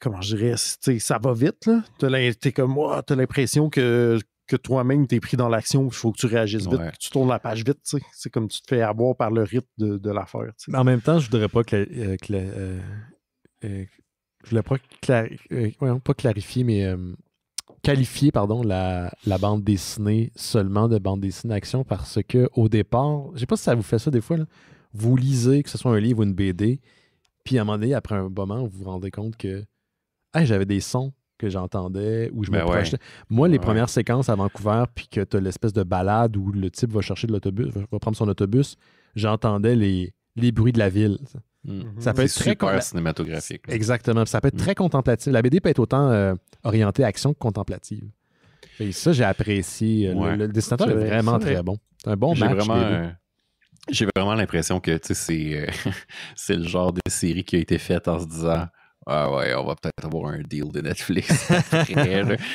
comment je dirais Ça va vite, là. T'as, comme moi, tu t'as l'impression que, toi-même, tu es pris dans l'action, il faut que tu réagisses vite, que tu tournes la page vite. C'est comme tu te fais avoir par le rythme de, l'affaire. En même temps, je voudrais pas que, le, euh, je voulais pas, euh, clarifier, mais euh, qualifier pardon, la, bande dessinée seulement de bande dessinée action parce que au départ, je sais pas si ça vous fait ça des fois, vous lisez, que ce soit un livre ou une BD, puis à un moment donné, après un moment, vous vous rendez compte que j'avais des sons que j'entendais ou je me ben projetais. Moi, les premières séquences à Vancouver, puis que tu as l'espèce de balade où le type va chercher de l'autobus, va prendre son autobus, j'entendais les, bruits de la ville. Mm. Mhm. Ça peut être très cinématographique. Exactement. Ça peut être mm. très contemplatif. La BD peut être autant euh, orientée action que contemplative. Et ça, j'ai apprécié. Euh, le, dessinateur est vraiment très bon. C'est un bon match. j'ai vraiment l'impression que euh, c'est, le genre de série qui a été faite en se disant ah ouais, on va peut-être avoir un deal de Netflix.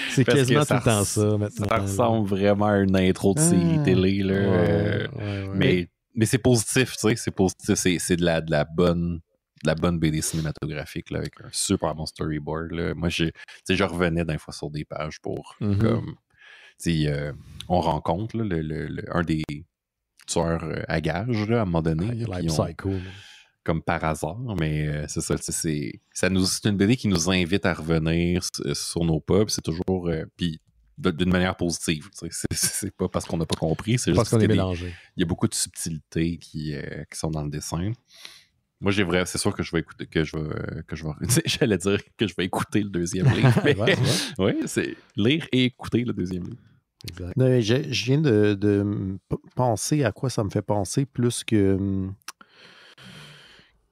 c'est quasiment tout le temps ça. ça ressemble vraiment à une intro de série ah, télé. Là, mais mais c'est positif, tu sais, c'est positif. C'est de la, de la bonne la bonne BD cinématographique là, avec un super bon storyboard. Moi, je, je revenais d'un fois sur des pages pour mm-hmm. comme euh, on rencontre un des tueurs euh, à gage à un moment donné. Comme par hasard, mais euh, c'est ça, c'est une BD qui nous invite à revenir sur nos pubs. C'est toujours d'une manière positive. C'est pas parce qu'on n'a pas compris, c'est juste parce qu'on est mélangé. Il y a beaucoup de subtilités qui, euh, qui sont dans le dessin. Moi, j'ai vrai, c'est sûr que je vais écouter, que je vais, je vais, j'allais dire que je vais écouter le deuxième livre. Oui, c'est lire et écouter le deuxième livre. Exact. je, viens de, penser à quoi ça me fait penser plus que hum,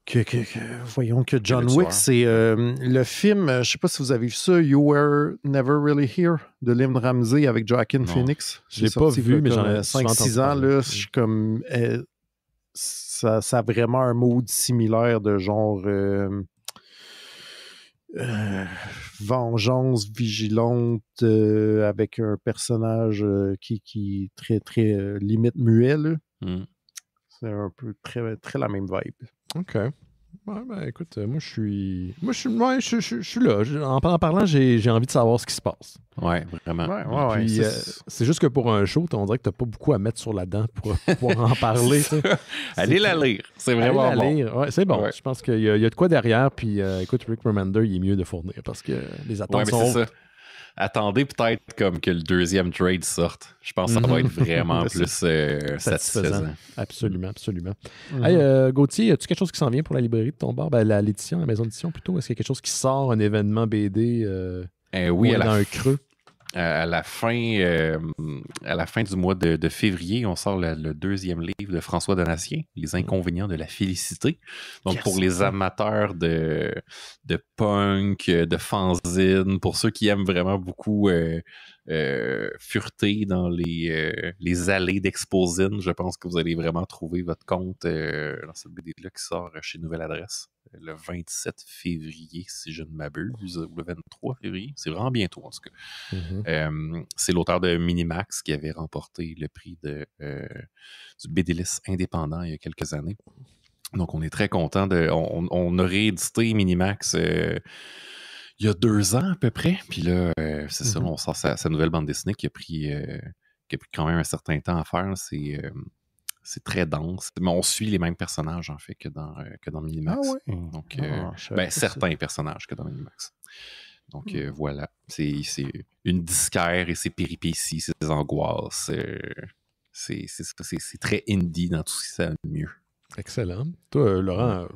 que, voyons que John Wick, c'est euh, le film, euh, je ne sais pas si vous avez vu ça, You Were Never Really Here de Lim Ramsey avec Joaquin Phoenix. Je l'ai pas vu, mais j'en ai 5-6 ans. je comme. Eh, ça, ça, a vraiment un mood similaire de genre. Euh, vengeance vigilante avec un personnage qui, est très, très limite muet. Hmm. C'est un peu très, très la même vibe. OK. Ouais, ben écoute, euh, moi je suis. Moi je suis. je, suis là. En, parlant, j'ai envie de savoir ce qui se passe. Ouais, vraiment. Ouais, ouais, ouais euh, c'est juste que pour un show, on dirait que t'as pas beaucoup à mettre sur la dent pour pouvoir en parler. Allez la lire. C'est vraiment Allez bon. lire. Ouais, c'est bon. Je pense qu'il y, a de quoi derrière. Puis euh, écoute, Rick Remender, il est mieux de fournir parce que les attentes sont attendez peut-être comme que le deuxième trade sorte. Je pense que ça va mhm. être vraiment plus euh, satisfaisant. Absolument, absolument. Mhm. hey, euh, Gauthier, as-tu quelque chose qui s'en vient pour la librairie de ton bar? Ben, la, l'édition, la maison d'édition plutôt. Est-ce qu'il y a quelque chose qui sort, un événement BD? Euh, eh dans un creux? Euh, à la fin, euh, à la fin du mois de, février, on sort le, deuxième livre de François Donatien, Les mm. inconvénients de la félicité. Donc, pour les amateurs de, de punk, de fanzine, pour ceux qui aiment vraiment beaucoup euh, euh dans les, les allées d'exposine, je pense que vous allez vraiment trouver votre compte dans cette BD-là qui sort chez Nouvelle Adresse le 27 février, si je ne m'abuse, ou le 23 février. C'est vraiment bientôt, en tout cas. Mm-hmm. Euh, c'est l'auteur de Minimax qui avait remporté le prix de, euh, du Bédélis indépendant il y a quelques années. Donc, on est très content de. On, a réédité Minimax. Euh, il y a deux ans à peu près, puis là, c'est ça, mm-hmm. on sort sa, nouvelle bande dessinée qui a pris quand même un certain temps à faire. C'est c'est très dense. Mais on suit les mêmes personnages, en fait, que dans, euh, dans Minimax. Ah Donc, ah, euh, ben, certains personnages que dans Minimax. Donc hmm. euh, voilà, c'est une disquaire et ses péripéties, ses angoisses. c'est très indie dans tout ce qui ça mieux. Excellent. Toi, Laurent,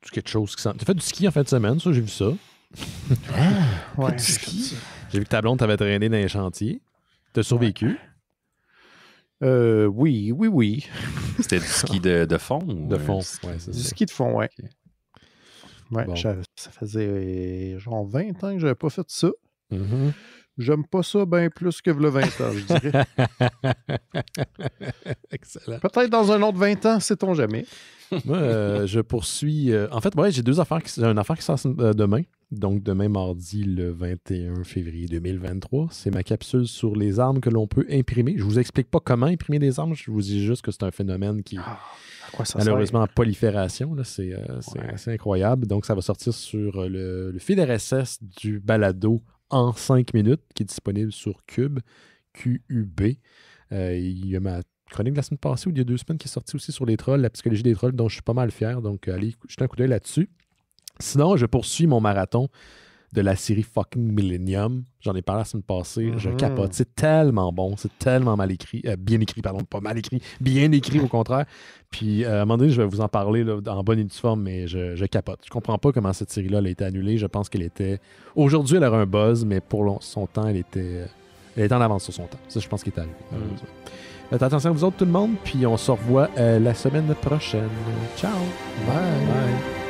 tu quelque chose qui fait du ski en fin de semaine, ça, j'ai vu ça. Ah, du ski. J'ai vu que ta blonde t'avait traîné dans les chantiers. T'as survécu. Euh, oui, oui, oui. C'était du ski de, fond De fond, Du ski de fond, oui. Ouais, ça faisait genre 20 ans que je n'avais pas fait ça. Mm-hmm. J'aime pas ça bien plus que le 20 ans, je dirais. Excellent. Peut-être dans un autre 20 ans, sait-on jamais. Moi, euh, je poursuis. Euh, en fait, ouais, j'ai deux affaires. j'ai une affaire qui sort euh, demain. Donc, demain mardi, le 21 février 2023, c'est ma capsule sur les armes que l'on peut imprimer. Je ne vous explique pas comment imprimer des armes, je vous dis juste que c'est un phénomène qui, ah, est malheureusement, en prolifération. C'est euh, assez incroyable. Donc, ça va sortir sur euh, le, le fil RSS du balado en 5 minutes, qui est disponible sur Cube, QUB. Euh, il y a ma chronique de la semaine passée ou il y a deux semaines qui est sortie aussi sur les trolls, la psychologie des trolls, dont je suis pas mal fier. Donc, allez jetez un coup d'œil là-dessus. Sinon, je poursuis mon marathon de la série fucking Millennium. J'en ai parlé la semaine passée. Je mhm. capote. C'est tellement bon. C'est tellement mal écrit. Euh, bien écrit, pardon. Pas mal écrit. Bien écrit, au contraire. Puis, euh, à un moment donné, je vais vous en parler là, en bonne et due forme, mais je, capote. Je comprends pas comment cette série-là a été annulée. Je pense qu'elle était. Aujourd'hui, elle aurait un buzz, mais pour son temps, elle était. Elle était en avance sur son temps. Ça, je pense qu'il est annulée. Mhm. attention à vous autres, tout le monde. Puis, on se revoit euh, la semaine prochaine. Ciao. Bye. Bye.